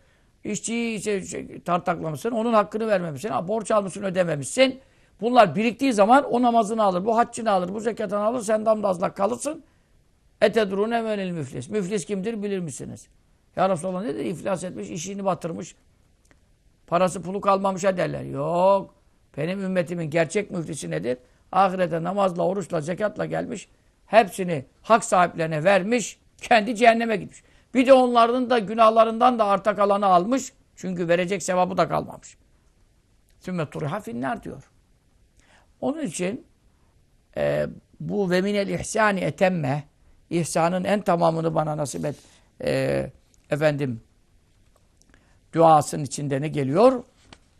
İşçiyi şey, şey, tartaklamışsın, onun hakkını vermemişsin, borç almışsın, ödememişsin. Bunlar biriktiği zaman o namazını alır, bu haccını alır, bu zekatını alır, sen damdazlak kalırsın. Etedrune menil müflis. Müflis kimdir bilir misiniz? Ya Resulallah ne dedi? İflas etmiş, işini batırmış. Parası pulu kalmamışa derler. Yok. Benim ümmetimin gerçek müflisi nedir? ahirete namazla, oruçla, zekatla gelmiş. Hepsini hak sahiplerine vermiş. Kendi cehenneme gitmiş. Bir de onların da günahlarından da arta kalanı almış. Çünkü verecek sevabı da kalmamış. Sümme turha finnar diyor. Onun için e, bu ve minel ihsani etemme ihsanın en tamamını bana nasip et e, efendim duasının içinde ne geliyor?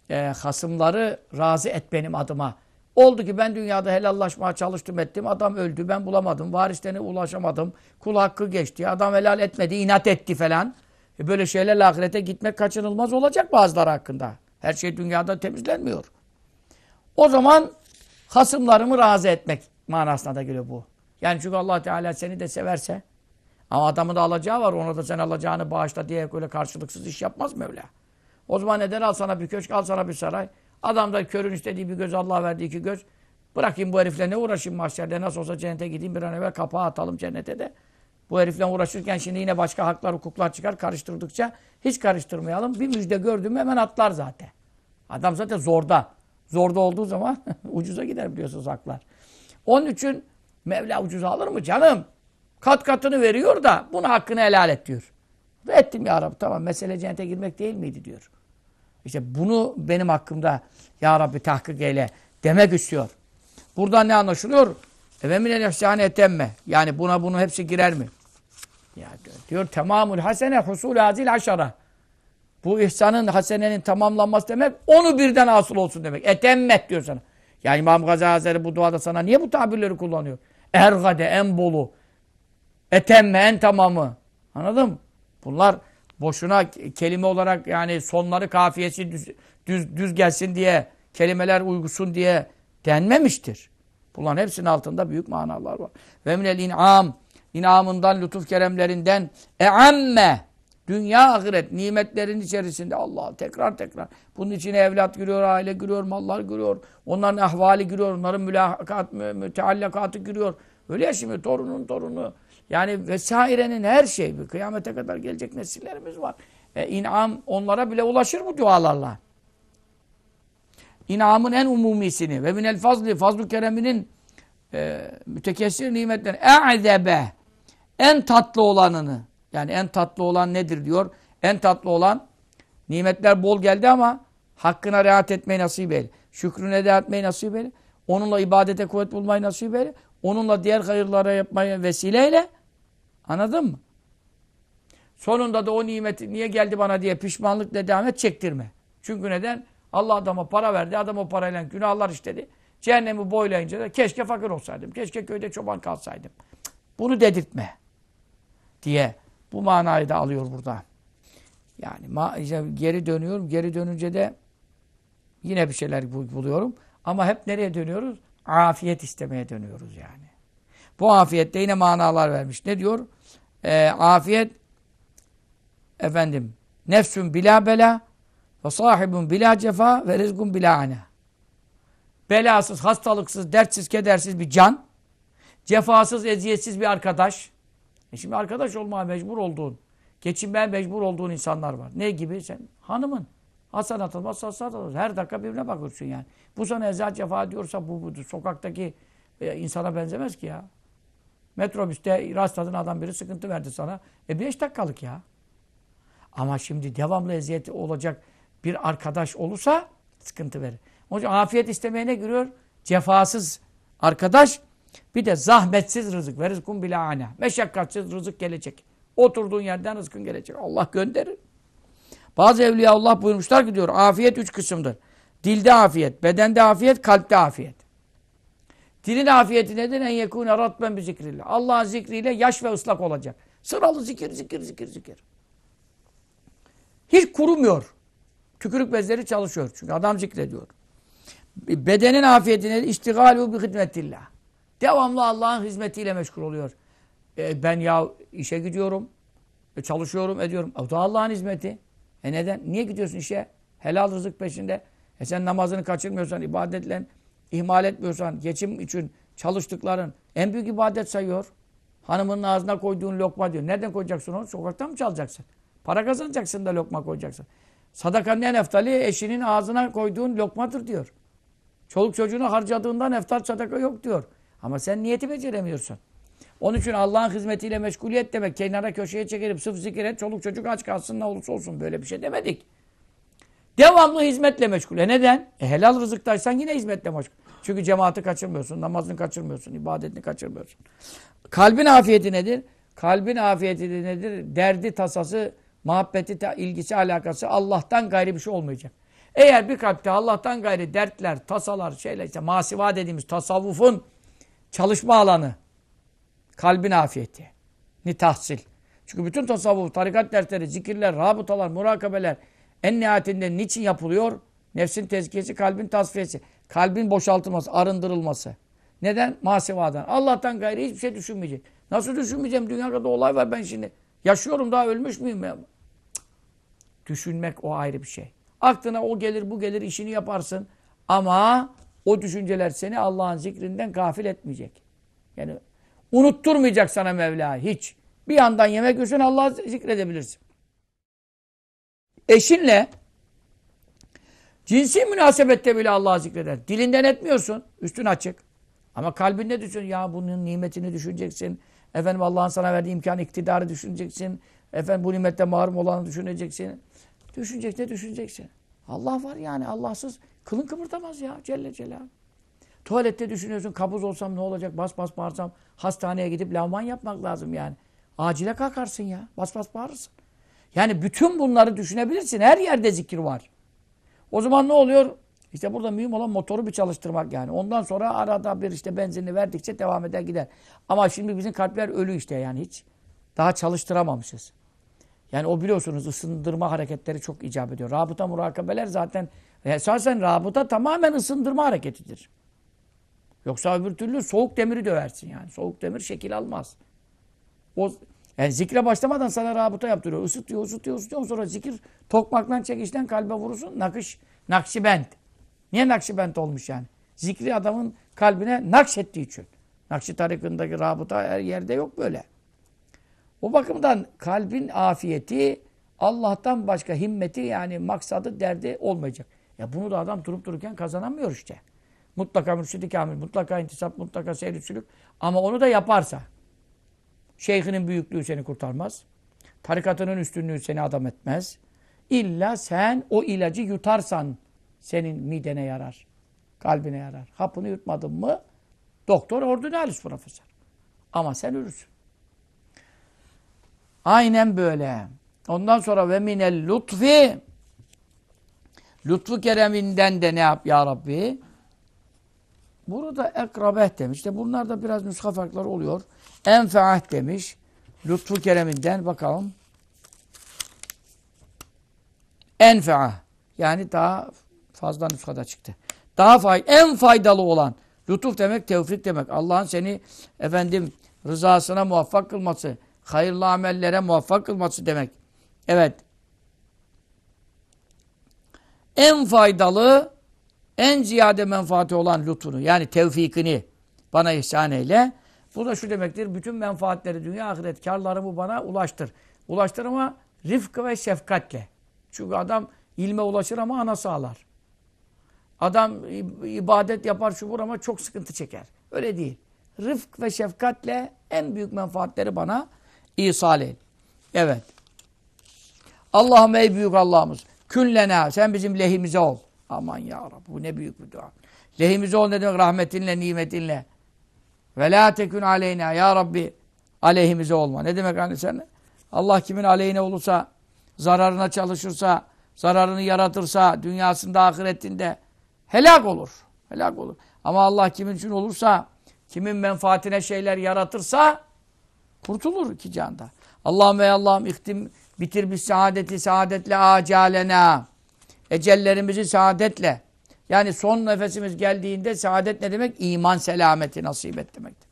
E, hasımları razı et benim adıma. Oldu ki ben dünyada helallaşmaya çalıştım ettim. Adam öldü ben bulamadım. Varislerine ulaşamadım. Kul hakkı geçti. Adam helal etmedi. inat etti falan. E böyle şeyler ahirete gitmek kaçınılmaz olacak bazıları hakkında. Her şey dünyada temizlenmiyor. O zaman hasımlarımı razı etmek manasına da geliyor bu. Yani çünkü allah Teala seni de severse ama adamın da alacağı var. Ona da sen alacağını bağışla diye böyle karşılıksız iş yapmaz Mevla. O zaman neden al sana bir köşk, al sana bir saray. Adam da körün istediği bir göz, Allah verdiği iki göz. Bırakayım bu herifle ne uğraşayım mahşerde. Nasıl olsa cennete gideyim bir an evvel kapağı atalım cennete de. Bu herifle uğraşırken şimdi yine başka haklar, hukuklar çıkar karıştırdıkça. Hiç karıştırmayalım. Bir müjde gördüm hemen atlar zaten. Adam zaten zorda. Zorda olduğu zaman ucuza gider biliyorsunuz haklar. Onun için Mevla ucuza alır mı canım? Kat katını veriyor da bunu hakkını helal et diyor. Ettim ya Rabbi tamam mesele cennete girmek değil miydi diyor. İşte bunu benim hakkımda Ya Rabbi tahkik eyle demek istiyor. Burada ne anlaşılıyor? Evemine mine nefsane etemme. Yani buna bunun hepsi girer mi? Ya diyor, diyor tamamul hasene husul azil aşara. Bu ihsanın, hasenenin tamamlanması demek onu birden asıl olsun demek. Etemmet diyor sana. Yani İmam Gazi Hazretleri bu duada sana niye bu tabirleri kullanıyor? Ergade, en bolu, etemme, en tamamı. Anladın mı? Bunlar Boşuna kelime olarak yani sonları kafiyesi düz, düz, düz gelsin diye, kelimeler uygusun diye denmemiştir. Bunların hepsinin altında büyük manalar var. Ve minel in'am, inamından, lütuf keremlerinden, e'amme, dünya ahiret nimetlerin içerisinde Allah tekrar tekrar. Bunun içine evlat giriyor, aile giriyor, mallar giriyor. Onların ahvali giriyor, onların mülakat, müteallakatı giriyor. Öyle ya şimdi torunun torunu, yani vesairenin her şey. Bir kıyamete kadar gelecek nesillerimiz var. E, inam onlara bile ulaşır bu dualarla. İnamın en umumisini ve minel fazli, fazlu kereminin e, mütekessir nimetlerini e'zebe en tatlı olanını yani en tatlı olan nedir diyor. En tatlı olan nimetler bol geldi ama hakkına rahat etmeyi nasip eyle. Şükrüne rahat etmeyi nasip eyle. Onunla ibadete kuvvet bulmayı nasip eyle. Onunla diğer hayırlara yapmaya vesileyle anladın mı? Sonunda da o nimeti niye geldi bana diye pişmanlıkla dehamet çektirme. Çünkü neden? Allah adama para verdi. Adam o parayla günahlar işledi. Cehennemi boylayınca da keşke fakir olsaydım. Keşke köyde çoban kalsaydım. Bunu dedirtme. Diye bu manayı da alıyor burada. Yani işte geri dönüyorum. Geri dönünce de yine bir şeyler buluyorum. Ama hep nereye dönüyoruz? afiyet istemeye dönüyoruz yani. Bu afiyette yine manalar vermiş. Ne diyor? E, afiyet efendim nefsün bila bela ve sahibun bila cefa ve rizgun bila ana. Belasız, hastalıksız, dertsiz, kedersiz bir can. Cefasız, eziyetsiz bir arkadaş. E şimdi arkadaş olmaya mecbur olduğun, geçinmeye mecbur olduğun insanlar var. Ne gibi? Sen hanımın. Hasan atılmaz, Hasan atılmaz. Her dakika birbirine bakıyorsun yani. Bu sana eza cefa diyorsa bu budur. Sokaktaki e, insana benzemez ki ya. Metrobüste rastladığın adam biri sıkıntı verdi sana. E beş dakikalık ya. Ama şimdi devamlı eziyeti olacak bir arkadaş olursa sıkıntı verir. Onun için afiyet istemeye ne giriyor? Cefasız arkadaş bir de zahmetsiz rızık ve kum bile ana. Meşakkatsiz rızık gelecek. Oturduğun yerden rızkın gelecek. Allah gönderir. Bazı evliya Allah buyurmuşlar ki diyor afiyet üç kısımdır. Dilde afiyet, bedende afiyet, kalpte afiyet. Dilin afiyeti nedir? En yekûne ratben bi zikrillah. Allah'ın zikriyle yaş ve ıslak olacak. Sıralı zikir, zikir, zikir, zikir. Hiç kurumuyor. Tükürük bezleri çalışıyor. Çünkü adam zikrediyor. Bedenin afiyetine iştigalu bi hizmetillah. Devamlı Allah'ın hizmetiyle meşgul oluyor. E, ben ya işe gidiyorum, e, çalışıyorum, ediyorum. O da Allah'ın hizmeti. E neden? Niye gidiyorsun işe? Helal rızık peşinde. E sen namazını kaçırmıyorsan, ibadetle ihmal etmiyorsan, geçim için çalıştıkların en büyük ibadet sayıyor. Hanımının ağzına koyduğun lokma diyor. Nereden koyacaksın onu? Sokaktan mı çalacaksın? Para kazanacaksın da lokma koyacaksın. Sadakanın en eftali eşinin ağzına koyduğun lokmadır diyor. Çoluk çocuğuna harcadığından eftar sadaka yok diyor. Ama sen niyeti beceremiyorsun. Onun için Allah'ın hizmetiyle meşguliyet demek. Kenara köşeye çekilip sıf zikir et. Çoluk çocuk aç kalsın ne olursa olsun. Böyle bir şey demedik. Devamlı hizmetle meşgul. E neden? E helal rızıktaysan yine hizmetle meşgul. Çünkü cemaati kaçırmıyorsun, namazını kaçırmıyorsun, ibadetini kaçırmıyorsun. Kalbin afiyeti nedir? Kalbin afiyeti de nedir? Derdi, tasası, muhabbeti, ilgisi, alakası Allah'tan gayri bir şey olmayacak. Eğer bir kalpte Allah'tan gayri dertler, tasalar, şeyler işte masiva dediğimiz tasavvufun çalışma alanı Kalbin afiyeti. Ni tahsil. Çünkü bütün tasavvuf, tarikat dersleri, zikirler, rabıtalar, murakabeler en nihayetinde niçin yapılıyor? Nefsin tezkiyesi, kalbin tasfiyesi. Kalbin boşaltılması, arındırılması. Neden? Masivadan. Allah'tan gayrı hiçbir şey düşünmeyecek. Nasıl düşünmeyeceğim? Dünya kadar olay var ben şimdi. Yaşıyorum daha ölmüş müyüm? Ya? Düşünmek o ayrı bir şey. Aklına o gelir bu gelir işini yaparsın. Ama o düşünceler seni Allah'ın zikrinden gafil etmeyecek. Yani Unutturmayacak sana Mevla hiç. Bir yandan yemek yiyorsun Allah'ı zikredebilirsin. Eşinle cinsi münasebette bile Allah'ı zikreder. Dilinden etmiyorsun. Üstün açık. Ama kalbinde düşün. Ya bunun nimetini düşüneceksin. Efendim Allah'ın sana verdiği imkan, iktidarı düşüneceksin. Efendim bu nimette mahrum olanı düşüneceksin. Düşünecek ne düşüneceksin? Allah var yani. Allahsız kılın kıpırtamaz ya Celle Celal. Tuvalette düşünüyorsun kabuz olsam ne olacak? Bas bas bağırsam Hastaneye gidip lavman yapmak lazım yani. Acile kalkarsın ya. Bas bas bağırırsın. Yani bütün bunları düşünebilirsin. Her yerde zikir var. O zaman ne oluyor? İşte burada mühim olan motoru bir çalıştırmak yani. Ondan sonra arada bir işte benzinini verdikçe devam eder gider. Ama şimdi bizim kalpler ölü işte yani hiç. Daha çalıştıramamışız. Yani o biliyorsunuz ısındırma hareketleri çok icap ediyor. Rabıta murakabeler zaten esasen rabıta tamamen ısındırma hareketidir. Yoksa öbür türlü soğuk demiri döversin yani. Soğuk demir şekil almaz. O, yani zikre başlamadan sana rabıta yaptırıyor. Isıtıyor, ısıtıyor, ısıtıyor. Sonra zikir tokmaktan çekişten kalbe vurursun. Nakış, nakşibend. Niye nakşibend olmuş yani? Zikri adamın kalbine nakşettiği için. Nakşi tarikındaki rabıta her yerde yok böyle. O bakımdan kalbin afiyeti Allah'tan başka himmeti yani maksadı derdi olmayacak. Ya bunu da adam durup dururken kazanamıyor işte. Mutlaka mürşidi kamil, mutlaka intisap, mutlaka seyri sülük. Ama onu da yaparsa şeyhinin büyüklüğü seni kurtarmaz. Tarikatının üstünlüğü seni adam etmez. İlla sen o ilacı yutarsan senin midene yarar. Kalbine yarar. Hapını yutmadın mı doktor ordinalis profesör. Ama sen ölürsün. Aynen böyle. Ondan sonra ve minel lutfi lutfu kereminden de ne yap ya Rabbi? Burada ekrabeh demiş. İşte bunlarda biraz nüsha farkları oluyor. Enfaat demiş. Lütfu kereminden bakalım. Enfa'a. Yani daha fazla nüshada çıktı. Daha fay en faydalı olan lütuf demek tevfik demek. Allah'ın seni efendim rızasına muvaffak kılması, hayırlı amellere muvaffak kılması demek. Evet. En faydalı en ziyade menfaati olan lütfunu yani tevfikini bana ihsan eyle. Bu da şu demektir. Bütün menfaatleri, dünya ahiret karlarımı bana ulaştır. Ulaştır ama rifkı ve şefkatle. Çünkü adam ilme ulaşır ama ana sağlar. Adam ibadet yapar şubur ama çok sıkıntı çeker. Öyle değil. Rıfk ve şefkatle en büyük menfaatleri bana ihsal et. Evet. Allah'ım ey büyük Allah'ımız. Künlena sen bizim lehimize ol. Aman ya Rabbi bu ne büyük bir dua. Lehimize ol ne demek rahmetinle, nimetinle. Ve la tekün aleyna ya Rabbi aleyhimize olma. Ne demek hani sen? Allah kimin aleyhine olursa, zararına çalışırsa, zararını yaratırsa, dünyasında, ahiretinde helak olur. Helak olur. Ama Allah kimin için olursa, kimin menfaatine şeyler yaratırsa kurtulur ki canda. Allah'ım ve Allah'ım ihtim bitir bir saadeti saadetle acalena ecellerimizi saadetle yani son nefesimiz geldiğinde saadet ne demek? İman selameti nasip et demektir.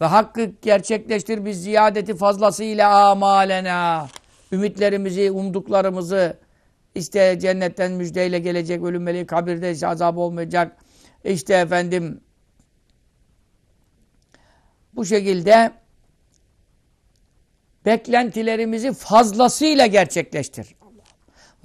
Ve hakkı gerçekleştir biz ziyadeti fazlasıyla amalena. Ümitlerimizi, umduklarımızı işte cennetten müjdeyle gelecek ölüm meleği kabirde hiç azap olmayacak. İşte efendim bu şekilde beklentilerimizi fazlasıyla gerçekleştir.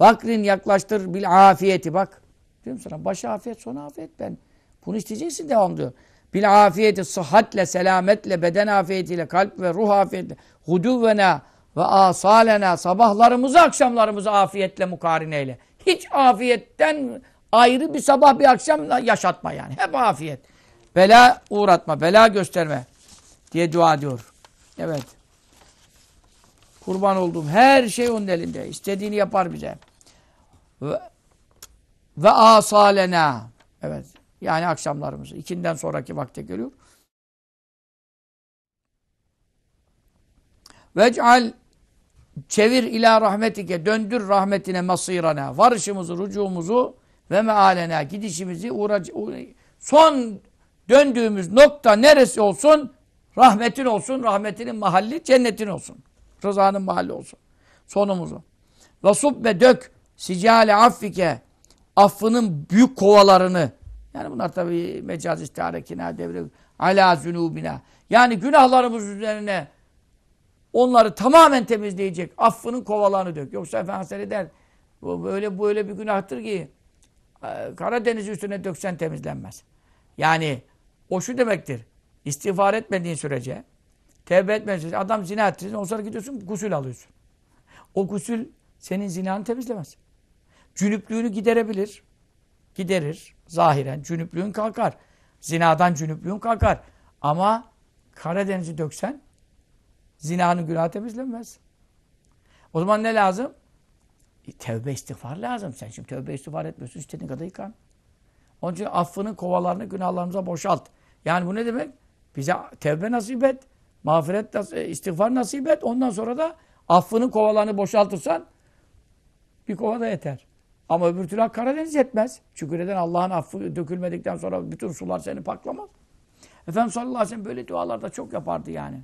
Vakrin yaklaştır bil afiyeti bak. Diyorum sana başı afiyet sonu afiyet ben. Bunu isteyeceksin devam diyor. Bil afiyeti sıhhatle, selametle, beden afiyetiyle, kalp ve ruh afiyetle, huduvena ve asalena sabahlarımızı akşamlarımızı afiyetle mukareneyle. Hiç afiyetten ayrı bir sabah bir akşam yaşatma yani. Hep afiyet. Bela uğratma, bela gösterme diye dua ediyor. Evet. Kurban olduğum her şey onun elinde. İstediğini yapar bize. Ve, ve asalena. Evet. Yani akşamlarımızı. ikinden sonraki vakte görüyor. Vec'al çevir ila rahmetike döndür rahmetine masirana varışımızı rucuğumuzu ve mealena gidişimizi uğrac son döndüğümüz nokta neresi olsun rahmetin olsun rahmetinin mahalli cennetin olsun. Rızanın mahalli olsun. Sonumuzu. Vasub ve dök sicale affike affının büyük kovalarını yani bunlar tabi mecaz istihare kina devre ala zünubina yani günahlarımız üzerine onları tamamen temizleyecek affının kovalarını dök. Yoksa Efendimiz der bu böyle böyle bir günahtır ki e, Karadeniz üstüne döksen temizlenmez. Yani o şu demektir. İstiğfar etmediğin sürece Tevbe etmezsin. Adam zina ettin. O sonra gidiyorsun gusül alıyorsun. O gusül senin zinanı temizlemez. Cünüplüğünü giderebilir. Giderir. Zahiren cünüplüğün kalkar. Zinadan cünüplüğün kalkar. Ama Karadeniz'i döksen zinanın günahı temizlenmez. O zaman ne lazım? E, tevbe istiğfar lazım. Sen şimdi tevbe istiğfar etmiyorsun. İstediğin kadar yıkan. Onun için affının kovalarını günahlarımıza boşalt. Yani bu ne demek? Bize tevbe nasip et. Mağfiret, e, istiğfar nasip et. Ondan sonra da affının kovalarını boşaltırsan bir kova da yeter. Ama öbür türlü Karadeniz yetmez. Çünkü neden Allah'ın affı dökülmedikten sonra bütün sular seni paklamaz. Efendim sallallahu aleyhi ve sellem böyle dualarda çok yapardı yani.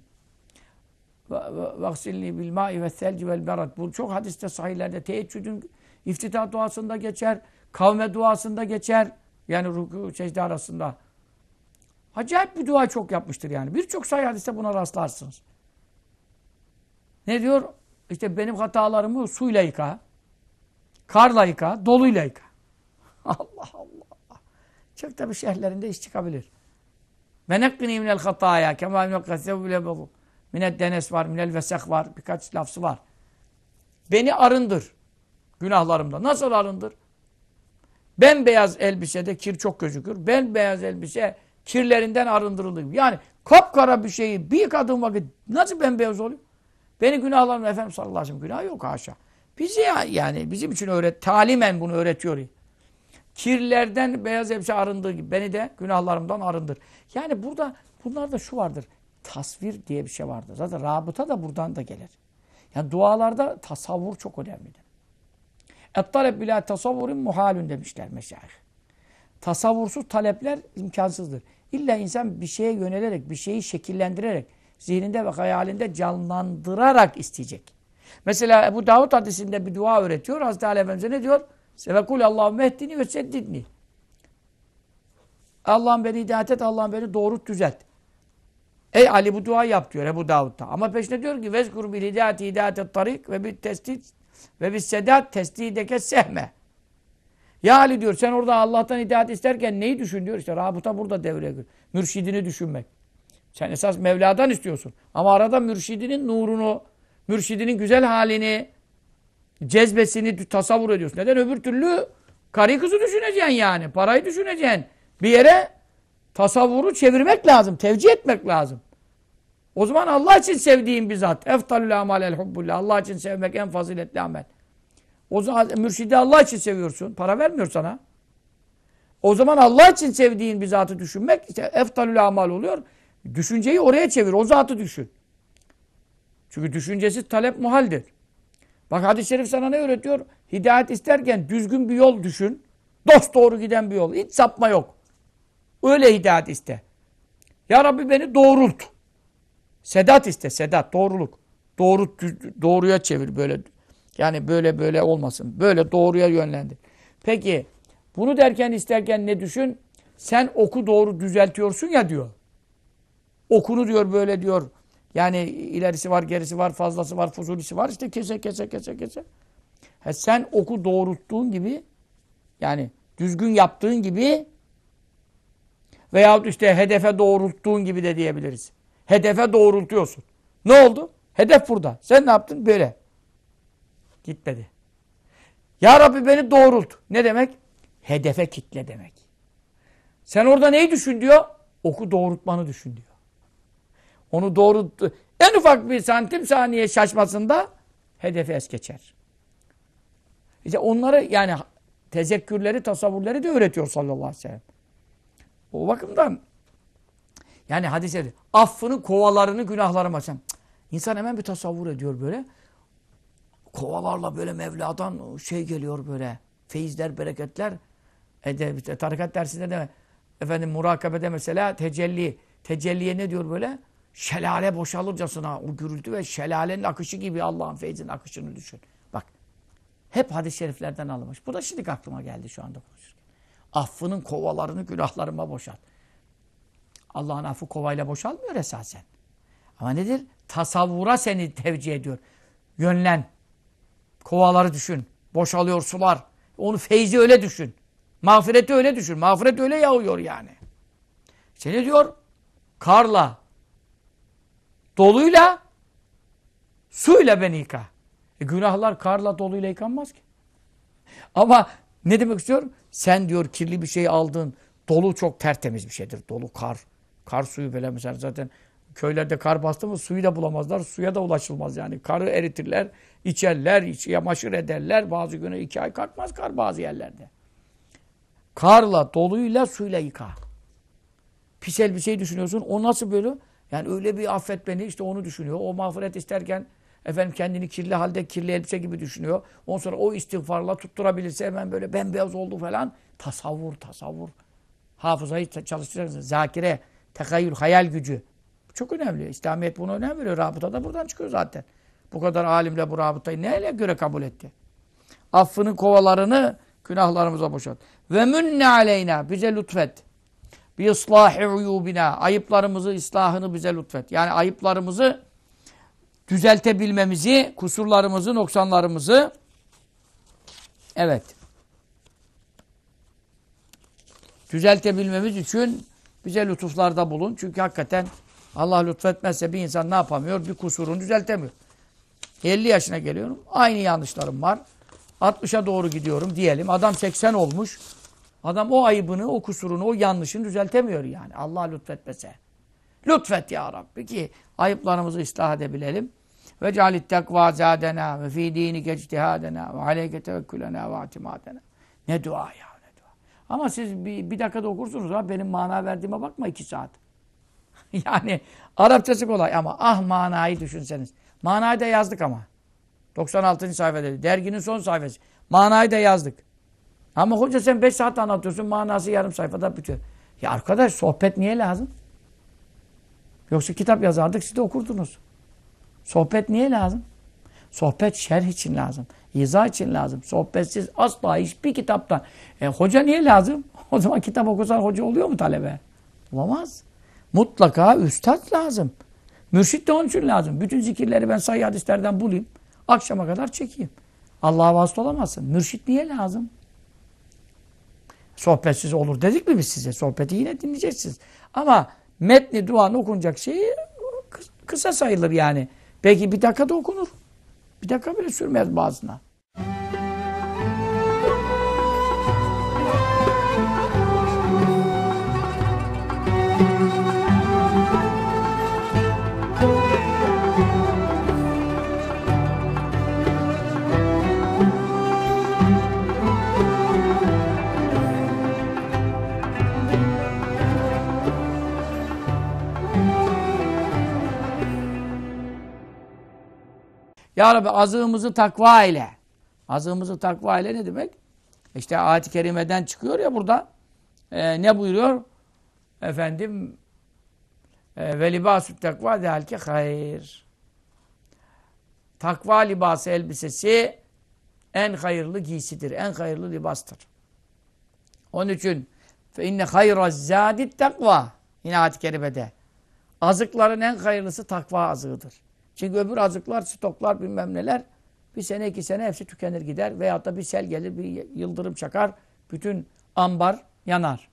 Vaksilni bil ma'i ve selci vel berat. Bu çok hadiste sahillerde teheccüdün iftita duasında geçer. Kavme duasında geçer. Yani ruku secde arasında. Acayip bu dua çok yapmıştır yani. Birçok sayı hadiste buna rastlarsınız. Ne diyor? İşte benim hatalarımı suyla yıka, karla yıka, doluyla yıka. Allah Allah. Çok tabii şehirlerinde iş çıkabilir. Menekkini minel hataya kema minel bile bu. Minel denes var, minel vesek var. Birkaç lafsı var. Beni arındır. Günahlarımda. Nasıl arındır? Ben beyaz elbisede kir çok gözükür. Ben beyaz elbise kirlerinden arındırılayım. Yani kapkara bir şeyi bir yıkadığım vakit nasıl bembeyaz oluyor? Beni günahlarım efendim sallallahu aleyhi ve günah yok haşa. Bizi ya, yani bizim için öğret, talimen bunu öğretiyor. Kirlerden beyaz elbise arındığı gibi beni de günahlarımdan arındır. Yani burada bunlarda şu vardır. Tasvir diye bir şey vardır. Zaten rabıta da buradan da gelir. Yani dualarda tasavvur çok önemlidir. Et-talep bila tasavvurin muhalün demişler meşayih tasavvursuz talepler imkansızdır. İlla insan bir şeye yönelerek, bir şeyi şekillendirerek, zihninde ve hayalinde canlandırarak isteyecek. Mesela Ebu Davud hadisinde bir dua öğretiyor. Hazreti Ali Efendimiz'e ne diyor? Sevekul Allahümme ehdini ve seddidni. Allah'ım beni hidayet et, Allah'ım beni doğru düzelt. Ey Ali bu dua yap diyor Ebu Davud'da. Ama peşine diyor ki vezkur bil hidayeti hidayet et tarik ve bir tesdid ve bir sedat tesdideke sehme. Ya Ali diyor sen orada Allah'tan hidayet isterken neyi düşün diyor. İşte rabıta burada devreye giriyor. Mürşidini düşünmek. Sen esas Mevla'dan istiyorsun. Ama arada mürşidinin nurunu, mürşidinin güzel halini, cezbesini tasavvur ediyorsun. Neden? Öbür türlü karı kızı düşüneceksin yani. Parayı düşüneceksin. Bir yere tasavvuru çevirmek lazım. Tevcih etmek lazım. O zaman Allah için sevdiğin bir zat. Eftalül amel el Allah için sevmek en faziletli amel. O zaman mürşidi Allah için seviyorsun. Para vermiyor sana. O zaman Allah için sevdiğin bir zatı düşünmek işte eftalül amal oluyor. Düşünceyi oraya çevir. O zatı düşün. Çünkü düşüncesi talep muhaldir. Bak hadis-i şerif sana ne öğretiyor? Hidayet isterken düzgün bir yol düşün. Dost doğru giden bir yol. Hiç sapma yok. Öyle hidayet iste. Ya Rabbi beni doğrult. Sedat iste. Sedat, doğruluk. Doğru, doğruya çevir böyle. Yani böyle böyle olmasın. Böyle doğruya yönlendir. Peki bunu derken isterken ne düşün? Sen oku doğru düzeltiyorsun ya diyor. Okunu diyor böyle diyor. Yani ilerisi var, gerisi var, fazlası var, fuzulisi var. İşte kese kese kese kese. He sen oku doğrulttuğun gibi yani düzgün yaptığın gibi veyahut işte hedefe doğrulttuğun gibi de diyebiliriz. Hedefe doğrultuyorsun. Ne oldu? Hedef burada. Sen ne yaptın? Böyle. Gitmedi. Ya Rabbi beni doğrult. Ne demek? Hedefe kitle demek. Sen orada neyi düşün diyor? Oku doğrultmanı düşün diyor. Onu doğrulttu. En ufak bir santim saniye şaşmasında hedefi es geçer. İşte onları yani tezekkürleri, tasavvurları da öğretiyor sallallahu aleyhi ve sellem. O bakımdan yani hadis-i affını, kovalarını, günahlarımı sen. İnsan hemen bir tasavvur ediyor böyle kovalarla böyle Mevla'dan şey geliyor böyle. Feyizler, bereketler. E tarikat dersinde de efendim murakabede mesela tecelli. Tecelliye ne diyor böyle? Şelale boşalırcasına o gürültü ve şelalenin akışı gibi Allah'ın feyzinin akışını düşün. Bak hep hadis-i şeriflerden alınmış. Bu da şimdi aklıma geldi şu anda konuşurken. Affının kovalarını günahlarıma boşalt. Allah'ın affı kovayla boşalmıyor esasen. Ama nedir? Tasavvura seni tevcih ediyor. Yönlen. Kovaları düşün. Boşalıyor sular. Onu feyzi öyle düşün. Mağfireti öyle düşün. Mağfiret öyle yağıyor yani. İşte ne diyor? Karla, doluyla, suyla beni yıka. E günahlar karla doluyla yıkanmaz ki. Ama ne demek istiyorum? Sen diyor kirli bir şey aldın. Dolu çok tertemiz bir şeydir. Dolu kar. Kar suyu böyle zaten köylerde kar bastı mı suyu da bulamazlar. Suya da ulaşılmaz yani. Karı eritirler. İçerler, iç, yamaşır ederler. Bazı günü iki ay kalkmaz kar bazı yerlerde. Karla, doluyla, suyla yıka. Pis elbiseyi düşünüyorsun. O nasıl böyle? Yani öyle bir affet beni işte onu düşünüyor. O mağfiret isterken efendim kendini kirli halde kirli elbise gibi düşünüyor. Ondan sonra o istiğfarla tutturabilirse hemen böyle bembeyaz oldu falan. Tasavvur, tasavvur. Hafızayı çalıştıracaksın. Zakire, tekayül, hayal gücü. Çok önemli. İslamiyet buna önem veriyor. Rabıta da buradan çıkıyor zaten bu kadar alimle bu rabıtayı neyle göre kabul etti? Affının kovalarını günahlarımıza boşalt. Ve münne aleyna bize lütfet. Bi islahi uyubina ayıplarımızı islahını bize lütfet. Yani ayıplarımızı düzeltebilmemizi, kusurlarımızı, noksanlarımızı evet düzeltebilmemiz için bize lütuflarda bulun. Çünkü hakikaten Allah lütfetmezse bir insan ne yapamıyor? Bir kusurunu düzeltemiyor. 50 yaşına geliyorum. Aynı yanlışlarım var. 60'a doğru gidiyorum diyelim. Adam 80 olmuş. Adam o ayıbını, o kusurunu, o yanlışını düzeltemiyor yani. Allah lütfetmese. Lütfet ya Rabbi ki ayıplarımızı ıslah edebilelim. Ve calit takva zâdenâ ve fî dînike ictihâdenâ ve aleyke tevekkülenâ ve atimadena. Ne dua ya ne dua. Ama siz bir, bir dakikada okursunuz ha benim mana verdiğime bakma iki saat. yani Arapçası kolay ama ah manayı düşünseniz. Manayı da yazdık ama. 96. sayfada. Derginin son sayfası. Manayı da yazdık. Ama hoca sen 5 saat anlatıyorsun. Manası yarım sayfada bitiyor. Ya arkadaş sohbet niye lazım? Yoksa kitap yazardık siz de okurdunuz. Sohbet niye lazım? Sohbet şerh için lazım. İzah için lazım. Sohbetsiz asla hiçbir kitaptan. E, hoca niye lazım? O zaman kitap okusan hoca oluyor mu talebe? Olamaz. Mutlaka üstad lazım. Mürşit de onun için lazım. Bütün zikirleri ben sahih hadislerden bulayım. Akşama kadar çekeyim. Allah'a vasıta olamazsın. Mürşit niye lazım? Sohbetsiz olur dedik mi biz size? Sohbeti yine dinleyeceksiniz. Ama metni, duan okunacak şeyi kısa sayılır yani. Belki bir dakika da okunur. Bir dakika bile sürmez bazına. Ya Rabbi azığımızı takva ile. Azığımızı takva ile ne demek? İşte ayet-i kerimeden çıkıyor ya burada. E, ne buyuruyor? Efendim e, ve libasü takva dehalke hayır. Takva libası elbisesi en hayırlı giysidir. En hayırlı libastır. Onun için fe inne hayra zâdit takva. Yine ayet-i kerimede. Azıkların en hayırlısı takva azığıdır. Çünkü öbür azıklar, stoklar bilmem neler bir sene iki sene hepsi tükenir gider. Veyahut da bir sel gelir, bir yıldırım çakar. Bütün ambar yanar.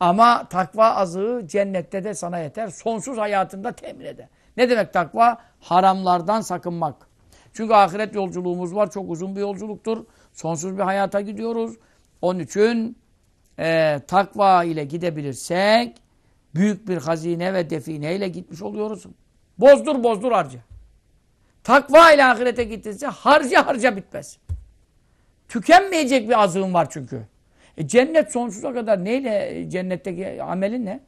Ama takva azığı cennette de sana yeter. Sonsuz hayatında temin eder. Ne demek takva? Haramlardan sakınmak. Çünkü ahiret yolculuğumuz var. Çok uzun bir yolculuktur. Sonsuz bir hayata gidiyoruz. Onun için e, takva ile gidebilirsek büyük bir hazine ve define gitmiş oluyoruz. Bozdur bozdur harca. Takva ile ahirete gittinse harca harca bitmez. Tükenmeyecek bir azığın var çünkü. E cennet sonsuza kadar neyle e, cennetteki amelin ne?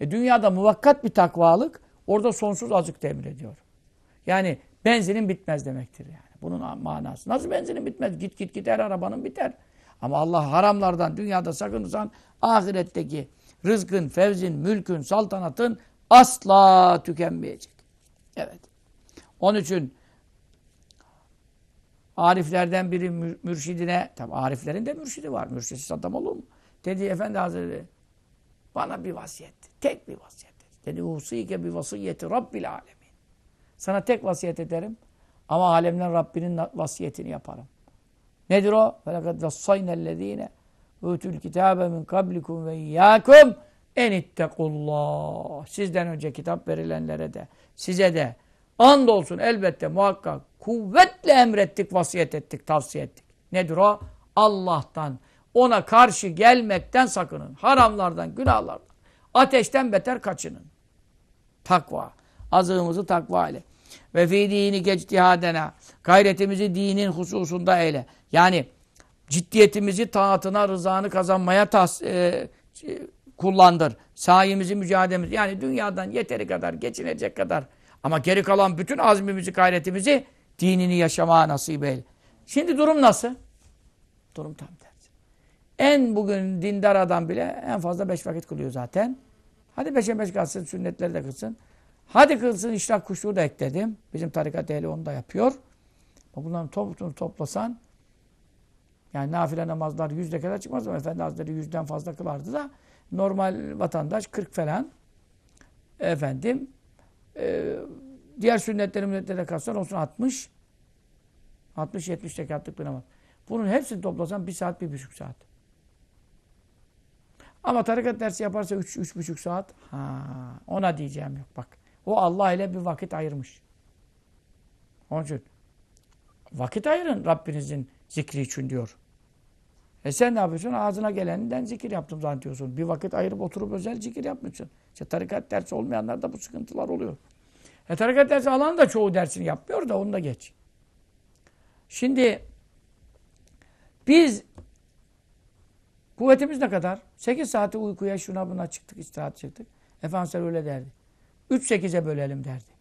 E dünyada muvakkat bir takvalık orada sonsuz azık temin ediyor. Yani benzinin bitmez demektir yani. Bunun manası. Nasıl benzinin bitmez? Git git git her arabanın biter. Ama Allah haramlardan dünyada sakınırsan ahiretteki rızkın, fevzin, mülkün, saltanatın asla tükenmeyecek. Evet. Onun için Ariflerden biri mür mürşidine, tabi Ariflerin de mürşidi var. Mürşidsiz adam olur mu? Dedi Efendi Hazretleri, bana bir vasiyet, tek bir vasiyet. Dedi, dedi usike bir vasiyeti Rabbil alemin. Sana tek vasiyet ederim ama alemden Rabbinin vasiyetini yaparım. Nedir o? فَلَقَدْ وَصَّيْنَ الَّذ۪ينَ اُتُوا الْكِتَابَ مِنْ قَبْلِكُمْ وَاِيَّاكُمْ en ittekullah. Sizden önce kitap verilenlere de, size de andolsun elbette muhakkak kuvvetle emrettik, vasiyet ettik, tavsiye ettik. Nedir o? Allah'tan, ona karşı gelmekten sakının. Haramlardan, günahlardan. Ateşten beter kaçının. Takva. Azığımızı takva ile. Ve fi dini geçtihadena. Gayretimizi dinin hususunda eyle. Yani ciddiyetimizi taatına, rızanı kazanmaya tas, e, kullandır. Sayimizi, mücadelemizi yani dünyadan yeteri kadar, geçinecek kadar ama geri kalan bütün azmimizi, gayretimizi dinini yaşamaya nasip eyle. Şimdi durum nasıl? Durum tam tersi. En bugün dindar adam bile en fazla beş vakit kılıyor zaten. Hadi beşe beş kalsın, sünnetleri de kılsın. Hadi kılsın, işrak kuşluğu da ekledim. Bizim tarikat ehli onu da yapıyor. Bunların topunu toplasan yani nafile namazlar yüzde kadar çıkmaz ama Efendi Hazretleri yüzden fazla kılardı da Normal vatandaş 40 falan. Efendim e, diğer sünnetleri münnetlere kalsan olsun 60. 60-70 tekatlık namaz. Bunun hepsini toplasan bir saat, bir buçuk saat. Ama tarikat dersi yaparsa üç, üç buçuk saat. Ha, ona diyeceğim yok bak. O Allah ile bir vakit ayırmış. Onun için vakit ayırın Rabbinizin zikri için diyor. E sen ne yapıyorsun? Ağzına geleninden zikir yaptım zannediyorsun. Bir vakit ayırıp oturup özel zikir yapmıyorsun. İşte tarikat dersi olmayanlarda bu sıkıntılar oluyor. E tarikat dersi alan da çoğu dersini yapmıyor da onu da geç. Şimdi biz kuvvetimiz ne kadar? 8 saati uykuya şuna buna çıktık, istirahat çıktık. Efendimiz öyle derdi. 3-8'e bölelim derdi.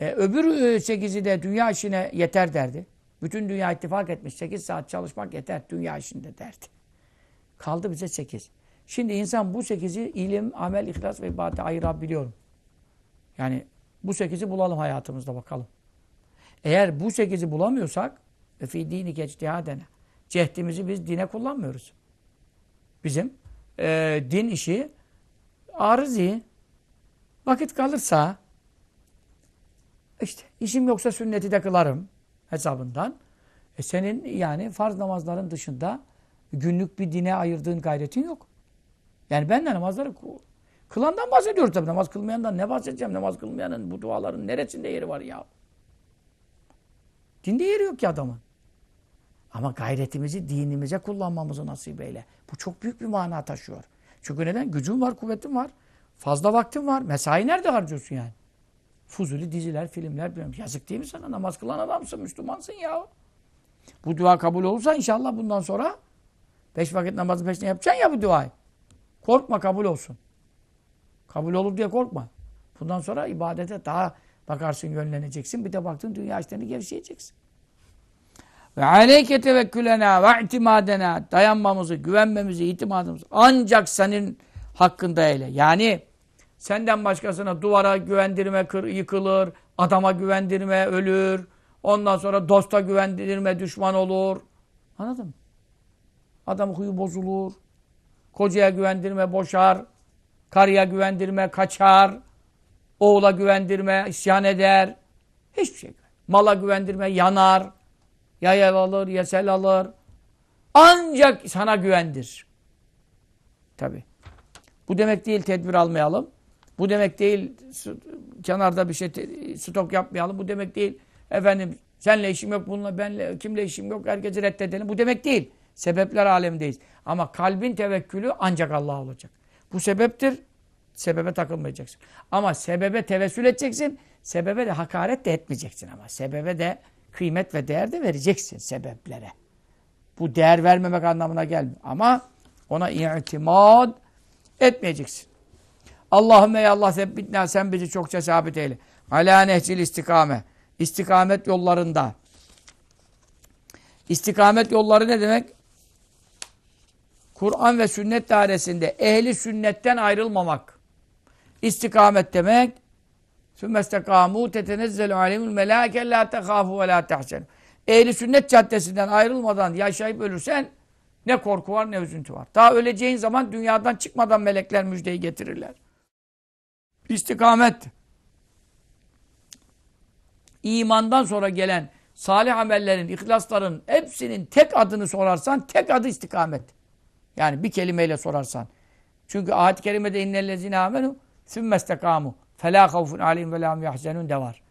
E, öbür 8'i e, de dünya işine yeter derdi. Bütün dünya ittifak etmiş. 8 saat çalışmak yeter dünya işinde derdi. Kaldı bize 8. Şimdi insan bu 8'i ilim, amel, ihlas ve ibadete ayırabiliyorum. Yani bu 8'i bulalım hayatımızda bakalım. Eğer bu 8'i bulamıyorsak ve fi dini geçtihadene cehdimizi biz dine kullanmıyoruz. Bizim e, din işi arızi vakit kalırsa işte işim yoksa sünneti de kılarım hesabından. E senin yani farz namazların dışında günlük bir dine ayırdığın gayretin yok. Yani ben de namazları kılandan bahsediyoruz tabii. Namaz kılmayandan ne bahsedeceğim? Namaz kılmayanın bu duaların neresinde yeri var ya? Dinde yeri yok ki adamın. Ama gayretimizi dinimize kullanmamızı nasip eyle. Bu çok büyük bir mana taşıyor. Çünkü neden? gücüm var, kuvvetin var. Fazla vaktim var. Mesai nerede harcıyorsun yani? Fuzuli diziler, filmler bilmiyorum. Yazık değil mi sana? Namaz kılan adamsın, Müslümansın ya. Bu dua kabul olursa inşallah bundan sonra beş vakit namazı peşine yapacaksın ya bu duayı. Korkma kabul olsun. Kabul olur diye korkma. Bundan sonra ibadete daha bakarsın yönleneceksin. Bir de baktın dünya işlerini gevşeyeceksin. Ve aleyke tevekkülena ve itimadena dayanmamızı, güvenmemizi, itimadımızı ancak senin hakkında eyle. Yani Senden başkasına duvara güvendirme kır, yıkılır, adama güvendirme ölür. Ondan sonra dosta güvendirme düşman olur. Anladın mı? Adam huyu bozulur. Kocaya güvendirme boşar. Karıya güvendirme kaçar. Oğula güvendirme isyan eder. Hiçbir şey. Mala güvendirme yanar. Ya alır ya alır. Ancak sana güvendir. Tabi. Bu demek değil tedbir almayalım. Bu demek değil kenarda bir şey stok yapmayalım. Bu demek değil efendim senle işim yok bununla benle kimle işim yok herkesi reddedelim. Bu demek değil. Sebepler alemindeyiz. Ama kalbin tevekkülü ancak Allah'a olacak. Bu sebeptir. Sebebe takılmayacaksın. Ama sebebe tevessül edeceksin. Sebebe de hakaret de etmeyeceksin ama. Sebebe de kıymet ve değer de vereceksin sebeplere. Bu değer vermemek anlamına gelmiyor. Ama ona itimad etmeyeceksin. Allah'ım ey Allah sebbitna sen bizi çokça sabit eyle. Ala nehcil istikame. İstikamet yollarında. İstikamet yolları ne demek? Kur'an ve sünnet dairesinde ehli sünnetten ayrılmamak. İstikamet demek ثُمَّ اسْتَقَامُوا تَتَنَزَّلُ عَلَيْهِمُ الْمَلَاكَ لَا ve وَلَا تَحْسَنُوا Ehli sünnet caddesinden ayrılmadan yaşayıp ölürsen ne korku var ne üzüntü var. Daha öleceğin zaman dünyadan çıkmadan melekler müjdeyi getirirler. İstikamet. imandan sonra gelen salih amellerin, ihlasların hepsinin tek adını sorarsan tek adı istikamet. Yani bir kelimeyle sorarsan. Çünkü ayet-i kerimede innellezine amenu sümmestekamu felâ kavfun aleyhim ve lâhum yahzenun de var.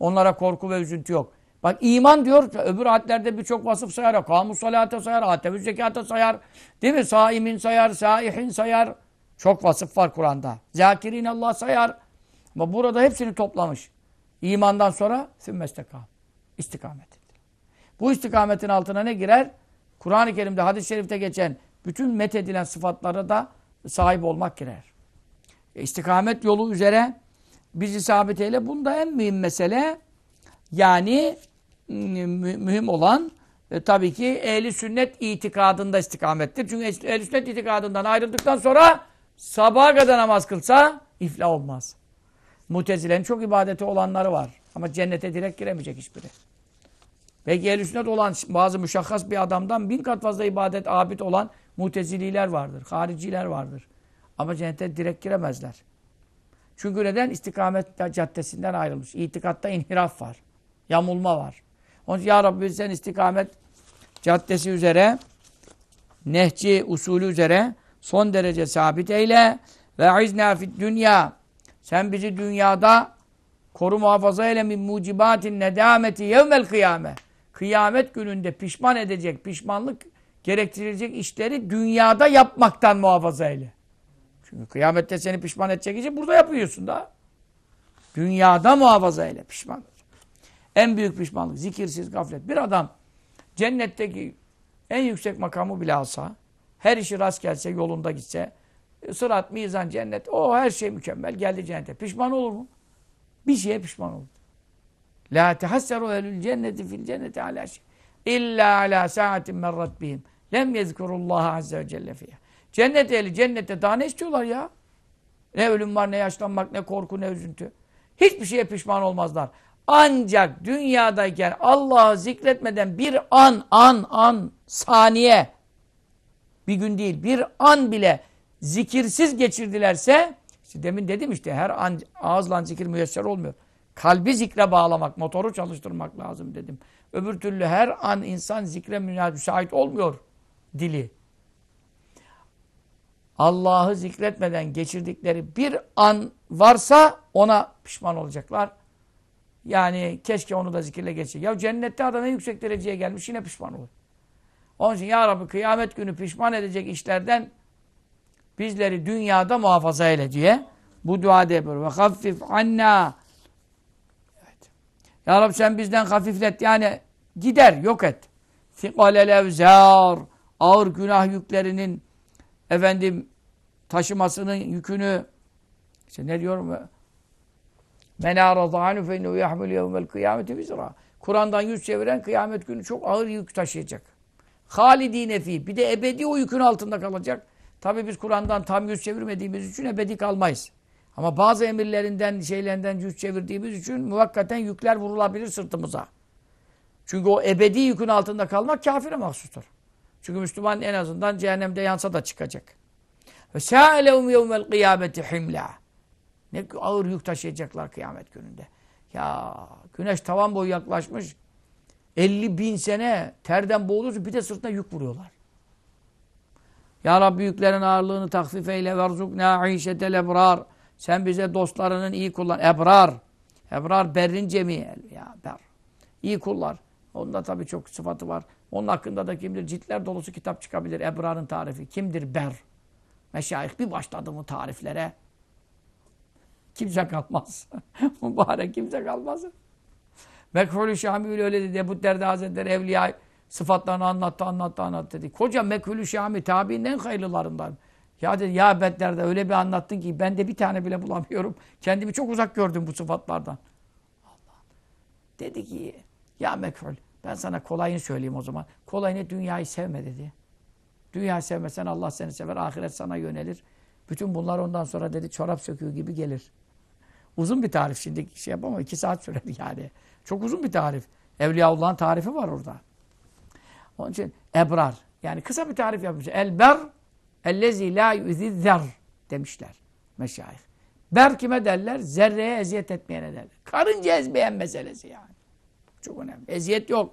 Onlara korku ve üzüntü yok. Bak iman diyor öbür ayetlerde birçok vasıf sayar. Kamus salate sayar, atevü zekate sayar. Değil mi? Saimin sayar, saihin sayar. Çok vasıf var Kur'an'da. Zakirin Allah sayar. Ama burada hepsini toplamış. İmandan sonra sümmestekam. İstikamet. Bu istikametin altına ne girer? Kur'an-ı Kerim'de, hadis-i şerifte geçen bütün met edilen sıfatlara da sahip olmak girer. E, istikamet yolu üzere biz isabet eyle. Bunda en mühim mesele yani mühim olan e, tabii ki ehli sünnet itikadında istikamettir. Çünkü ehli sünnet itikadından ayrıldıktan sonra sabaha kadar namaz kılsa iflah olmaz. Mutezilen çok ibadeti olanları var. Ama cennete direkt giremeyecek hiçbiri. Belki el olan bazı müşahhas bir adamdan bin kat fazla ibadet, abid olan mutezililer vardır. Hariciler vardır. Ama cennete direkt giremezler. Çünkü neden? İstikamet caddesinden ayrılmış. İtikatta inhiraf var. Yamulma var. Onun için Ya Rabbi sen istikamet caddesi üzere, nehci usulü üzere son derece sabit eyle. Ve izna fid dünya. Sen bizi dünyada koru muhafaza eyle min mucibatin nedameti yevmel kıyame. Kıyamet gününde pişman edecek, pişmanlık gerektirecek işleri dünyada yapmaktan muhafaza eyle. Çünkü kıyamette seni pişman edecek işi burada yapıyorsun da. Dünyada muhafaza eyle pişman. En büyük pişmanlık zikirsiz gaflet. Bir adam cennetteki en yüksek makamı bile alsa her işi rast gelse, yolunda gitse, e, sırat, mizan, cennet, o her şey mükemmel geldi cennete. Pişman olur mu? Bir şeye pişman olur. La tehasseru ehlül cenneti fil cenneti ala şey. İlla ala saatin merrat bihim. Lem yezkurullaha azze ve celle fiyah. Cennet ehli cennette daha ne istiyorlar ya? Ne ölüm var, ne yaşlanmak, ne korku, ne üzüntü. Hiçbir şeye pişman olmazlar. Ancak dünyadayken Allah'ı zikretmeden bir an, an, an, saniye bir gün değil bir an bile zikirsiz geçirdilerse işte demin dedim işte her an ağızla zikir müyesser olmuyor. Kalbi zikre bağlamak, motoru çalıştırmak lazım dedim. Öbür türlü her an insan zikre müsait olmuyor dili. Allah'ı zikretmeden geçirdikleri bir an varsa ona pişman olacaklar. Yani keşke onu da zikirle geçecek. Ya cennette adam en yüksek dereceye gelmiş yine pişman olur. Onun için Ya Rabbi kıyamet günü pişman edecek işlerden bizleri dünyada muhafaza eyle diye bu duada yapıyor. Ve hafif anna evet. Ya Rabbi sen bizden hafiflet yani gider yok et. Fikalel evzar ağır günah yüklerinin efendim taşımasının yükünü işte ne diyorum men aradanu fe innehu yahmil yevmel kıyameti vizra Kur'an'dan yüz çeviren kıyamet günü çok ağır yük taşıyacak. Halidine fi. Bir de ebedi o yükün altında kalacak. Tabi biz Kur'an'dan tam yüz çevirmediğimiz için ebedi kalmayız. Ama bazı emirlerinden, şeylerinden yüz çevirdiğimiz için muvakkaten yükler vurulabilir sırtımıza. Çünkü o ebedi yükün altında kalmak kafire mahsustur. Çünkü Müslüman en azından cehennemde yansa da çıkacak. Ve sâelevum yevmel kıyameti himla. Ne ağır yük taşıyacaklar kıyamet gününde. Ya güneş tavan boyu yaklaşmış. 50 bin sene terden boğuluyorsun bir de sırtına yük vuruyorlar. Ya Rabbi yüklerin ağırlığını takfif eyle verzukna işetel ebrar. Sen bize dostlarının iyi kullan. Ebrar. Ebrar berrin cemiyel. Ya ber. İyi kullar. Onda tabii çok sıfatı var. Onun hakkında da kimdir? ciltler dolusu kitap çıkabilir. Ebrar'ın tarifi. Kimdir ber? Meşayih bir başladı mı tariflere? Kimse kalmaz. Mübarek kimse kalmaz. Mekhulü Şamil öyle dedi. Ebu Derda Hazretleri evliya sıfatlarını anlattı, anlattı, anlattı dedi. Koca Mekhulü Şami tabiinin en hayırlılarından. Ya dedi ya Ebu Derda öyle bir anlattın ki ben de bir tane bile bulamıyorum. Kendimi çok uzak gördüm bu sıfatlardan. Allah. Dedi ki ya Mekhul ben sana kolayını söyleyeyim o zaman. Kolay ne? Dünyayı sevme dedi. Dünyayı sevmesen Allah seni sever, ahiret sana yönelir. Bütün bunlar ondan sonra dedi çorap söküğü gibi gelir. Uzun bir tarif şimdi şey yapamam. iki saat sürer yani. Çok uzun bir tarif. Evliyaullah'ın tarifi var orada. Onun için ebrar. Yani kısa bir tarif yapmış. Elber ellezi la yüzizzer demişler meşayih. Ber kime derler? Zerreye eziyet etmeyene derler. Karınca ezmeyen meselesi yani. Çok önemli. Eziyet yok.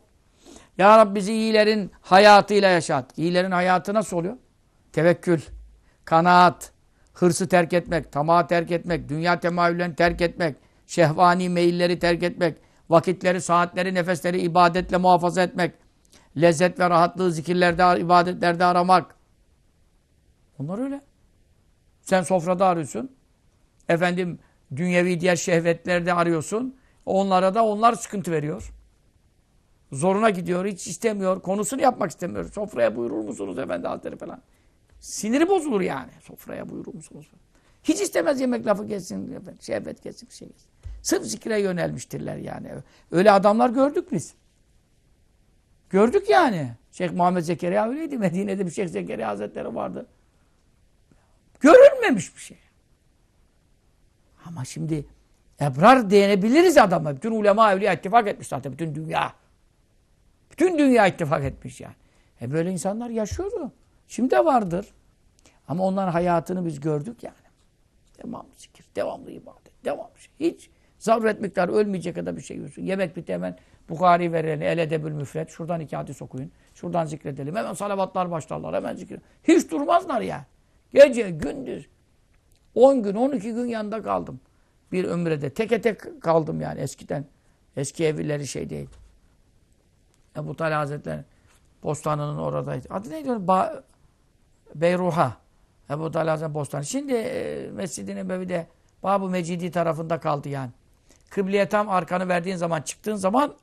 Ya Rabbi bizi iyilerin hayatıyla yaşat. İyilerin hayatı nasıl oluyor? Tevekkül, kanaat, hırsı terk etmek, tamağı terk etmek, dünya temayüllerini terk etmek, şehvani meyilleri terk etmek, Vakitleri, saatleri, nefesleri ibadetle muhafaza etmek. Lezzet ve rahatlığı zikirlerde, ibadetlerde aramak. Bunlar öyle. Sen sofrada arıyorsun. Efendim dünyevi diğer şehvetlerde arıyorsun. Onlara da onlar sıkıntı veriyor. Zoruna gidiyor, hiç istemiyor. Konusunu yapmak istemiyor. Sofraya buyurur musunuz efendi hazretleri falan. Siniri bozulur yani. Sofraya buyurur musunuz? Hiç istemez yemek lafı kesin, şehvet kesin bir şey geçsin. Sırf zikre yönelmiştirler yani. Öyle adamlar gördük biz. Gördük yani. Şeyh Muhammed Zekeriya öyleydi. Medine'de bir Şeyh Zekeriya Hazretleri vardı. Görülmemiş bir şey. Ama şimdi ebrar diyebiliriz adama. Bütün ulema evliya ittifak etmiş zaten. Bütün dünya. Bütün dünya ittifak etmiş yani. E böyle insanlar yaşıyordu. Şimdi de vardır. Ama onların hayatını biz gördük yani. Devamlı zikir, devamlı ibadet, devamlı şey. Hiç Zavret miktarı ölmeyecek kadar bir şey yiyorsun. Yemek bitti hemen Bukhari vereni, El Edebül Müfret. Şuradan iki hadis okuyun. Şuradan zikredelim. Hemen salavatlar başlarlar. Hemen zikre. Hiç durmazlar ya. Gece, gündüz. 10 gün, 12 gün yanında kaldım. Bir ömrede. Teke tek kaldım yani eskiden. Eski evlileri şey değil. Ebu Talha Hazretleri Bostanı'nın oradaydı. Adı neydi? Ba Beyruha. Ebu Talha Hazretleri Bostanı. Şimdi e, Mescid-i Nebevi'de Babu Mecidi tarafında kaldı yani. Kıbleye tam arkanı verdiğin zaman çıktığın zaman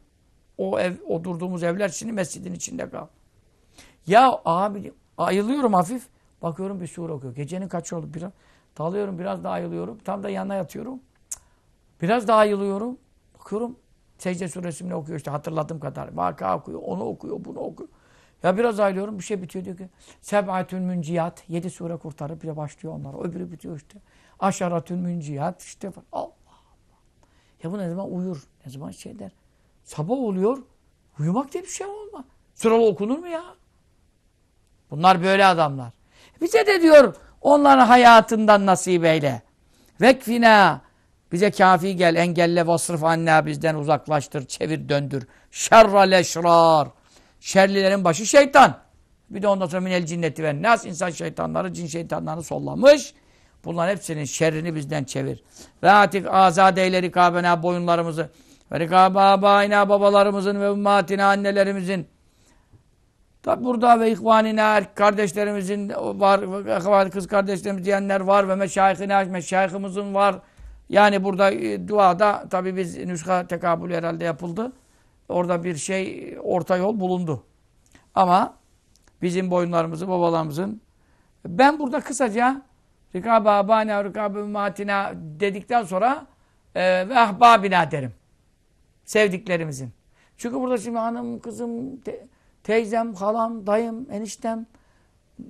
o ev, o durduğumuz evler şimdi mescidin içinde kal. Ya abi ayılıyorum hafif. Bakıyorum bir sure okuyor. Gecenin kaç oldu? Biraz, dalıyorum biraz daha ayılıyorum. Tam da yanına yatıyorum. Biraz daha ayılıyorum. Bakıyorum secde suresini okuyor işte hatırladığım kadar. Vaka okuyor, onu okuyor, bunu okuyor. Ya biraz ayılıyorum bir şey bitiyor diyor ki Seb'atün münciyat. Yedi sure kurtarıp bir başlıyor onlar. Öbürü bitiyor işte. Aşaratün münciyat işte. Al. Ya bu ne zaman uyur? Ne zaman şey der? Sabah oluyor. Uyumak diye bir şey olma. Sıralı okunur mu ya? Bunlar böyle adamlar. Bize de diyor onların hayatından nasip eyle. Vekfina. Bize kafi gel. Engelle vasrıf anne bizden uzaklaştır. Çevir döndür. Şerra leşrar. Şerlilerin başı şeytan. Bir de ondan sonra minel cinneti ve nas. insan şeytanları, cin şeytanlarını sollamış. Bunların hepsinin şerrini bizden çevir. Ve atif azadeyle rikabena boyunlarımızı ve rikababayna babalarımızın ve ummatina annelerimizin Tabi burada ve ihvanina er kardeşlerimizin var, kız kardeşlerimiz diyenler var ve meşayihine, meşayihimizin var. Yani burada e, duada tabi biz nüsha tekabülü herhalde yapıldı. Orada bir şey, orta yol bulundu. Ama bizim boyunlarımızı, babalarımızın. Ben burada kısaca Rikâbe abâne, rikâbe matina dedikten sonra e, ve ahbâbina derim. Sevdiklerimizin. Çünkü burada şimdi hanım, kızım, te teyzem, halam, dayım, eniştem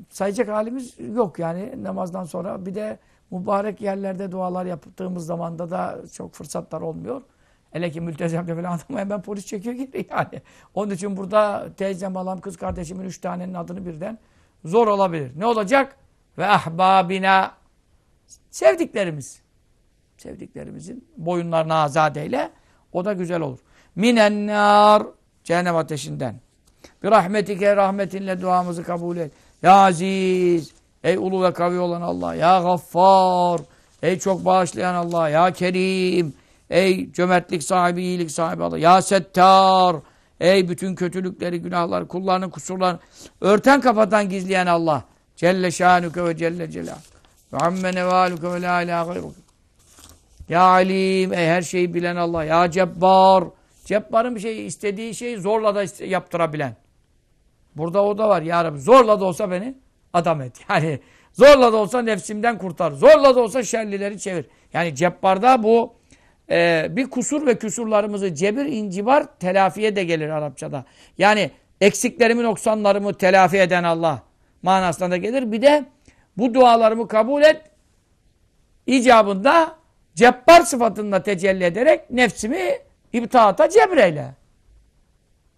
sayacak halimiz yok yani namazdan sonra. Bir de mübarek yerlerde dualar yaptığımız zamanda da çok fırsatlar olmuyor. Hele ki mültezemde falan adam hemen polis çekiyor geri yani. Onun için burada teyzem, halam, kız kardeşimin üç tanenin adını birden zor olabilir. Ne olacak? ve ahbabina sevdiklerimiz sevdiklerimizin boyunlarına azadeyle o da güzel olur. Minen nar cehennem ateşinden. Bir rahmetike rahmetinle duamızı kabul et. Ya aziz ey ulu ve kavi olan Allah ya gaffar ey çok bağışlayan Allah ya kerim ey cömertlik sahibi iyilik sahibi Allah ya settar ey bütün kötülükleri günahları kullarının kusurlarını örten kapatan gizleyen Allah Celle şanuke ve celle celal. Ve amme nevaluke ve la ilahe gayruk. Ya alim, ey her şeyi bilen Allah. Ya cebbar. Cebbarın bir şey, istediği şeyi zorla da yaptırabilen. Burada o da var. Ya Rabbi zorla da olsa beni adam et. Yani zorla da olsa nefsimden kurtar. Zorla da olsa şerlileri çevir. Yani cebbarda bu e, bir kusur ve küsurlarımızı cebir, incibar telafiye de gelir Arapçada. Yani eksiklerimi, noksanlarımı telafi eden Allah manasına da gelir. Bir de bu dualarımı kabul et. icabında cebbar sıfatında tecelli ederek nefsimi İbtaata cebreyle.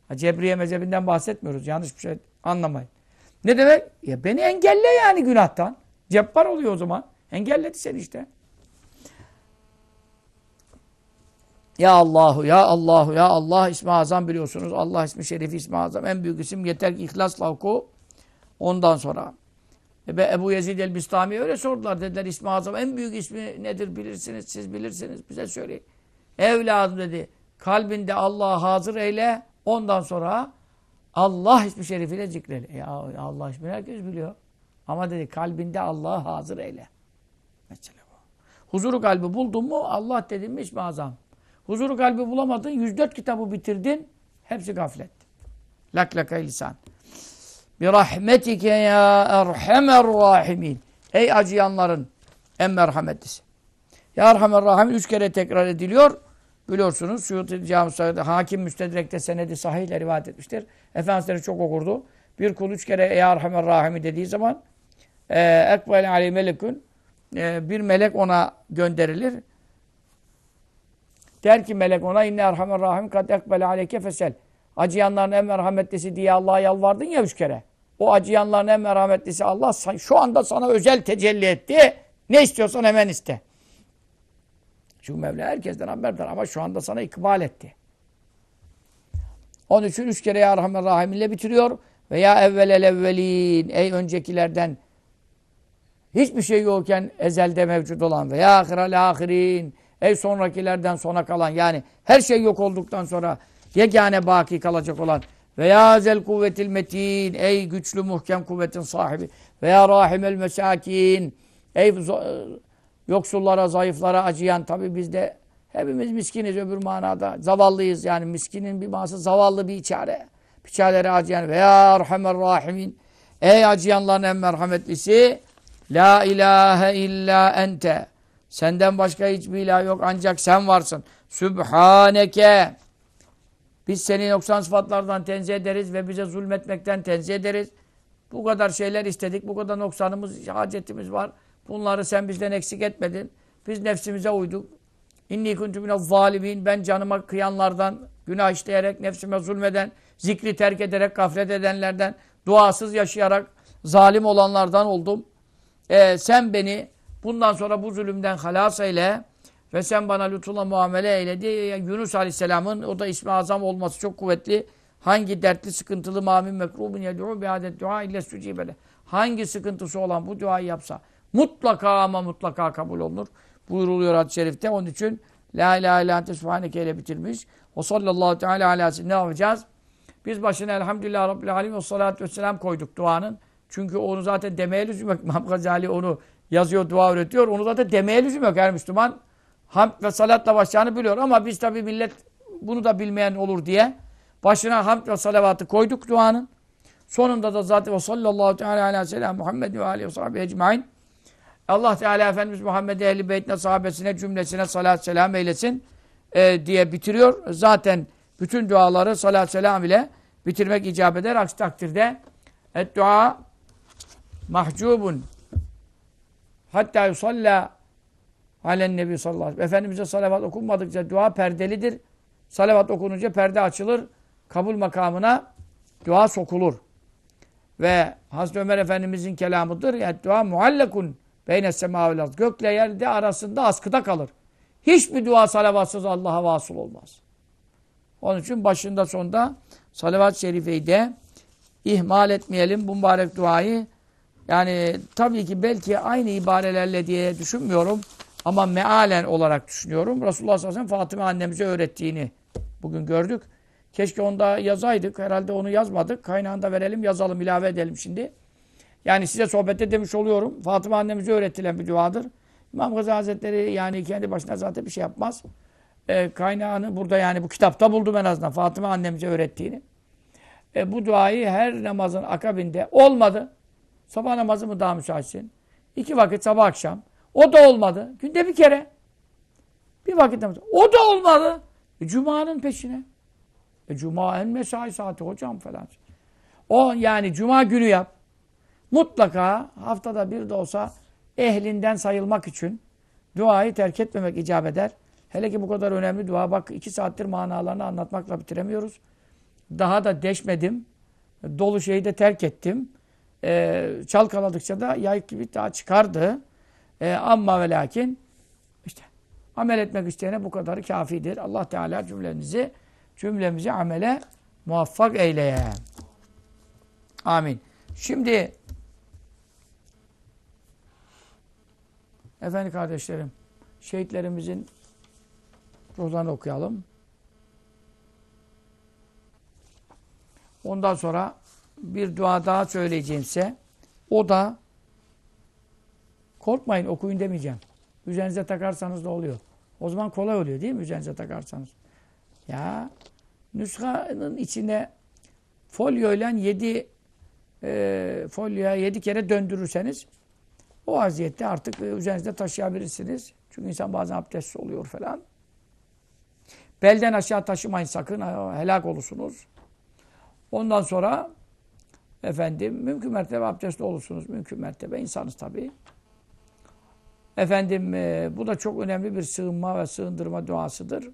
Ha, cebriye mezhebinden bahsetmiyoruz. Yanlış bir şey anlamayın. Ne demek? Ya beni engelle yani günahtan. Cebbar oluyor o zaman. Engelledi seni işte. Ya Allahu, ya Allahu, ya Allah ismi azam biliyorsunuz. Allah ismi şerifi ismi azam. En büyük isim yeter ki ihlasla oku. Ondan sonra ve Ebu Yezid el-Bistami öyle sordular. Dediler İsmi Azam en büyük ismi nedir bilirsiniz siz bilirsiniz bize söyleyin. Evladım dedi kalbinde Allah'a hazır eyle ondan sonra Allah ismi şerifiyle zikreyle. ya Allah ismi herkes biliyor. Ama dedi kalbinde Allah'a hazır eyle. Mesela bu. Huzuru kalbi buldun mu Allah dedin mi İsmi Azam. Huzuru kalbi bulamadın 104 kitabı bitirdin hepsi gaflet. Lak laka lisan. Birahmetike ya erhamer rahimin. Ey acıyanların en merhametlisi. Ya erhamer rahimin üç kere tekrar ediliyor. Biliyorsunuz Suyuti Camii'de hakim müstedrekte senedi sahihle rivayet etmiştir. Efendimiz çok okurdu. Bir kul üç kere ya erhamer rahimi dediği zaman e, ekbel aleyh melekün e, bir melek ona gönderilir. Der ki melek ona inne erhamer rahim kad ekbel aleyke fesel. Acıyanların en merhametlisi diye Allah'a yalvardın ya üç kere. O acıyanların en merhametlisi Allah şu anda sana özel tecelli etti. Ne istiyorsan hemen iste. Çünkü Mevla herkesten haberdar ama şu anda sana ikbal etti. Onun için üç kere Ya Rahman Rahim ile bitiriyor. Ve Ya Evvelel Evvelin Ey öncekilerden hiçbir şey yokken ezelde mevcut olan ve Ya Ahiral Ahirin Ey sonrakilerden sona kalan yani her şey yok olduktan sonra yegane baki kalacak olan ve zel kuvvetil metin. Ey güçlü muhkem kuvvetin sahibi. Ve ya rahimel mesakin. Ey yoksullara, zayıflara acıyan. Tabi biz de hepimiz miskiniz öbür manada. Zavallıyız yani miskinin bir manası zavallı bir içare. Biçarelere acıyan. Ve ya rahimel rahimin. Ey acıyanların en merhametlisi. La ilahe illa ente. Senden başka hiçbir ilah yok ancak sen varsın. Sübhaneke. Biz seni noksan sıfatlardan tenzih ederiz ve bize zulmetmekten tenzih ederiz. Bu kadar şeyler istedik, bu kadar noksanımız, hacetimiz var. Bunları sen bizden eksik etmedin. Biz nefsimize uyduk. İnni kuntu minel zalimin. Ben canıma kıyanlardan, günah işleyerek, nefsime zulmeden, zikri terk ederek, gaflet edenlerden, duasız yaşayarak zalim olanlardan oldum. Ee, sen beni bundan sonra bu zulümden halas eyle. Ve sen bana lütfula muamele eyledi. Yani Yunus Aleyhisselam'ın o da ismi azam olması çok kuvvetli. Hangi dertli sıkıntılı mamin mekrubun yed'u adet dua ille sucibele. Hangi sıkıntısı olan bu duayı yapsa mutlaka ama mutlaka kabul olunur. Buyuruluyor hadis-i şerifte. Onun için la ilahe illa ente subhaneke ile bitirmiş. O sallallahu teala aleyhi ne yapacağız? Biz başına elhamdülillah rabbil alim ve salatu vesselam koyduk duanın. Çünkü onu zaten demeye lüzum yok. İmam Gazali onu yazıyor, dua öğretiyor. Onu zaten demeye lüzum yok her Müslüman hamd ve salatla başlayacağını biliyor. Ama biz tabi millet bunu da bilmeyen olur diye başına hamd ve salavatı koyduk duanın. Sonunda da zaten o sallallahu teala aleyhi ve sellem Muhammed ve aleyhi ve sahibi ecmain. Allah Teala Efendimiz Muhammed'e, ehli beytine, sahabesine, cümlesine salat selam eylesin e, diye bitiriyor. Zaten bütün duaları salat selam ile bitirmek icap eder. Aksi takdirde et dua mahcubun hatta yusalla Halen Nebi sallallahu aleyhi ve sellem. Efendimiz'e salavat okunmadıkça dua perdelidir. Salavat okununca perde açılır. Kabul makamına dua sokulur. Ve Hazreti Ömer Efendimiz'in kelamıdır. Yani dua muallekun beyne semavilat. Gökle yerde arasında askıda kalır. Hiçbir dua salavatsız Allah'a vasıl olmaz. Onun için başında sonda salavat-ı şerifeyi de ihmal etmeyelim bu mübarek duayı. Yani tabii ki belki aynı ibarelerle diye düşünmüyorum. Ama mealen olarak düşünüyorum. Resulullah sallallahu aleyhi ve sellem Fatıma annemize öğrettiğini bugün gördük. Keşke onda yazaydık. Herhalde onu yazmadık. Kaynağında verelim, yazalım, ilave edelim şimdi. Yani size sohbette demiş oluyorum. Fatıma annemize öğretilen bir duadır. İmam Gazi Hazretleri yani kendi başına zaten bir şey yapmaz. E, kaynağını burada yani bu kitapta buldum en azından. Fatıma annemize öğrettiğini. E, bu duayı her namazın akabinde olmadı. Sabah namazı mı daha müsaitsin? İki vakit sabah akşam. O da olmadı. Günde bir kere. Bir vakit namazı. O da olmadı. E, Cuma'nın peşine. E, Cuma en mesai saati hocam falan. O yani Cuma günü yap. Mutlaka haftada bir de olsa ehlinden sayılmak için duayı terk etmemek icap eder. Hele ki bu kadar önemli dua. Bak iki saattir manalarını anlatmakla bitiremiyoruz. Daha da deşmedim. Dolu şeyi de terk ettim. Ee, çalkaladıkça da yay gibi daha çıkardı. E, amma ve lakin işte amel etmek isteyene bu kadarı kafidir. Allah Teala cümlemizi cümlemizi amele muvaffak eyleye. Amin. Şimdi efendim kardeşlerim şehitlerimizin ruhlarını okuyalım. Ondan sonra bir dua daha söyleyeceğimse o da Korkmayın okuyun demeyeceğim. Üzerinize takarsanız da oluyor. O zaman kolay oluyor değil mi üzerinize takarsanız? Ya nüshanın içine folyo yedi e, folyoya yedi kere döndürürseniz o vaziyette artık e, üzerinizde taşıyabilirsiniz. Çünkü insan bazen abdestsiz oluyor falan. Belden aşağı taşımayın sakın. Helak olursunuz. Ondan sonra efendim mümkün mertebe abdestli olursunuz. Mümkün mertebe insanız tabii. Efendim e, bu da çok önemli bir sığınma ve sığındırma duasıdır.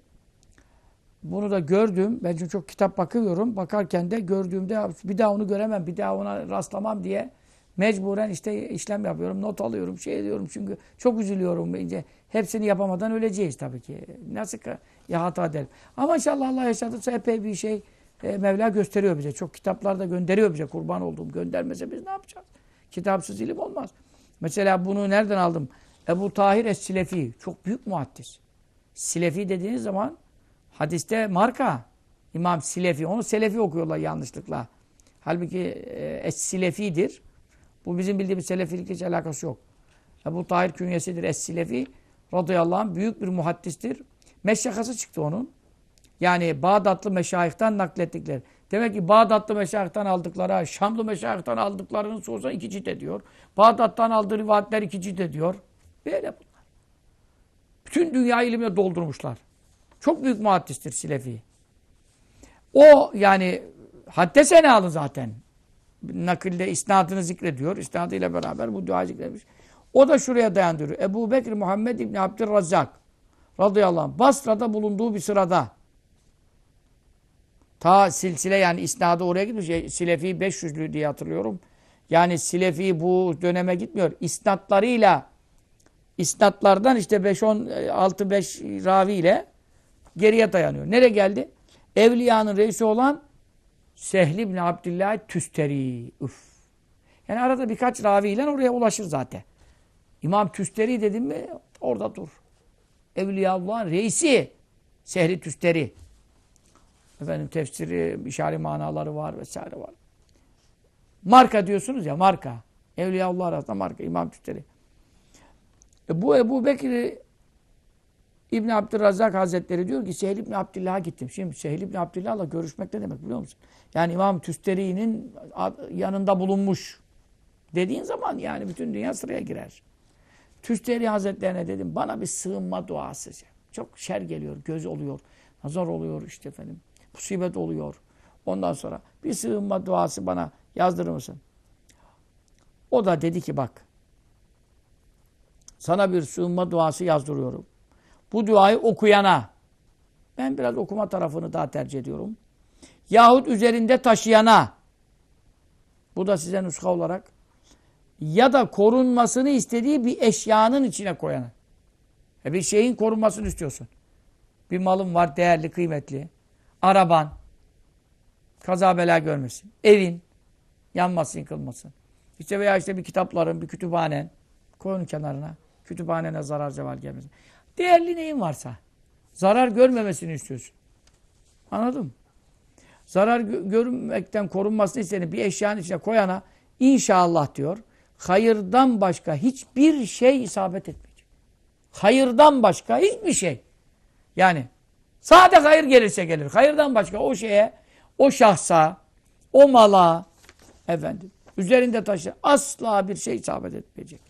Bunu da gördüm. Ben çünkü çok kitap bakıyorum. Bakarken de gördüğümde bir daha onu göremem, bir daha ona rastlamam diye mecburen işte işlem yapıyorum, not alıyorum, şey ediyorum. Çünkü çok üzülüyorum. Bence hepsini yapamadan öleceğiz tabii ki. Nasıl ya hata edelim. Ama inşallah Allah yaşatırsa epey bir şey e, Mevla gösteriyor bize. Çok kitaplarda gönderiyor bize kurban olduğum. Göndermese biz ne yapacağız? Kitapsız ilim olmaz. Mesela bunu nereden aldım? Ebu Tahir Es-Silefi. Çok büyük muhaddis. Silefi dediğiniz zaman hadiste marka. İmam Silefi. Onu Selefi okuyorlar yanlışlıkla. Halbuki e, Es-Silefi'dir. Bu bizim bildiğimiz Selefilik hiç alakası yok. Ebu Tahir künyesidir Es-Silefi. Radıyallahu anh büyük bir muhaddistir. Meşşakası çıktı onun. Yani Bağdatlı meşayihtan naklettikleri. Demek ki Bağdatlı meşayihtan aldıkları, Şamlı meşayihtan aldıklarını sorsan iki cilt ediyor. Bağdat'tan aldığı rivayetler iki cilt ediyor. Böyle bunlar. Bütün dünya ilimle doldurmuşlar. Çok büyük muhaddistir Silefi. O yani hadde senalı zaten. Nakilde isnadını zikrediyor. İsnadıyla beraber bu dua zikretmiş. O da şuraya dayandırıyor. Ebu Bekir Muhammed İbni Abdülrazzak radıyallahu anh Basra'da bulunduğu bir sırada ta silsile yani isnadı oraya gitmiş. Şey, Silefi 500'lü diye hatırlıyorum. Yani Silefi bu döneme gitmiyor. İsnatlarıyla İsnatlardan işte 5-10, 6-5 e, ile geriye dayanıyor. Nereye geldi? Evliyanın reisi olan Sehli bin Abdillah Tüsteri. Üf. Yani arada birkaç ravi ile oraya ulaşır zaten. İmam Tüsteri dedim mi orada dur. Evliya Evliyaullah'ın reisi Sehli Tüsteri. Efendim tefsiri, işari manaları var vesaire var. Marka diyorsunuz ya marka. Evliya Allah arasında marka, İmam Tüsteri. E bu Ebu Bekir İbni Abdülrazzak Hazretleri diyor ki Sehl İbni Abdillah'a gittim. Şimdi Sehl İbni Abdillah'la görüşmek ne demek biliyor musun? Yani İmam Tüsteri'nin yanında bulunmuş. Dediğin zaman yani bütün dünya sıraya girer. Tüsteri Hazretlerine dedim bana bir sığınma duası. Çok şer geliyor, göz oluyor, nazar oluyor işte efendim. Musibet oluyor. Ondan sonra bir sığınma duası bana yazdırır mısın? O da dedi ki bak sana bir sığınma duası yazdırıyorum. Bu duayı okuyana, ben biraz okuma tarafını daha tercih ediyorum. Yahut üzerinde taşıyana, bu da size nuska olarak, ya da korunmasını istediği bir eşyanın içine koyana. E bir şeyin korunmasını istiyorsun. Bir malın var değerli, kıymetli. Araban, kaza bela görmesin. Evin, yanmasın, yıkılmasın. İşte veya işte bir kitapların, bir kütüphanen koyun kenarına. Kütüphanene zarar zeval gelmesin. Değerli neyin varsa. Zarar görmemesini istiyorsun. Anladım. Zarar görmekten korunmasını isteyene bir eşyanın içine koyana inşallah diyor. Hayırdan başka hiçbir şey isabet etmeyecek. Hayırdan başka hiçbir şey. Yani sade hayır gelirse gelir. Hayırdan başka o şeye, o şahsa, o mala efendim üzerinde taşı asla bir şey isabet etmeyecek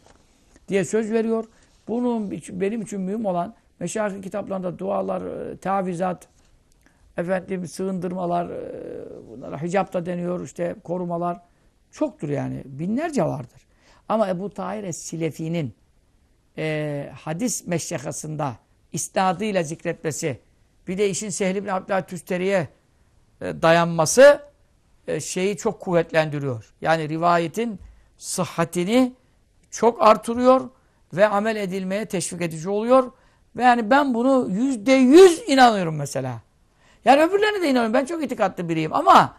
diye söz veriyor. Bunun benim için mühim olan meşahin kitaplarında dualar, e, tavizat, efendim sığındırmalar, e, bunlara hicap da deniyor işte korumalar çoktur yani binlerce vardır. Ama Ebu Tahir Es-Silefi'nin e, hadis meşrekasında isnadıyla zikretmesi, bir de işin Sehl ibn Abdullah Tüsteri'ye e, dayanması e, şeyi çok kuvvetlendiriyor. Yani rivayetin sıhhatini çok artırıyor ve amel edilmeye teşvik edici oluyor. Ve yani ben bunu yüzde yüz inanıyorum mesela. Yani öbürlerine de inanıyorum. Ben çok itikatlı biriyim ama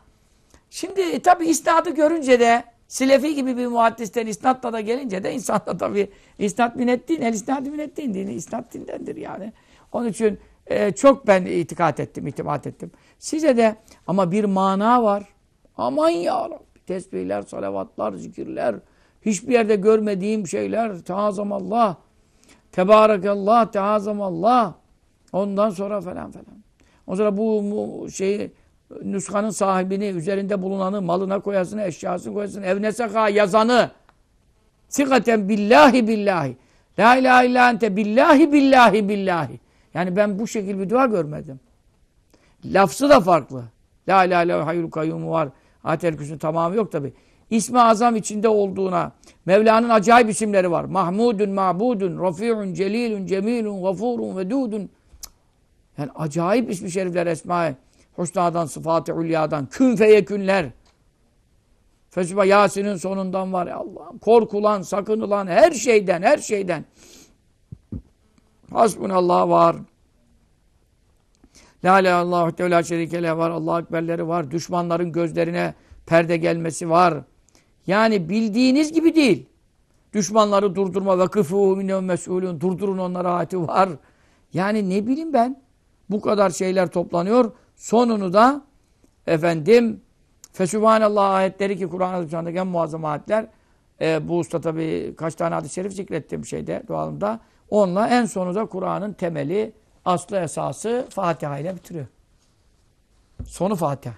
şimdi e, tabi isnadı görünce de Silefi gibi bir muhaddisten isnatla da gelince de insan da tabi isnat minettin, el isnat minettin dini isnat dindendir yani. Onun için e, çok ben itikat ettim, itimat ettim. Size de ama bir mana var. Aman ya Rabbi. Tesbihler, salavatlar, zikirler, Hiçbir yerde görmediğim şeyler. Teazamallah. Tebarakallah. Teazamallah. Ondan sonra falan falan. Ondan sonra bu, bu şeyi nüshanın sahibini, üzerinde bulunanı, malına koyasını, eşyasını koyasını, evne seka yazanı sikaten billahi billahi la ilahe illa ente billahi billahi billahi yani ben bu şekil bir dua görmedim. Lafzı da farklı. La ilahe illa hayyul kayyum var. Atel küsün tamamı yok tabi ismi azam içinde olduğuna, Mevla'nın acayip isimleri var. Mahmudun, Mabudun, Rafi'un, Celilun, Cemilun, Gafurun, Vedudun. Yani acayip ismi şerifler Esma-i Hüsna'dan, Sıfat-ı Ulya'dan, kün feyekünler. Fesübe Yasin'in sonundan var ya Allah'ım. Korkulan, sakınılan, her şeyden, her şeyden. Hasbunallah var. La ilahe illallah teala şerikele var. Allah ekberleri var. Düşmanların gözlerine perde gelmesi var. Yani bildiğiniz gibi değil. Düşmanları durdurma ve kıfû minevm mes'ulûn. Durdurun onlara hati var. Yani ne bileyim ben. Bu kadar şeyler toplanıyor. Sonunu da efendim Fesübhanallah ayetleri ki Kur'an-ı Kerim'deki en muazzam ayetler. E, bu usta tabi kaç tane hadis-i şerif zikrettim şeyde doğalında. Onunla en sonu da Kur'an'ın temeli, aslı esası Fatiha ile bitiriyor. Sonu Fatiha.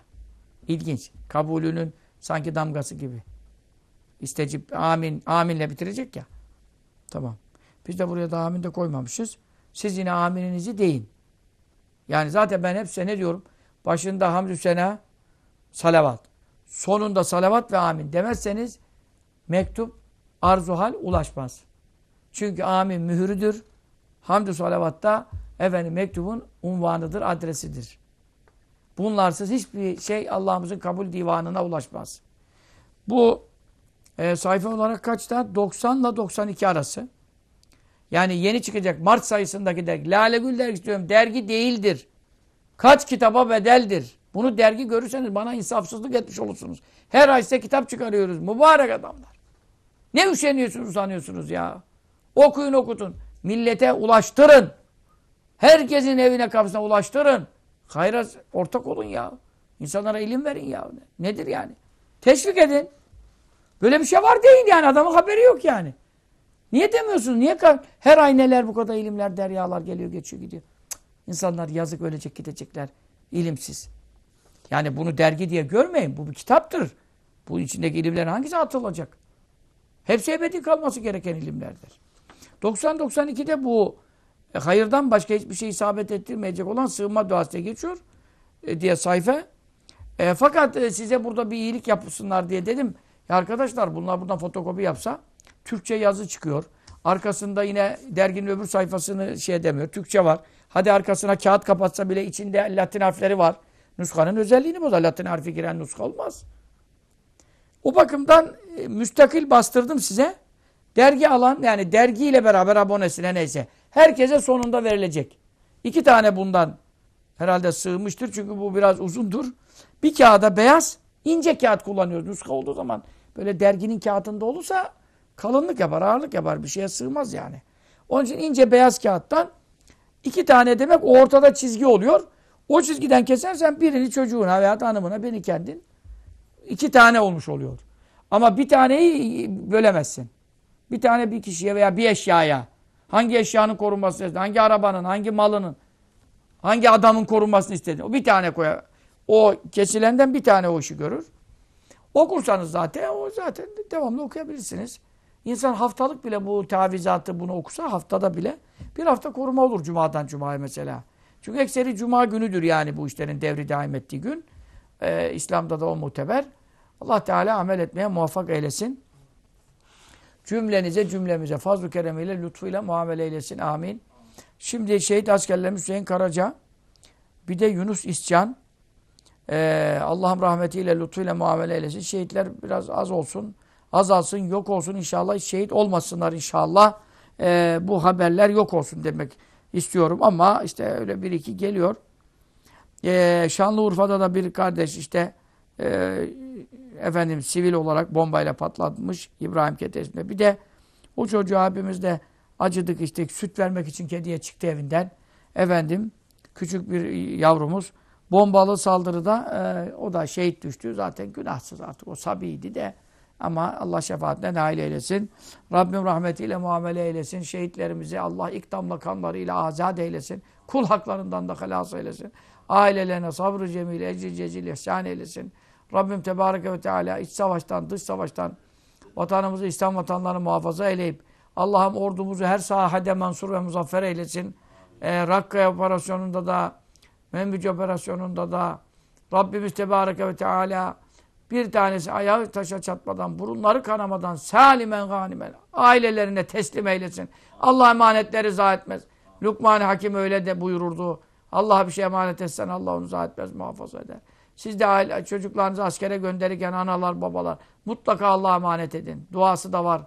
İlginç. Kabulünün sanki damgası gibi. İstecip amin, aminle bitirecek ya. Tamam. Biz de buraya da amin de koymamışız. Siz yine amininizi deyin. Yani zaten ben hep size ne diyorum? Başında hamdü sena, salavat. Sonunda salavat ve amin demezseniz mektup arzuhal ulaşmaz. Çünkü amin mühürüdür. Hamdü Salavat da efendim mektubun unvanıdır, adresidir. Bunlarsız hiçbir şey Allah'ımızın kabul divanına ulaşmaz. Bu e, sayfa olarak kaçta? 90 ile 92 arası. Yani yeni çıkacak Mart sayısındaki dergi. Lale Gül dergisi diyorum dergi değildir. Kaç kitaba bedeldir. Bunu dergi görürseniz bana insafsızlık etmiş olursunuz. Her ay size kitap çıkarıyoruz. Mübarek adamlar. Ne üşeniyorsunuz sanıyorsunuz ya. Okuyun okutun. Millete ulaştırın. Herkesin evine kapısına ulaştırın. Hayra ortak olun ya. İnsanlara ilim verin ya. Nedir yani? Teşvik edin. Böyle bir şey var değil yani. Adamın haberi yok yani. Niye demiyorsun? Niye her ay neler bu kadar ilimler, deryalar geliyor, geçiyor, gidiyor. İnsanlar yazık ölecek, gidecekler. İlimsiz. Yani bunu dergi diye görmeyin. Bu bir kitaptır. Bu içindeki ilimler hangisi atılacak? Hepsi ebedi kalması gereken ilimlerdir. 90-92'de bu e, hayırdan başka hiçbir şey isabet ettirmeyecek olan sığınma duası geçiyor e, diye sayfa. E, fakat e, size burada bir iyilik yapsınlar diye dedim arkadaşlar bunlar buradan fotokopi yapsa Türkçe yazı çıkıyor. Arkasında yine derginin öbür sayfasını şey demiyor. Türkçe var. Hadi arkasına kağıt kapatsa bile içinde Latin harfleri var. Nuskanın özelliğini bozar. Latin harfi giren nuska olmaz. O bakımdan e, müstakil bastırdım size. Dergi alan yani dergiyle beraber abonesine neyse. Herkese sonunda verilecek. İki tane bundan herhalde sığmıştır. Çünkü bu biraz uzundur. Bir kağıda beyaz ince kağıt kullanıyoruz. Nuska olduğu zaman böyle derginin kağıtında olursa kalınlık yapar, ağırlık yapar. Bir şeye sığmaz yani. Onun için ince beyaz kağıttan iki tane demek o ortada çizgi oluyor. O çizgiden kesersen birini çocuğuna veya hanımına beni kendin iki tane olmuş oluyor. Ama bir taneyi bölemezsin. Bir tane bir kişiye veya bir eşyaya hangi eşyanın korunması istedin, hangi arabanın, hangi malının, hangi adamın korunmasını istedin. O bir tane koyar. O kesilenden bir tane o işi görür. Okursanız zaten o zaten devamlı okuyabilirsiniz. İnsan haftalık bile bu tavizatı bunu okusa haftada bile bir hafta koruma olur cumadan cumaya mesela. Çünkü ekseri cuma günüdür yani bu işlerin devri daim ettiği gün. Ee, İslam'da da o muteber. Allah Teala amel etmeye muvaffak eylesin. Cümlenize cümlemize fazl-ı keremiyle lütfuyla muamele eylesin. Amin. Şimdi şehit askerlerimiz Hüseyin Karaca bir de Yunus İscan ee, Allah'ım rahmetiyle, lütfuyla muamele eylesin. Şehitler biraz az olsun, azalsın, yok olsun inşallah. Şehit olmasınlar inşallah. Ee, bu haberler yok olsun demek istiyorum. Ama işte öyle bir iki geliyor. Ee, Şanlıurfa'da da bir kardeş işte e, efendim sivil olarak bombayla patlatmış İbrahim Ketes'inde. Bir de o çocuğu abimiz de acıdık işte süt vermek için kediye çıktı evinden. Efendim küçük bir yavrumuz bombalı saldırıda e, o da şehit düştü. Zaten günahsız artık o sabiydi de. Ama Allah şefaatine nail eylesin. Rabbim rahmetiyle muamele eylesin. Şehitlerimizi Allah ikdamla kanlarıyla azat eylesin. Kul haklarından da helas eylesin. Ailelerine sabrı cemil, ecri cezil ihsan eylesin. Rabbim tebareke ve teala iç savaştan, dış savaştan vatanımızı, İslam vatanlarını muhafaza eyleyip Allah'ım ordumuzu her sahada mansur ve muzaffer eylesin. Ee, Rakka operasyonunda da Membic operasyonunda da Rabbimiz Tebareke ve Teala bir tanesi ayağı taşa çatmadan, burunları kanamadan salimen ganimen ailelerine teslim eylesin. Allah emanetleri zayi etmez. lukman Hakim öyle de buyururdu. Allah bir şey emanet etsen Allah onu zayi etmez, muhafaza eder. Siz de aile, çocuklarınızı askere gönderirken analar, babalar mutlaka Allah'a emanet edin. Duası da var.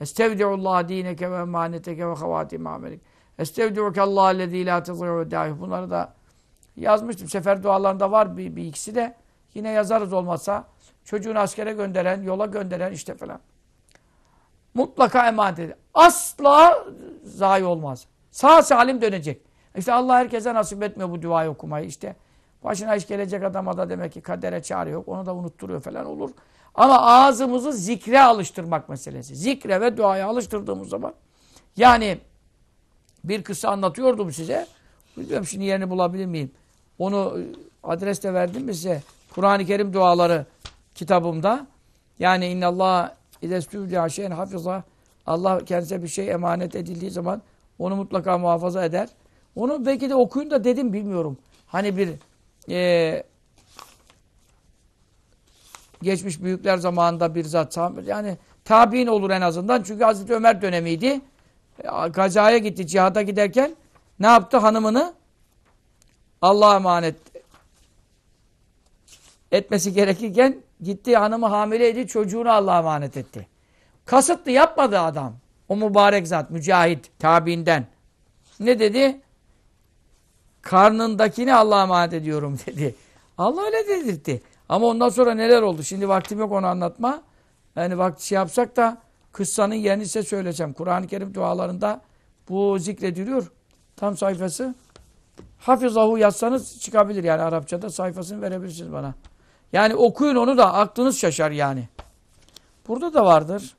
Estevdiullah dineke ve emaneteke ve havatim amelik. Estevdiuke Allah'ellezî lâ tezî'u Bunları da yazmıştım. Sefer dualarında var bir, bir ikisi de. Yine yazarız olmazsa. Çocuğunu askere gönderen, yola gönderen işte falan. Mutlaka emanet edin. Asla zayi olmaz. Sağ salim dönecek. İşte Allah herkese nasip etmiyor bu duayı okumayı. İşte başına iş gelecek adama da demek ki kadere çağrı yok. Onu da unutturuyor falan olur. Ama ağzımızı zikre alıştırmak meselesi. Zikre ve duaya alıştırdığımız zaman. Yani bir kısa anlatıyordum size. Bilmiyorum şimdi yerini bulabilir miyim? Onu e, adres de verdim mi size? Kur'an-ı Kerim duaları kitabımda. Yani inna Allah izestüvca şeyen hafiza Allah kendisine bir şey emanet edildiği zaman onu mutlaka muhafaza eder. Onu belki de okuyun da dedim bilmiyorum. Hani bir e, geçmiş büyükler zamanında bir zat yani tabi'in olur en azından. Çünkü Hazreti Ömer dönemiydi. E, Gazaya gitti, cihada giderken ne yaptı? Hanımını Allah'a emanet etmesi gerekirken gitti hanımı hamileydi çocuğunu Allah'a emanet etti. Kasıtlı yapmadı adam. O mübarek zat, mücahit, tabiinden. Ne dedi? Karnındakini Allah'a emanet ediyorum dedi. Allah öyle dedirtti. Ama ondan sonra neler oldu? Şimdi vaktim yok onu anlatma. Yani vakti şey yapsak da kıssanın yerini size söyleyeceğim. Kur'an-ı Kerim dualarında bu zikrediliyor. Tam sayfası Hafizahu yazsanız çıkabilir yani Arapçada sayfasını verebilirsiniz bana. Yani okuyun onu da aklınız şaşar yani. Burada da vardır.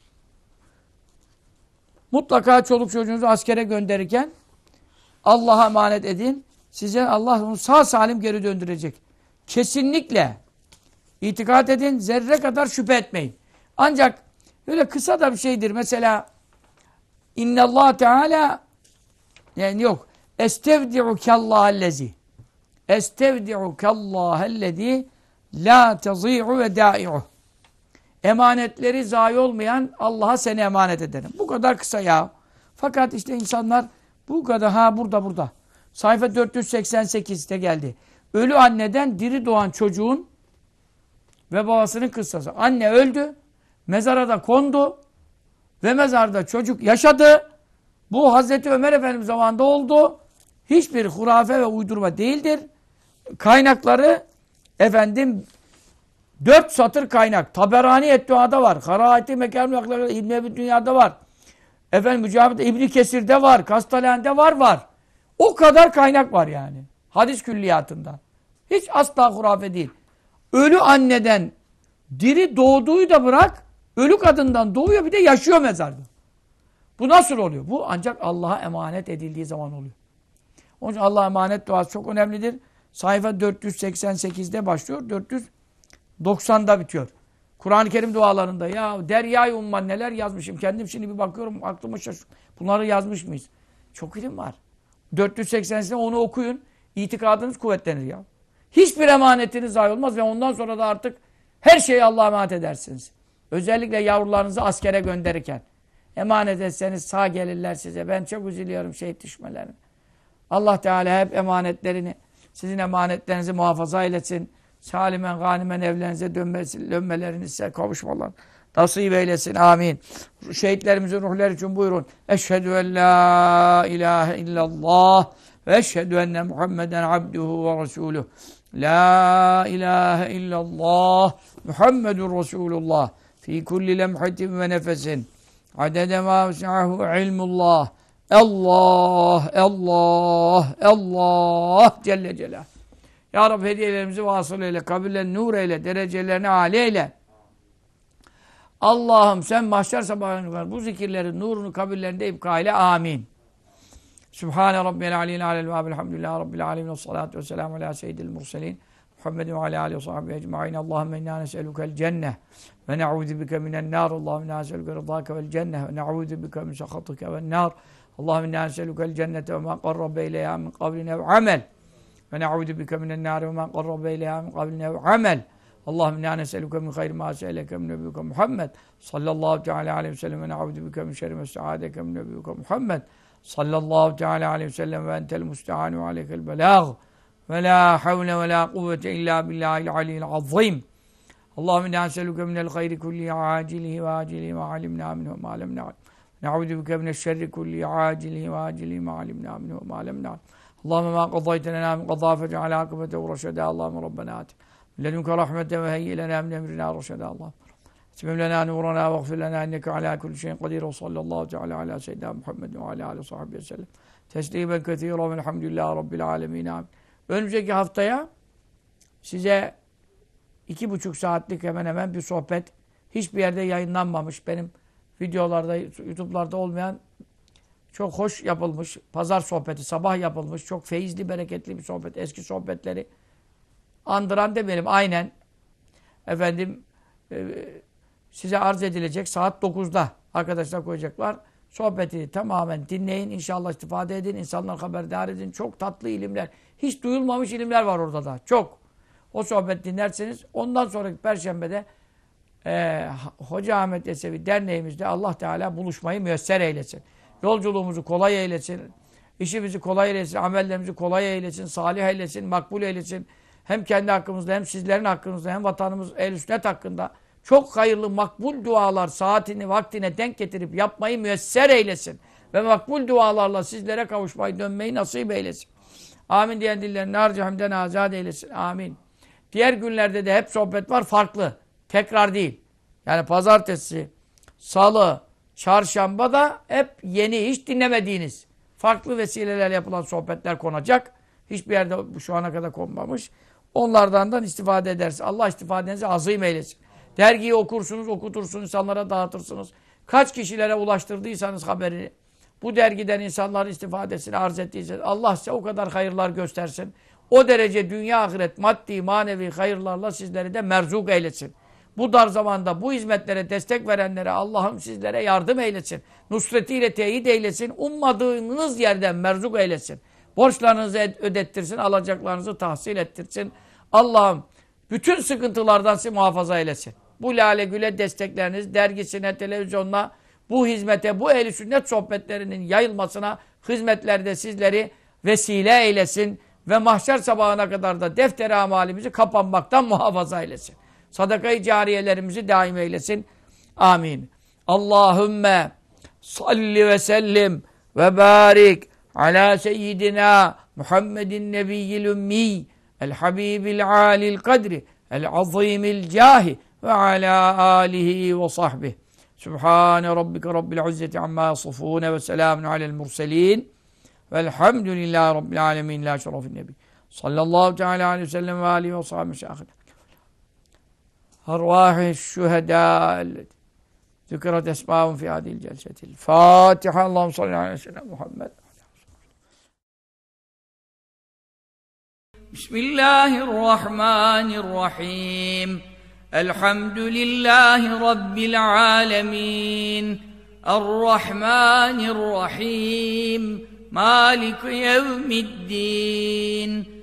Mutlaka çoluk çocuğunuzu askere gönderirken Allah'a emanet edin. Size Allah onu sağ salim geri döndürecek. Kesinlikle itikat edin. Zerre kadar şüphe etmeyin. Ancak böyle kısa da bir şeydir. Mesela İnnallah Teala yani yok. Estevdi'ukallâhellezi Estevdi'ukallâhellezi La tezî'u ve dâ'i'u Emanetleri zayi olmayan Allah'a seni emanet ederim. Bu kadar kısa ya. Fakat işte insanlar bu kadar ha burada burada. Sayfa 488'te geldi. Ölü anneden diri doğan çocuğun ve babasının kıssası. Anne öldü. Mezara da kondu. Ve mezarda çocuk yaşadı. Bu Hazreti Ömer Efendimiz zamanında oldu hiçbir hurafe ve uydurma değildir. Kaynakları efendim dört satır kaynak. Taberani Ettua'da var. Karahati Mekermiyakları İbn-i Ebi Dünya'da var. Efendim Mücahit İbni Kesir'de var. Kastalen'de var var. O kadar kaynak var yani. Hadis külliyatında. Hiç asla hurafe değil. Ölü anneden diri doğduğu da bırak ölü kadından doğuyor bir de yaşıyor mezarda. Bu nasıl oluyor? Bu ancak Allah'a emanet edildiği zaman oluyor. Onun için Allah'a emanet duası çok önemlidir. Sayfa 488'de başlıyor, 490'da bitiyor. Kur'an-ı Kerim dualarında ya deryayı umman neler yazmışım. Kendim şimdi bir bakıyorum aklıma şaşır. Bunları yazmış mıyız? Çok ilim var. 480'sine onu okuyun. İtikadınız kuvvetlenir ya. Hiçbir emanetiniz zayi olmaz ve ondan sonra da artık her şeyi Allah'a emanet edersiniz. Özellikle yavrularınızı askere gönderirken. Emanet etseniz sağ gelirler size. Ben çok üzülüyorum şehit düşmelerim. Allah Teala hep emanetlerini, sizin emanetlerinizi muhafaza eylesin. Salimen, ganimen evlerinize dönmesin, dönmelerini kavuşmalar. Nasip eylesin. Amin. Şehitlerimizin ruhları için buyurun. Eşhedü en la ilahe illallah ve eşhedü enne Muhammeden abduhu ve resuluh. La ilahe illallah Muhammedun Resulullah fi kulli lemhatin ve nefesin adede ma ilmullah Allah, Allah, Allah Celle Celal. Ya Rabbi hediyelerimizi vasıl eyle, kabullen nur eyle, derecelerini âli eyle. Allah'ım sen mahşer sabahına kadar bu zikirlerin nurunu kabullerinde ibka ile amin. Sübhane Rabbiyel Aleyhine Aleyhi ve Elhamdülillah Rabbil Alemin. Salatu ve selamu ala seyyidil murselin. محمد وعلى آله وصحبه أجمعين اللهم إنا نسألك الجنة ونعوذ بك من النار اللهم إنا نسألك رضاك والجنة ونعوذ بك من سخطك والنار اللهم إنا نسألك الجنة وما قرب إليها من قول أو عمل ونعوذ بك من النار وما قرب إليها من قول أو عمل اللهم إنا نسألك من خير ما سألك من نبيك محمد صلى الله تعالى عليه وسلم ونعوذ بك من شر ما استعاذك من نبيك محمد صلى الله تعالى عليه وسلم وأنت المستعان وعليك البلاغ ولا حول ولا قوة إلا بالله العلي العظيم اللهم إنا نسألك من الخير كله عاجله وآجله ما علمنا منه ما لم نعلم Na'udü bike mine şerri kulli acilihi ve acilihi ma'alimna minhu ve ma'alemna. Allahümme ma qadaytene na min qadâ fece'al akıbete ve reşedâ. Allahümme Rabbena atim. Lenünke rahmeten ve heyyilena min emrina reşedâ. Allahümme. Etmem lena nurana ve gfir lena inneke ala kulli şeyin kadir ve sallallahu teala ala seyyidina Muhammed ve ala alihi sahbihi sellem. Teslimen kethira velhamdülillahi rabbil alemin. Amin. Önümüzdeki haftaya size iki buçuk saatlik hemen hemen bir sohbet hiçbir yerde yayınlanmamış benim videolarda, YouTube'larda olmayan çok hoş yapılmış pazar sohbeti, sabah yapılmış çok feyizli, bereketli bir sohbet, eski sohbetleri andıran demeyelim aynen efendim e, size arz edilecek saat 9'da arkadaşlar koyacaklar. Sohbeti tamamen dinleyin. inşallah istifade edin. insanlar haberdar edin. Çok tatlı ilimler. Hiç duyulmamış ilimler var orada da. Çok. O sohbet dinlerseniz ondan sonraki perşembede e, Hoca Ahmet Yesevi derneğimizde Allah Teala buluşmayı müyesser eylesin. Yolculuğumuzu kolay eylesin. İşimizi kolay eylesin. Amellerimizi kolay eylesin. Salih eylesin. Makbul eylesin. Hem kendi hakkımızda hem sizlerin hakkınızda hem vatanımız el sünnet hakkında çok hayırlı makbul dualar saatini vaktine denk getirip yapmayı müyesser eylesin. Ve makbul dualarla sizlere kavuşmayı dönmeyi nasip eylesin. Amin diyen dillerini harcı hemden azade eylesin. Amin. Diğer günlerde de hep sohbet var farklı. Tekrar değil. Yani pazartesi, salı, çarşamba da hep yeni, hiç dinlemediğiniz, farklı vesilelerle yapılan sohbetler konacak. Hiçbir yerde şu ana kadar konmamış. Onlardan da istifade edersiniz. Allah istifadenizi azim eylesin. Dergiyi okursunuz, okutursunuz, insanlara dağıtırsınız. Kaç kişilere ulaştırdıysanız haberi, bu dergiden insanların istifadesini arz ettiyseniz, Allah size o kadar hayırlar göstersin. O derece dünya ahiret maddi manevi hayırlarla sizleri de merzuk eylesin. Bu dar zamanda bu hizmetlere destek verenlere Allah'ım sizlere yardım eylesin. Nusretiyle teyit eylesin. Ummadığınız yerden merzuk eylesin. Borçlarınızı ödettirsin. Alacaklarınızı tahsil ettirsin. Allah'ım bütün sıkıntılardan sizi muhafaza eylesin. Bu Lale Gül'e destekleriniz, dergisine, televizyonuna, bu hizmete, bu ehl sünnet sohbetlerinin yayılmasına hizmetlerde sizleri vesile eylesin ve mahşer sabahına kadar da defter amalimizi kapanmaktan muhafaza eylesin. Sadakayı cariyelerimizi daim eylesin. Amin. Allahümme salli ve sellim ve barik ala seyyidina Muhammedin nebiyyil ümmi el habibil alil kadri el azimil cahi ve ala alihi ve sahbihi. Sübhane rabbike rabbil izzeti amma yasifune ve selamun alel murselin. Velhamdülillahi rabbil alemin la şerefin nebi. Sallallahu teala aleyhi ve sellem ve aleyhi ve sahibi şahine. أرواح الشهداء التي ذكرت أسماءهم في هذه الجلسة الفاتحة اللهم صل على سيدنا محمد بسم الله الرحمن الرحيم الحمد لله رب العالمين الرحمن الرحيم مالك يوم الدين